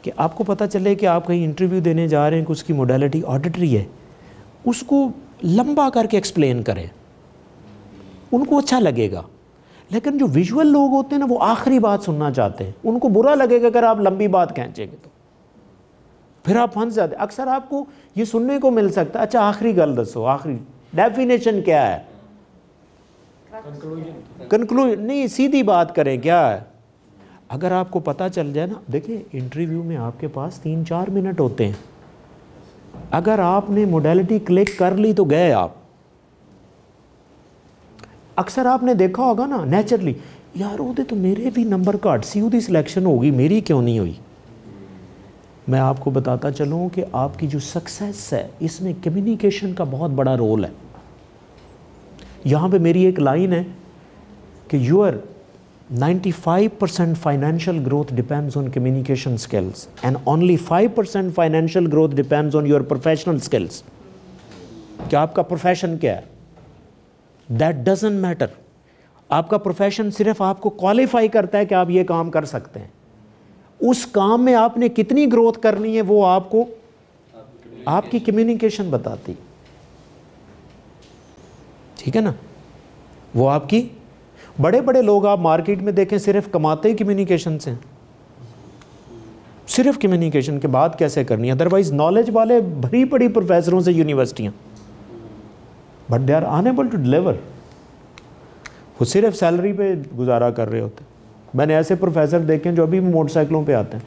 कि आपको पता चले कि आप कहीं इंटरव्यू देने जा रहे हैं कि उसकी मोडालिटी ऑडिटरी है उसको लंबा करके एक्सप्लेन करें उनको अच्छा लगेगा लेकिन जो विजुअल लोग होते हैं ना वो आखिरी बात सुनना चाहते हैं उनको बुरा लगेगा अगर आप लंबी बात कहेंगे तो फिर आप फंस जाते अक्सर आपको ये सुनने को मिल सकता है अच्छा आखिरी गल दसो आखिरी डेफिनेशन क्या है कंक्लूजन नहीं सीधी बात करें क्या है अगर आपको पता चल जाए ना देखिए इंटरव्यू में आपके पास तीन चार मिनट होते हैं अगर आपने मोडेलिटी क्लिक कर ली तो गए आप अक्सर आपने देखा होगा ना नेचुरली यार वो तो मेरे भी नंबर घट सी सिलेक्शन होगी मेरी क्यों नहीं हुई मैं आपको बताता चलूँ कि आपकी जो सक्सेस है इसमें कम्युनिकेशन का बहुत बड़ा रोल है यहाँ पे मेरी एक लाइन है कि your 95% financial growth depends on communication skills and only 5% financial growth depends on your professional skills कि आपका प्रोफेशन क्या है दैट डजेंट मैटर आपका प्रोफेशन सिर्फ आपको क्वालिफाई करता है कि आप ये काम कर सकते हैं उस काम में आपने कितनी ग्रोथ करनी है वो आपको आपकी कम्युनिकेशन बताती ठीक है ना वो आपकी बड़े बड़े लोग आप मार्केट में देखें सिर्फ कमाते ही कम्युनिकेशन से सिर्फ कम्युनिकेशन के बाद कैसे करनी है अदरवाइज नॉलेज वाले भरी बड़ी प्रोफेसरों से यूनिवर्सिटियाँ but they are unable to deliver वो सिर्फ सैलरी पे गुजारा कर रहे होते मैंने ऐसे प्रोफेसर देखे हैं जो अभी मोटरसाइकिलों पे आते हैं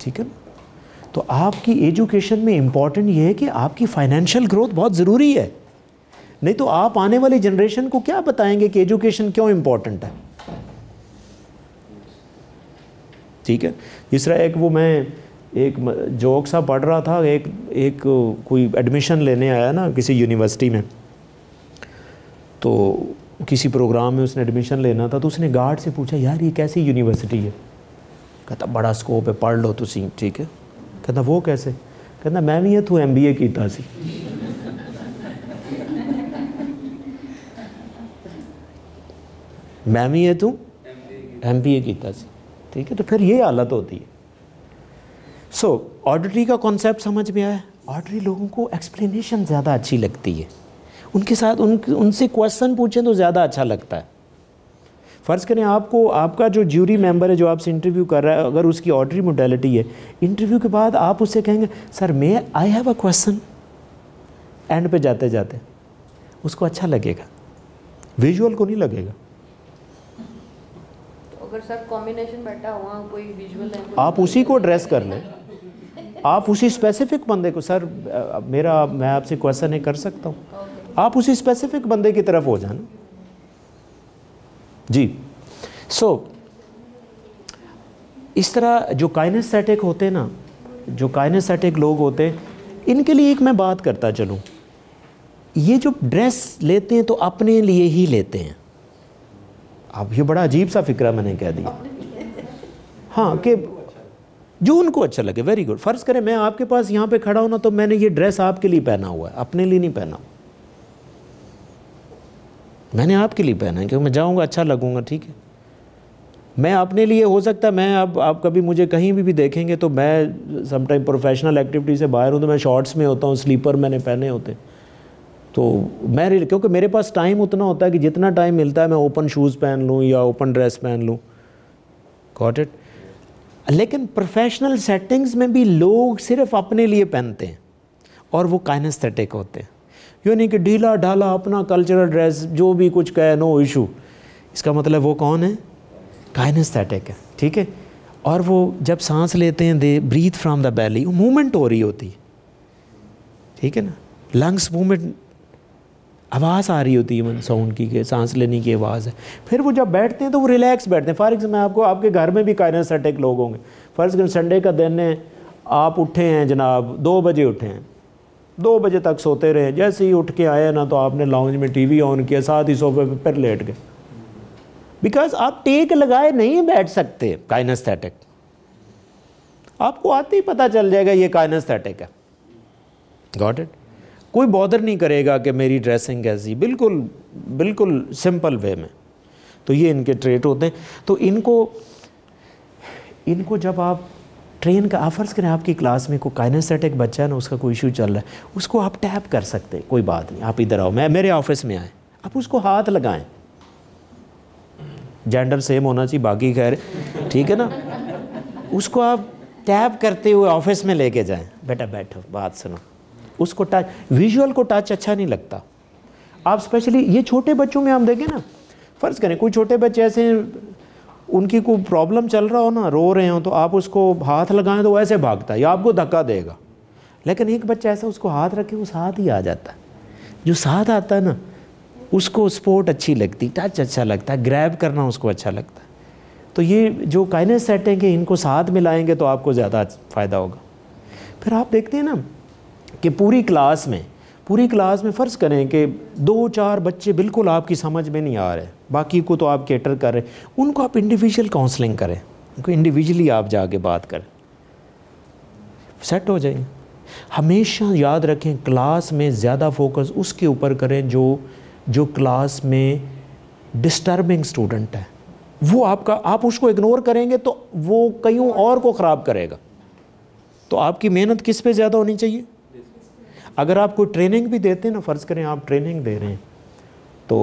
ठीक है ना तो आपकी एजुकेशन में इंपॉर्टेंट ये है कि आपकी फाइनेंशियल ग्रोथ बहुत ज़रूरी है नहीं तो आप आने वाली जनरेशन को क्या बताएंगे कि एजुकेशन क्यों इम्पोर्टेंट है ठीक है तीसरा एक वो मैं एक जोक सा पढ़ रहा था एक एक कोई एडमिशन लेने आया ना किसी यूनिवर्सिटी में तो किसी प्रोग्राम में उसने एडमिशन लेना था तो उसने गार्ड से पूछा यार ये कैसी यूनिवर्सिटी है कहता बड़ा स्कोप है पढ़ लो तुम तो ठीक है कहता वो कैसे कहता मैं भी है तू एम बी ए किया भी ਵੀ तू एम बी ए किया ठीक है तो फिर ये हालत होती है सो ऑडिटरी का कॉन्सेप्ट समझ में आया ऑडिटरी लोगों को एक्सप्लेनेशन ज़्यादा अच्छी लगती है उनके साथ उन उनसे क्वेश्चन पूछें तो ज़्यादा अच्छा लगता है फ़र्ज़ करें आपको आपका जो ज्यूरी मेंबर है जो आपसे इंटरव्यू कर रहा है अगर उसकी ऑडिटरी मोडेलिटी है इंटरव्यू के बाद आप उससे कहेंगे sir may I have a question end पे जाते जाते उसको अच्छा लगेगा विजुअल को नहीं लगेगा अगर सर कॉम्बिनेशन बैठा हुआ कोई विजुअल आप उसी को ड्रेस कर लें आप उसी स्पेसिफिक बंदे को सर मेरा मैं आपसे क्वेश्चन नहीं कर सकता हूँ okay. आप उसी स्पेसिफिक बंदे की तरफ हो जाना जी सो so, इस तरह जो काइनेस्थेटिक होते ना जो काइनेस्थेटिक लोग होते इनके लिए एक मैं बात करता चलूँ ये जो ड्रेस लेते हैं तो अपने लिए ही लेते हैं अब ये बड़ा अजीब सा फिक्र मैंने कह दिया हाँ कि जो उनको अच्छा लगे वेरी गुड फ़र्ज़ करें मैं आपके पास यहाँ पे खड़ा हूँ ना तो मैंने ये ड्रेस आपके लिए पहना हुआ है अपने लिए नहीं पहना मैंने आपके लिए पहना है क्योंकि मैं जाऊँगा अच्छा लगूँगा ठीक है मैं अपने लिए हो सकता है मैं अब आप कभी मुझे कहीं भी भी देखेंगे तो मैं समटाइम प्रोफेशनल एक्टिविटी से बाहर हूँ तो मैं शॉर्ट्स में होता हूँ स्लीपर मैंने पहने होते हैं तो मैं क्योंकि मेरे पास टाइम उतना होता है कि जितना टाइम मिलता है मैं ओपन शूज़ पहन लूँ या ओपन ड्रेस पहन लूँ गॉट इट लेकिन प्रोफेशनल सेटिंग्स में भी लोग सिर्फ अपने लिए पहनते हैं और वो काइनेस्थेटिक होते हैं यानी कि ढीला ढाला अपना कल्चरल ड्रेस जो भी कुछ कहे नो इशू इसका मतलब वो कौन है काइनेस्थेटिक है ठीक है और वो जब सांस लेते हैं they breathe from the belly movement हो रही होती है ठीक है ना लंग्स मूवमेंट आवाज़ आ रही होती है इवन साउंड की के सांस लेने की आवाज़ है फिर वो जब बैठते हैं तो वो रिलैक्स बैठते हैं फॉर एग्जाम्पल आपको आपके घर में भी कायरस लोग होंगे फॉर एग्जाम्पल संडे का दिन है आप उठे हैं जनाब दो बजे उठे हैं दो बजे तक सोते रहे जैसे ही उठ के आए ना तो आपने लाउंज में टी ऑन किया साथ ही सोफे पर फिर लेट गए बिकॉज आप टेक लगाए नहीं बैठ सकते काइनस्थेटिक आपको आते ही पता चल जाएगा ये काइनस्थेटिक है गॉट इट कोई बॉदर नहीं करेगा कि मेरी ड्रेसिंग कैसी बिल्कुल बिल्कुल सिंपल वे में तो ये इनके ट्रेट होते हैं तो इनको इनको जब आप ट्रेन का ऑफर्स करें आपकी क्लास में कोई काइनेस्थेटिक बच्चा है ना उसका कोई इशू चल रहा है उसको आप टैप कर सकते हैं कोई बात नहीं आप इधर आओ मैं मेरे ऑफिस में आए आप उसको हाथ लगाएं जेंडर सेम होना चाहिए बाकी खैर ठीक है ना उसको आप टैप करते हुए ऑफिस में लेके जाएं बेटा बैठो बात सुनो उसको टच विजुअल को टच अच्छा नहीं लगता आप स्पेशली ये छोटे बच्चों में हम देखें ना फ़र्ज़ करें कोई छोटे बच्चे ऐसे उनकी कोई प्रॉब्लम चल रहा हो ना रो रहे हो तो आप उसको हाथ लगाएं तो वैसे भागता है या आपको धक्का देगा लेकिन एक बच्चा ऐसा उसको हाथ रखे वो साथ ही आ जाता है जो साथ आता है ना उसको स्पोर्ट अच्छी लगती टच अच्छा लगता है ग्रैब करना उसको अच्छा लगता है तो ये जो काइनेस सेट हैं कि इनको साथ मिलाएंगे तो आपको ज़्यादा फ़ायदा होगा फिर आप देखते हैं ना कि पूरी क्लास में पूरी क्लास में फ़र्ज़ करें कि दो चार बच्चे बिल्कुल आपकी समझ में नहीं आ रहे बाकी को तो आप केटर कर रहे उनको आप इंडिविजुअल काउंसलिंग करें उनको इंडिविजुअली आप जाके बात करें सेट हो जाएंगे हमेशा याद रखें क्लास में ज़्यादा फोकस उसके ऊपर करें जो जो क्लास में डिस्टर्बिंग स्टूडेंट है वो आपका आप उसको इग्नोर करेंगे तो वो कहीं और को ख़राब करेगा तो आपकी मेहनत किस पे ज़्यादा होनी चाहिए अगर आप कोई ट्रेनिंग भी देते हैं ना फ़र्ज़ करें आप ट्रेनिंग दे रहे हैं तो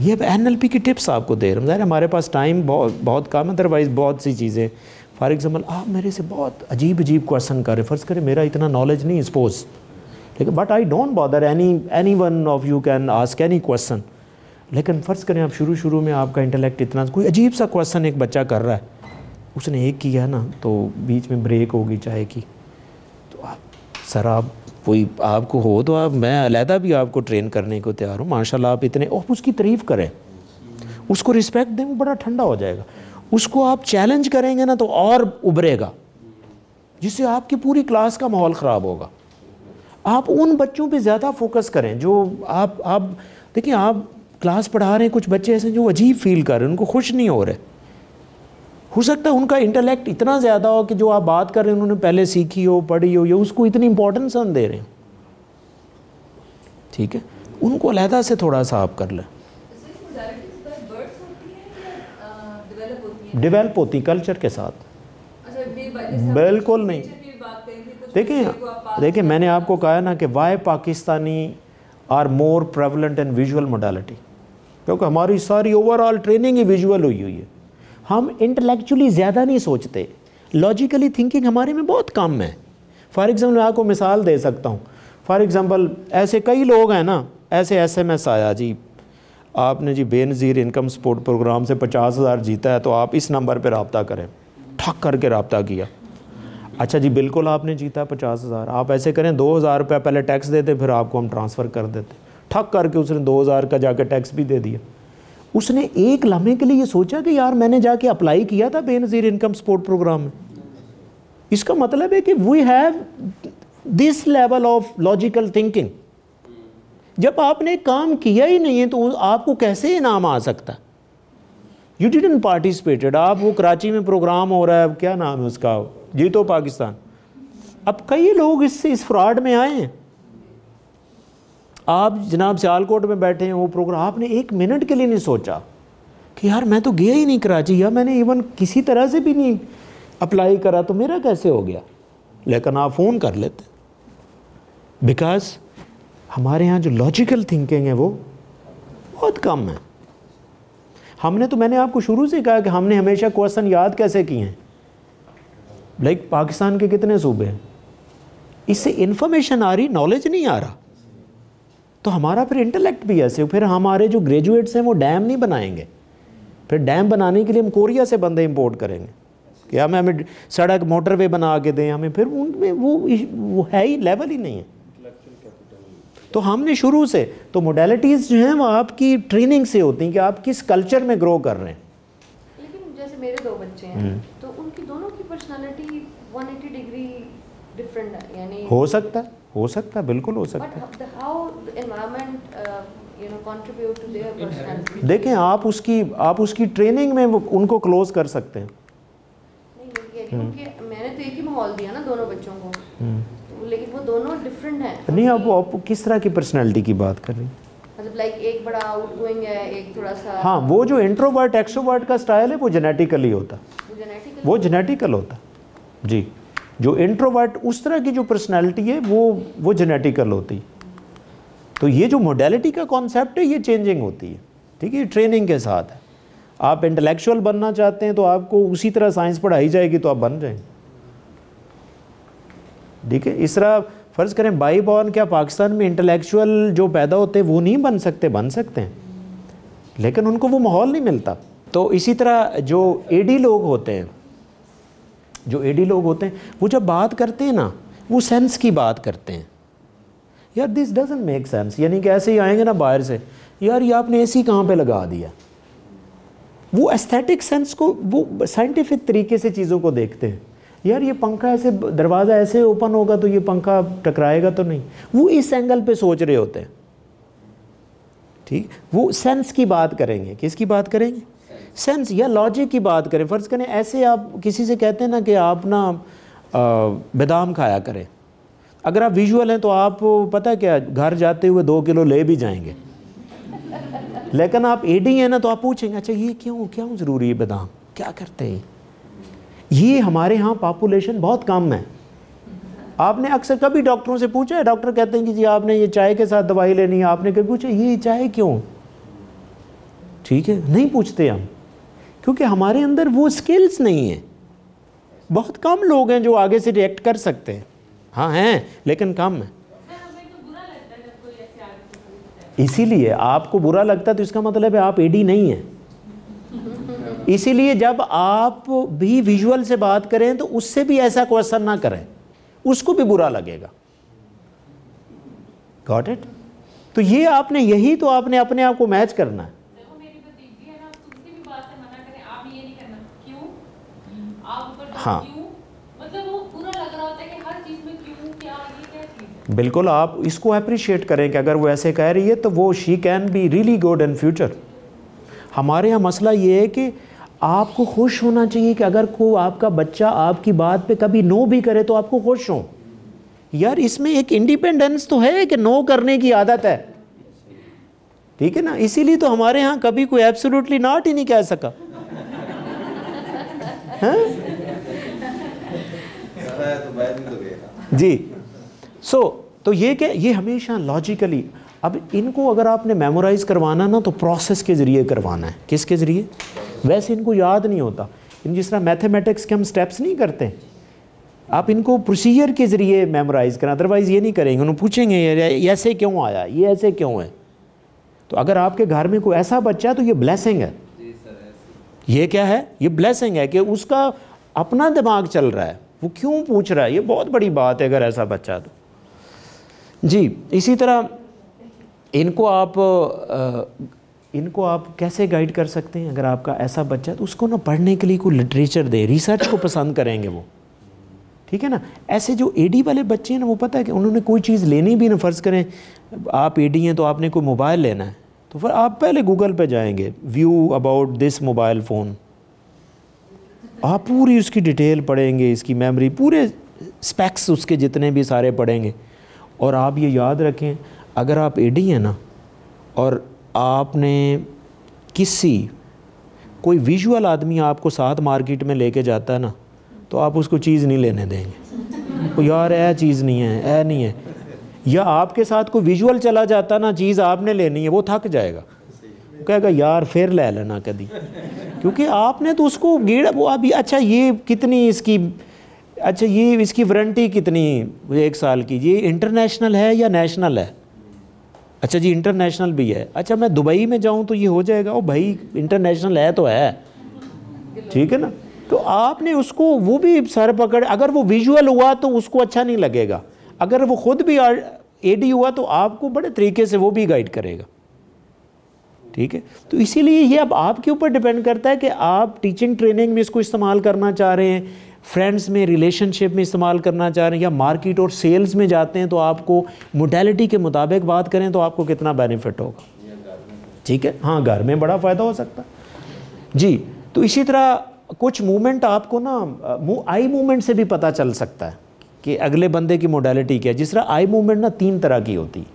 ये एन की टिप्स आपको दे रहे हैं ज़ाहिर हमारे पास टाइम बहुत बहुत कम अदरवाइज़ बहुत सी चीज़ें फॉर एग्ज़ाम्पल आप मेरे से बहुत अजीब अजीब क्वेश्चन करें फ़र्ज़ करें मेरा इतना नॉलेज नहीं स्पोज लेकिन but I don't bother any any one of you can ask any question लेकिन फ़र्ज़ करें आप शुरू शुरू में आपका इंटेलेक्ट इतना कोई अजीब सा क्वेश्चन एक बच्चा कर रहा है उसने एक किया ना तो बीच में ब्रेक होगी चाय की तो आप सर आप कोई आपको हो तो आप मैं अलहदा भी आपको ट्रेन करने को तैयार हूँ माशाल्लाह आप इतने ओह उसकी तारीफ़ करें उसको रिस्पेक्ट दें बड़ा ठंडा हो जाएगा उसको आप चैलेंज करेंगे ना तो और उभरेगा जिससे आपकी पूरी क्लास का माहौल ख़राब होगा आप उन बच्चों पे ज़्यादा फोकस करें जो आप आप देखिए आप क्लास पढ़ा रहे हैं कुछ बच्चे ऐसे जो अजीब फील कर रहे हैं उनको खुश नहीं हो रहे हो सकता है उनका इंटेलेक्ट इतना ज़्यादा हो कि जो आप बात कर रहे हैं उन्होंने पहले सीखी हो पढ़ी हो या उसको इतनी इंपॉर्टेंस हम दे रहे हैं ठीक है उनको अलहदा से थोड़ा सा आप कर लें डिवेल्प होती कल्चर के साथ बिल्कुल नहीं देखिए देखिए मैंने आपको कहा ना कि why Pakistani are more prevalent and visual modality क्योंकि हमारी सारी ओवरऑल ट्रेनिंग ही विजुअल हुई हुई है हम इंटेलेक्चुअली ज़्यादा नहीं सोचते लॉजिकली थिंकिंग हमारे में बहुत कम है फॉर एग्ज़ाम्पल मैं आपको मिसाल दे सकता हूँ फॉर एग्ज़ाम्पल ऐसे कई लोग हैं ना ऐसे एस एम एस आया जी आपने जी बेनज़ीर इनकम सपोर्ट प्रोग्राम से पचास हज़ार जीता है तो आप इस नंबर पर रबता करें ठक करके रबता किया अच्छा जी बिल्कुल आपने जीता पचास हज़ार आप ऐसे करें दो हज़ार रुपया पहले टैक्स देते फिर आपको हम ट्रांसफ़र कर देते ठक करके उसने दो हज़ार का जाके टैक्स भी दे दिया उसने एक लम्हे के लिए ये सोचा कि यार मैंने जाके अप्लाई किया था बेनज़ीर इनकम सपोर्ट प्रोग्राम में इसका मतलब है कि we have this level of logical thinking जब आपने काम किया ही नहीं है तो आपको कैसे इनाम आ सकता यू डिडेंट पार्टिसिपेटेड आप वो कराची में प्रोग्राम हो रहा है क्या नाम है उसका तो पाकिस्तान अब कई लोग इससे इस फ्रॉड में आए हैं आप जनाब सियालकोट में बैठे हैं वो प्रोग्राम आपने एक मिनट के लिए नहीं सोचा कि यार मैं तो गया ही नहीं कराची या मैंने इवन किसी तरह से भी नहीं अप्लाई करा तो मेरा कैसे हो गया लेकिन आप फ़ोन कर लेते बिकॉज हमारे यहाँ जो लॉजिकल थिंकिंग है वो बहुत कम है हमने तो मैंने आपको शुरू से कहा कि हमने हमेशा क्वेश्चन याद कैसे किए हैं लाइक पाकिस्तान के कितने सूबे हैं इससे इन्फॉर्मेशन आ रही नॉलेज नहीं आ रहा तो हमारा फिर इंटेलेक्ट भी ऐसे फिर हमारे जो ग्रेजुएट्स हैं वो डैम नहीं बनाएंगे फिर डैम बनाने के लिए हम कोरिया से बंदे इम्पोर्ट करेंगे कि हमें हमें सड़क मोटरवे बना के दें हमें फिर उनमें वो वो है ही लेवल ही नहीं है तो हमने शुरू से तो मोडेलिटीज़ जो हैं वो आपकी ट्रेनिंग से होती हैं कि आप किस कल्चर में ग्रो कर रहे हैं लेकिन जैसे मेरे दो बच्चे हैं हम्म। तो उनकी दोनों की पर्सनालिटी 180 डिग्री डिफरेंट है यानी हो सकता है हो सकता है बिल्कुल हो सकता है uh, uh, देखें आप उसकी आप उसकी ट्रेनिंग में उनको क्लोज कर सकते हैं हम्म। मैंने तो एक ही दिया ना दोनों बच्चों को तो लेकिन वो डिफरेंट नहीं आप किस तरह की पर्सनालिटी की बात कर रही मतलब लाइक एक बड़ा आउटगोइंग है एक थोड़ा सा हाँ वो जो इंट्रोवर्ट का स्टाइल है वो जेनेटिकली होता वो जेनेटिकल होता जी जो इंट्रोवर्ट उस तरह की जो पर्सनैलिटी है वो वो जेनेटिकल होती है तो ये जो मोडेलिटी का कॉन्सेप्ट है ये चेंजिंग होती है ठीक है ट्रेनिंग के साथ है आप इंटेलेक्चुअल बनना चाहते हैं तो आपको उसी तरह साइंस पढ़ाई जाएगी तो आप बन जाएंगे ठीक है इस तरह फ़र्ज़ करें बाई बॉर्न क्या पाकिस्तान में इंटेलेक्चुअल जो पैदा होते हैं वो नहीं बन सकते बन सकते हैं लेकिन उनको वो माहौल नहीं मिलता तो इसी तरह जो एडी लोग होते हैं जो एडी लोग होते हैं वो जब बात करते हैं ना वो सेंस की बात करते हैं यार दिस डजेंट मेक सेंस यानी कि ऐसे ही आएंगे ना बाहर से यार ये आपने सी कहाँ पे लगा दिया वो एस्थेटिक सेंस को वो साइंटिफिक तरीके से चीज़ों को देखते हैं यार ये पंखा ऐसे दरवाज़ा ऐसे ओपन होगा तो ये पंखा टकराएगा तो नहीं वो इस एंगल पे सोच रहे होते हैं ठीक वो सेंस की बात करेंगे किसकी बात करेंगे सेंस या लॉजिक की बात करें फ़र्ज़ करें ऐसे आप किसी से कहते हैं ना कि आप ना बादाम खाया करें अगर आप विजुअल हैं तो आप पता है क्या घर जाते हुए दो किलो ले भी जाएंगे लेकिन आप एडी हैं ना तो आप पूछेंगे अच्छा ये क्यों क्यों ज़रूरी है बादाम क्या करते हैं ये हमारे यहाँ पॉपुलेशन बहुत कम है आपने अक्सर कभी डॉक्टरों से पूछा है डॉक्टर कहते हैं कि जी आपने ये चाय के साथ दवाई लेनी है आपने कभी पूछा ये चाय क्यों ठीक है नहीं पूछते हम क्योंकि हमारे अंदर वो स्किल्स नहीं हैं बहुत कम लोग हैं जो आगे से रिएक्ट कर सकते हैं हाँ हैं लेकिन कम है इसीलिए आपको बुरा लगता है तो इसका मतलब है आप एडी नहीं है इसीलिए जब आप भी विजुअल से बात करें तो उससे भी ऐसा क्वेश्चन ना करें उसको भी बुरा लगेगा गॉट इट तो ये आपने यही तो आपने अपने आप को मैच करना है हाँ मतलब बिल्कुल आप इसको अप्रिशिएट करें कि अगर वो ऐसे कह रही है तो वो she can be really good in future हमारे यहाँ मसला ये है कि आपको खुश होना चाहिए कि अगर को आपका बच्चा आपकी बात पे कभी नो भी करे तो आपको खुश हो यार इसमें एक इंडिपेंडेंस तो है कि नो करने की आदत है ठीक है ना इसीलिए तो हमारे यहाँ कभी कोई एब्सोल्युटली नॉट ही नहीं कह सका है तो जी सो so, तो ये क्या ये हमेशा लॉजिकली अब इनको अगर आपने मेमोराइज़ करवाना ना तो प्रोसेस के ज़रिए करवाना है किसके ज़रिए वैसे इनको याद नहीं होता इन जिस तरह मैथमेटिक्स के हम स्टेप्स नहीं करते आप इनको प्रोसीजर के ज़रिए मेमोराइज़ करें अदरवाइज़ ये नहीं करेंगे उन्हें पूछेंगे ये ऐसे क्यों आया ये ऐसे क्यों है तो अगर आपके घर में कोई ऐसा बच्चा है तो ये ब्लैसिंग है ये क्या है ये ब्लैसिंग है कि उसका अपना दिमाग चल रहा है वो क्यों पूछ रहा है ये बहुत बड़ी बात है अगर ऐसा बच्चा तो जी इसी तरह इनको आप इनको आप कैसे गाइड कर सकते हैं अगर आपका ऐसा बच्चा है तो उसको ना पढ़ने के लिए कोई लिटरेचर दे रिसर्च को पसंद करेंगे वो ठीक है ना ऐसे जो एडी वाले बच्चे हैं ना वो पता है कि उन्होंने कोई चीज़ लेनी भी ना फ़र्ज़ करें आप एडी हैं तो आपने कोई मोबाइल लेना है तो फिर आप पहले गूगल पर जाएंगे view about this mobile phone आप पूरी उसकी डिटेल पढ़ेंगे इसकी मेमोरी पूरे स्पेक्स उसके जितने भी सारे पढ़ेंगे और आप ये याद रखें अगर आप एडी हैं ना और आपने किसी कोई विजुअल आदमी आपको साथ मार्केट में लेके जाता है ना तो आप उसको चीज़ नहीं लेने देंगे तो यार ऐ चीज़ नहीं है ऐ नहीं है या आपके साथ कोई विजुअल चला जाता ना चीज़ आपने लेनी है वो थक जाएगा कहेगा यार फिर ले लेना कभी क्योंकि आपने तो उसको गेड़ा वो अभी अच्छा ये कितनी इसकी अच्छा ये इसकी वारंटी कितनी एक साल की ये इंटरनेशनल है या नेशनल है अच्छा जी इंटरनेशनल भी है अच्छा मैं दुबई में जाऊं तो ये हो जाएगा ओ भाई इंटरनेशनल है तो है ठीक है ना तो आपने उसको वो भी सर पकड़ अगर वो विजुअल हुआ तो उसको अच्छा नहीं लगेगा अगर वो खुद भी एडी हुआ तो आपको बड़े तरीके से वो भी गाइड करेगा ठीक है तो इसीलिए ये अब आपके ऊपर डिपेंड करता है कि आप टीचिंग ट्रेनिंग में इसको इस्तेमाल करना चाह रहे हैं फ्रेंड्स में रिलेशनशिप में इस्तेमाल करना चाह रहे हैं या मार्केट और सेल्स में जाते हैं तो आपको मोडेलिटी के मुताबिक बात करें तो आपको कितना बेनिफिट होगा ठीक है हाँ घर में बड़ा फ़ायदा हो सकता जी तो इसी तरह कुछ मूवमेंट आपको ना आई मूवमेंट से भी पता चल सकता है कि अगले बंदे की मोडेलिटी क्या है जिस तरह आई मूवमेंट ना तीन तरह की होती है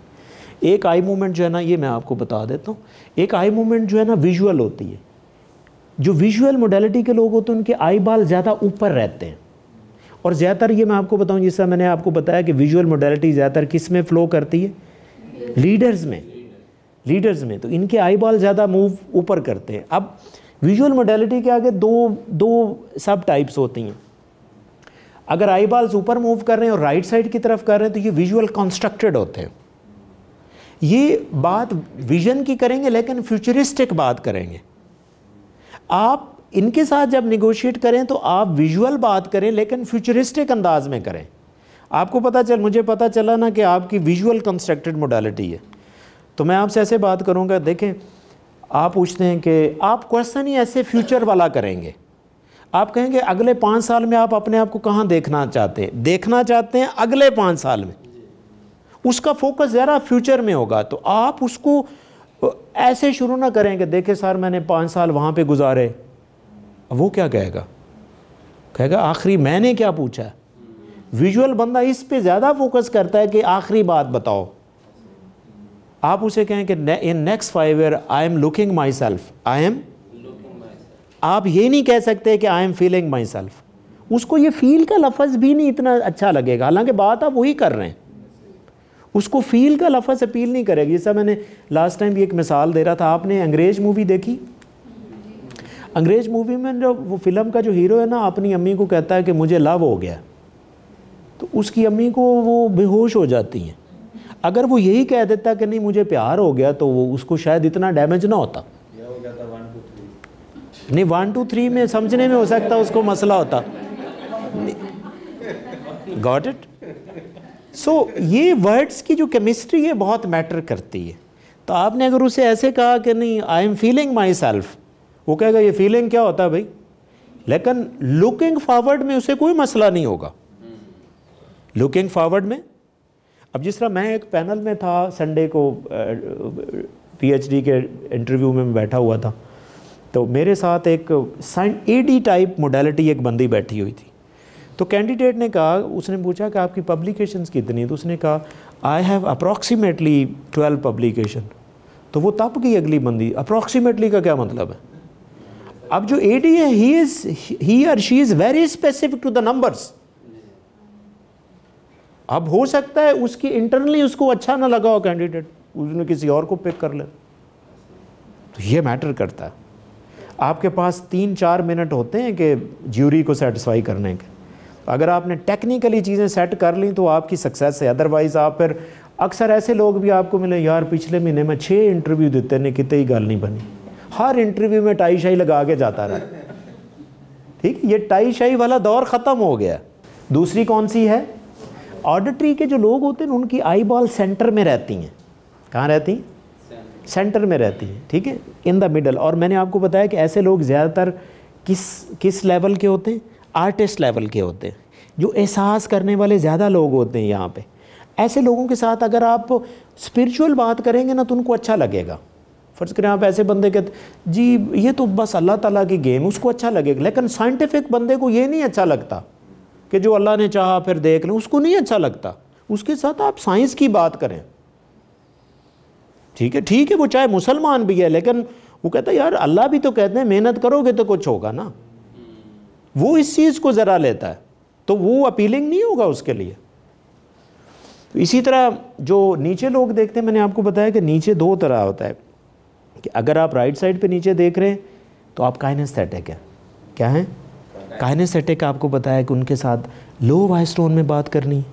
एक आई मूवमेंट जो है ना ये मैं आपको बता देता हूँ एक आई मूवमेंट जो है ना विजुअल होती है जो विजुअल मोडेलिटी के लोग होते हैं उनके आई बाल ज़्यादा ऊपर रहते हैं और ज़्यादातर ये मैं आपको बताऊँ जिस मैंने आपको बताया कि विजुअल मोडेलिटी ज़्यादातर किस में फ़्लो करती है लीडर्स में लीडर्स में तो इनके आई बाल ज़्यादा मूव ऊपर करते हैं अब विजुअल मोडेलिटी के आगे दो दो सब टाइप्स होती हैं अगर आई बाल्स ऊपर मूव कर रहे हैं और राइट साइड की तरफ कर रहे हैं तो ये विजुअल कंस्ट्रक्टेड होते हैं ये बात विजन की करेंगे लेकिन फ्यूचरिस्टिक बात करेंगे आप इनके साथ जब निगोशिएट करें तो आप विजुअल बात करें लेकिन फ्यूचरिस्टिक अंदाज में करें आपको पता चल मुझे पता चला ना कि आपकी विजुअल कंस्ट्रक्टेड मोडालिटी है तो मैं आपसे ऐसे बात करूँगा देखें आप पूछते हैं कि आप क्वेश्चन ही ऐसे फ्यूचर वाला करेंगे आप कहेंगे अगले पाँच साल में आप अपने आप को कहाँ देखना चाहते हैं देखना चाहते हैं अगले पाँच साल में उसका फोकस ज़रा फ्यूचर में होगा तो आप उसको ऐसे शुरू ना करें कि देखे सर मैंने पाँच साल वहाँ पे गुजारे वो क्या कहेगा कहेगा आखिरी मैंने क्या पूछा विजुअल बंदा इस पे ज़्यादा फोकस करता है कि आखिरी बात बताओ आप उसे कहें कि in next five year I am looking myself I am आप ये नहीं कह सकते कि I am feeling myself उसको ये फील का लफज भी नहीं इतना अच्छा लगेगा हालांकि बात आप वही कर रहे हैं उसको फील का लफज अपील नहीं करेगा जैसा मैंने लास्ट टाइम भी एक मिसाल दे रहा था आपने अंग्रेज़ मूवी देखी अंग्रेज़ मूवी में जो वो फिल्म का जो हीरो है ना अपनी अम्मी को कहता है कि मुझे लव हो गया तो उसकी अम्मी को वो बेहोश हो जाती हैं अगर वो यही कह देता कि नहीं मुझे प्यार हो गया तो वो उसको शायद इतना डैमेज ना होता नहीं वन टू थ्री में समझने में हो सकता उसको मसला होता गॉट इट सो so, ये वर्ड्स की जो केमिस्ट्री है बहुत मैटर करती है तो आपने अगर उसे ऐसे कहा कि नहीं I am feeling myself वो कहेगा ये फीलिंग क्या होता है भाई लेकिन लुकिंग फॉरवर्ड में उसे कोई मसला नहीं होगा लुकिंग फॉरवर्ड में अब जिस तरह मैं एक पैनल में था संडे को पीएचडी के इंटरव्यू में मैं बैठा हुआ था तो मेरे साथ एक sign A D type modality एक बंदी बैठी हुई थी तो कैंडिडेट ने कहा उसने पूछा कि आपकी पब्लिकेशंस कितनी तो उसने कहा I have approximately twelve publication तो वो तप की अगली बंदी अप्रॉक्सीमेटली का क्या मतलब है अब जो ए डी है ही इज ही और she is very specific to the numbers अब हो सकता है उसकी इंटरनली उसको अच्छा ना लगा हो कैंडिडेट उसने किसी और को पिक कर ले तो ये मैटर करता है आपके पास तीन चार मिनट होते हैं कि ज्यूरी को सेटिस्फाई करने के अगर आपने टेक्निकली चीज़ें सेट कर ली तो आपकी सक्सेस है अदरवाइज़ आप फिर अक्सर ऐसे लोग भी आपको मिले यार पिछले महीने में छः इंटरव्यू देते ने कितने ही गल नहीं बनी हर इंटरव्यू में टाई शाही लगा के जाता रहा ठीक ये टाई शाही वाला दौर ख़त्म हो गया दूसरी कौन सी है ऑडिटरी के जो लोग होते हैं उनकी आई बॉल सेंटर में रहती हैं कहाँ रहती हैं सेंटर में रहती हैं ठीक है इन द मिडल और मैंने आपको बताया कि ऐसे लोग ज़्यादातर किस किस लेवल के होते हैं आर्टिस्ट लेवल के होते हैं जो एहसास करने वाले ज़्यादा लोग होते हैं यहाँ पे ऐसे लोगों के साथ अगर आप स्पिरिचुअल बात करेंगे ना तो उनको अच्छा लगेगा फ़र्ज़ करें आप ऐसे बंदे के जी ये तो बस अल्लाह ताला की गेम उसको अच्छा लगेगा लेकिन साइंटिफिक बंदे को ये नहीं अच्छा लगता कि जो अल्लाह ने चाहा फिर देख लें उसको नहीं अच्छा लगता उसके साथ आप साइंस की बात करें ठीक है ठीक है वो चाहे मुसलमान भी है लेकिन वो कहता है यार अल्लाह भी तो कहते हैं मेहनत करोगे तो कुछ होगा ना वो इस चीज़ को ज़रा लेता है तो वो अपीलिंग नहीं होगा उसके लिए तो इसी तरह जो नीचे लोग देखते हैं मैंने आपको बताया कि नीचे दो तरह होता है कि अगर आप राइट साइड पे नीचे देख रहे हैं तो आप काइनेस्थेटिक हैं क्या है काइनेस्थेटिक आपको बताया कि उनके साथ लो वॉइस टोन में बात करनी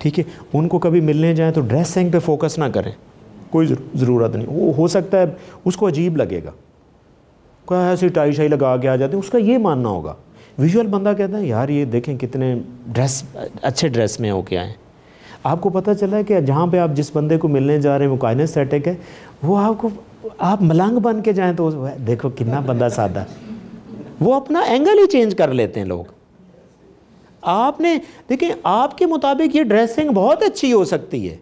ठीक है उनको कभी मिलने जाएं तो ड्रेसिंग पे फोकस ना करें कोई ज़रूरत नहीं वो हो सकता है उसको अजीब लगेगा क्या ऐसी टाई शाई लगा के आ जाते हैं उसका ये मानना होगा विजुअल बंदा कहता है यार ये देखें कितने ड्रेस अच्छे ड्रेस में होके आए आपको पता चला है कि जहाँ पे आप जिस बंदे को मिलने जा रहे हैं वो काइनेस अटैक है वो आपको आप मलंग बन के जाएँ तो देखो कितना बंदा सादा वो अपना एंगल ही चेंज कर लेते हैं लोग आपने देखिए आपके मुताबिक ये ड्रेसिंग बहुत अच्छी हो सकती है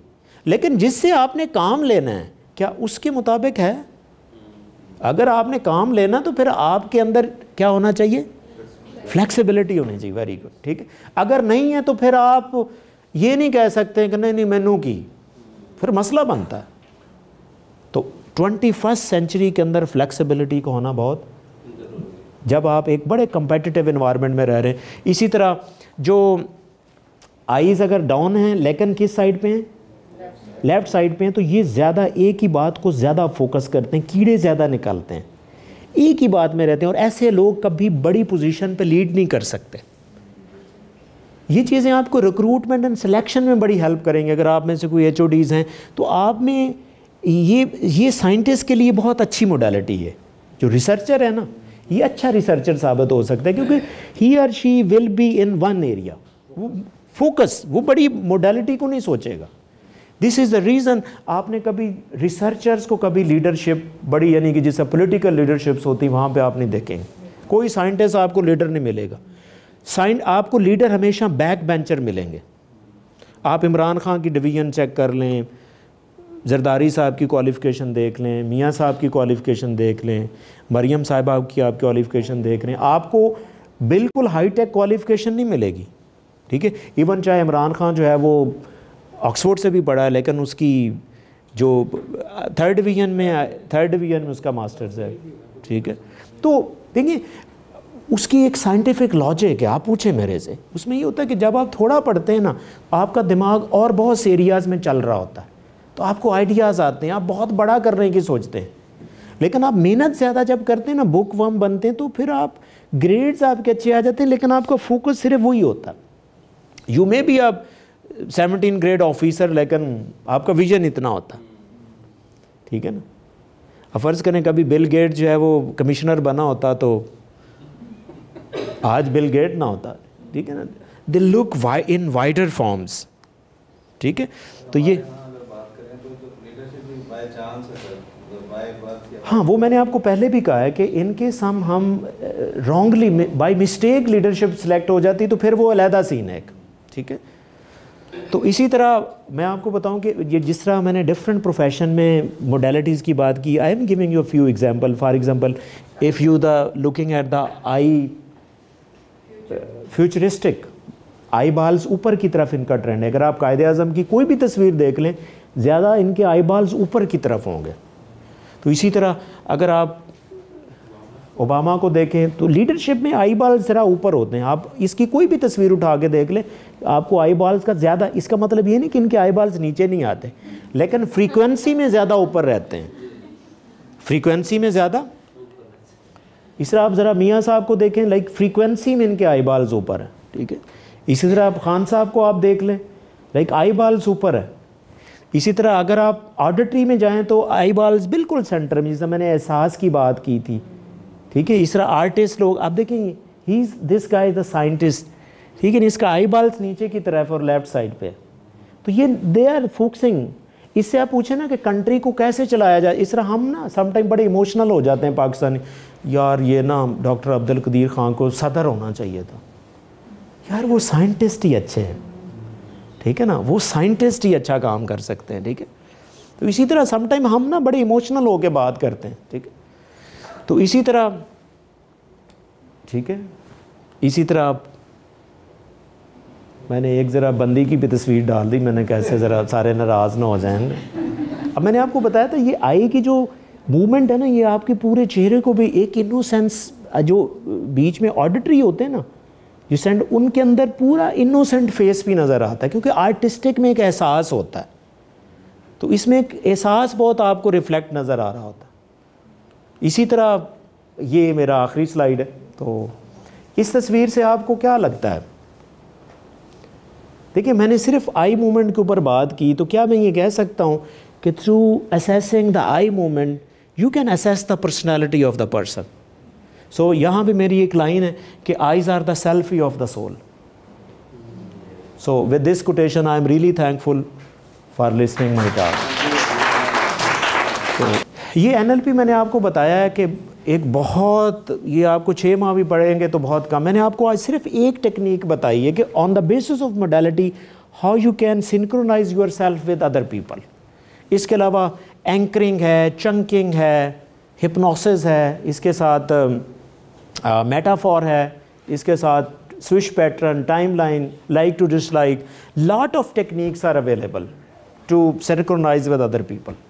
लेकिन जिससे आपने काम लेना है क्या उसके मुताबिक है अगर आपने काम लेना तो फिर आपके अंदर क्या होना चाहिए फ्लैक्सीबिलिटी होनी चाहिए वेरी गुड ठीक है अगर नहीं है तो फिर आप ये नहीं कह सकते कि नहीं नहीं मैनू की फिर मसला बनता है तो ट्वेंटी फर्स्ट सेंचुरी के अंदर फ्लैक्सीबिलिटी को होना बहुत जब आप एक बड़े कंपेटिटिव इन्वायरमेंट में रह रहे हैं इसी तरह जो आईज अगर डाउन हैं लेकिन किस साइड पे हैं लेफ्ट साइड पे हैं तो ये ज़्यादा एक ही बात को ज़्यादा फोकस करते हैं कीड़े ज़्यादा निकालते हैं एक ही बात में रहते हैं और ऐसे लोग कभी बड़ी पोजीशन पर लीड नहीं कर सकते ये चीज़ें आपको रिक्रूटमेंट एंड सिलेक्शन में बड़ी हेल्प करेंगे अगर आप में से कोई एच हैं तो आप में ये ये साइंटिस्ट के लिए बहुत अच्छी मोडालिटी है जो रिसर्चर है ना ये अच्छा रिसर्चर साबित हो सकता है क्योंकि he or she will be in one area वो फोकस वो बड़ी मोडालिटी को नहीं सोचेगा दिस इज़ द रीज़न आपने कभी रिसर्चर्स को कभी लीडरशिप बड़ी यानी कि जिससे पॉलिटिकल लीडरशिप्स होती वहाँ पे आप नहीं देखेंगे कोई साइंटिस्ट आपको लीडर नहीं मिलेगा साइंट आपको लीडर हमेशा बैक बेंचर मिलेंगे आप इमरान खान की डिवीजन चेक कर लें जरदारी साहब की क्वालिफ़िकेशन देख लें मियाँ साहब की क्वालिफ़िकेशन देख लें मरियम साहब की आप क्वालिफ़िकेशन देख लें आपको बिल्कुल हाई टेक क्वालिफ़िकेशन नहीं मिलेगी ठीक है इवन चाहे इमरान खान जो है वो ऑक्सफोर्ड से भी पढ़ा लेकिन उसकी जो थर्ड डिवीजन में थर्ड डिवीजन में उसका मास्टर्स है ठीक है तो देखिए उसकी एक साइंटिफिक लॉजिक है आप पूछे मेरे से उसमें ये होता है कि जब आप थोड़ा पढ़ते हैं ना आपका दिमाग और बहुत से एरियाज़ में चल रहा होता है तो आपको आइडियाज़ आते हैं आप बहुत बड़ा करने की सोचते हैं लेकिन आप मेहनत ज़्यादा जब करते हैं ना बुक वम बनते हैं तो फिर आप ग्रेड्स आपके अच्छे आ जाते हैं लेकिन आपका फोकस सिर्फ वही होता है यू मे भी आप सेवनटीन ग्रेड ऑफिसर लेकिन आपका विजन इतना होता ठीक है ना अब फ़र्ज़ करें कभी बिल गेट जो है वो कमिश्नर बना होता तो आज बिल गेट ना होता ठीक है ना they look why in wider forms ठीक है तो ये हाँ वो मैंने आपको पहले भी कहा है कि इनके सम हम wrongly by mistake leadership select हो जाती तो फिर वो अलहदा सीन है एक ठीक है तो इसी तरह मैं आपको बताऊं कि ये जिस तरह मैंने डिफरेंट प्रोफेशन में मोडेलिटीज़ की बात की I am giving you few example for example if you the looking at the eye futuristic eye balls ऊपर की तरफ इनका ट्रेंड है अगर आप कायदे अजम की कोई भी तस्वीर देख लें ज़्यादा इनके आई बाल्स ऊपर की तरफ होंगे तो इसी तरह अगर आप ओबामा को देखें तो लीडरशिप में आई बॉल ज़रा ऊपर होते हैं आप इसकी कोई भी तस्वीर उठा के देख लें आपको आई बॉल्स का ज़्यादा इसका मतलब ये नहीं कि इनके आई बॉल्स नीचे नहीं आते लेकिन फ्रीक्वेंसी में ज़्यादा ऊपर रहते हैं फ्रीक्वेंसी में ज़्यादा इस तरह आप ज़रा मियाँ साहब को देखें लाइक फ्रीक्वेंसी में इनके आई बॉल्स ऊपर हैं ठीक है इसी तरह आप खान साहब को आप देख लें लाइक आई बॉल्स ऊपर है इसी तरह अगर आप ऑडिटरी में जाएं तो आई बॉल्स बिल्कुल सेंटर में जैसे मैंने एहसास की बात की थी ठीक है इसरा आर्टिस्ट लोग आप देखेंगे ही इज़ दिस का इज़ द साइंटिस्ट ठीक है इसका आई बाल्स नीचे की तरफ और लेफ्ट साइड पे तो ये दे आर फोकसिंग इससे आप पूछे ना कि कंट्री को कैसे चलाया जाए इस तरह हम ना समटाइम बड़े इमोशनल हो जाते हैं पाकिस्तानी यार ये ना डॉक्टर अब्दुल कदीर खान को सदर होना चाहिए था यार वो साइंटिस्ट ही अच्छे हैं ठीक है ना वो साइंटिस्ट ही अच्छा काम कर सकते हैं ठीक है तो इसी तरह समटाइम हम ना बड़े इमोशनल होकर बात करते हैं ठीक है तो इसी तरह ठीक है इसी तरह आप मैंने एक ज़रा बंदी की भी तस्वीर डाल दी मैंने कैसे ज़रा सारे नाराज़ ना हो जाएंगे अब मैंने आपको बताया था ये आई की जो मूवमेंट है ना ये आपके पूरे चेहरे को भी एक इनोसेंस जो बीच में ऑडिटरी होते हैं ना यू सेंड उनके अंदर पूरा इनोसेंट फेस भी नज़र आता है क्योंकि आर्टिस्टिक में एक एहसास होता है तो इसमें एक एहसास बहुत आपको रिफ्लेक्ट नज़र आ रहा होता है इसी तरह ये मेरा आखिरी स्लाइड है तो इस तस्वीर से आपको क्या लगता है देखिए मैंने सिर्फ आई मूवमेंट के ऊपर बात की तो क्या मैं ये कह सकता हूँ कि through assessing the eye movement you can assess the personality of the person so यहाँ भी मेरी एक लाइन है कि eyes are the selfie of the soul so with this quotation I am really thankful for listening my task ये एन मैंने आपको बताया है कि एक बहुत ये आपको छः माह भी पढ़ेंगे तो बहुत कम मैंने आपको आज सिर्फ एक टेक्निक बताई है कि on the basis of modality how you can synchronise yourself with other people इसके अलावा एंकरिंग है चंकिंग है हिप्नोसिस है इसके साथ मेटाफॉर uh, है इसके साथ switch pattern timeline like to dislike lot of techniques are available to synchronise with other people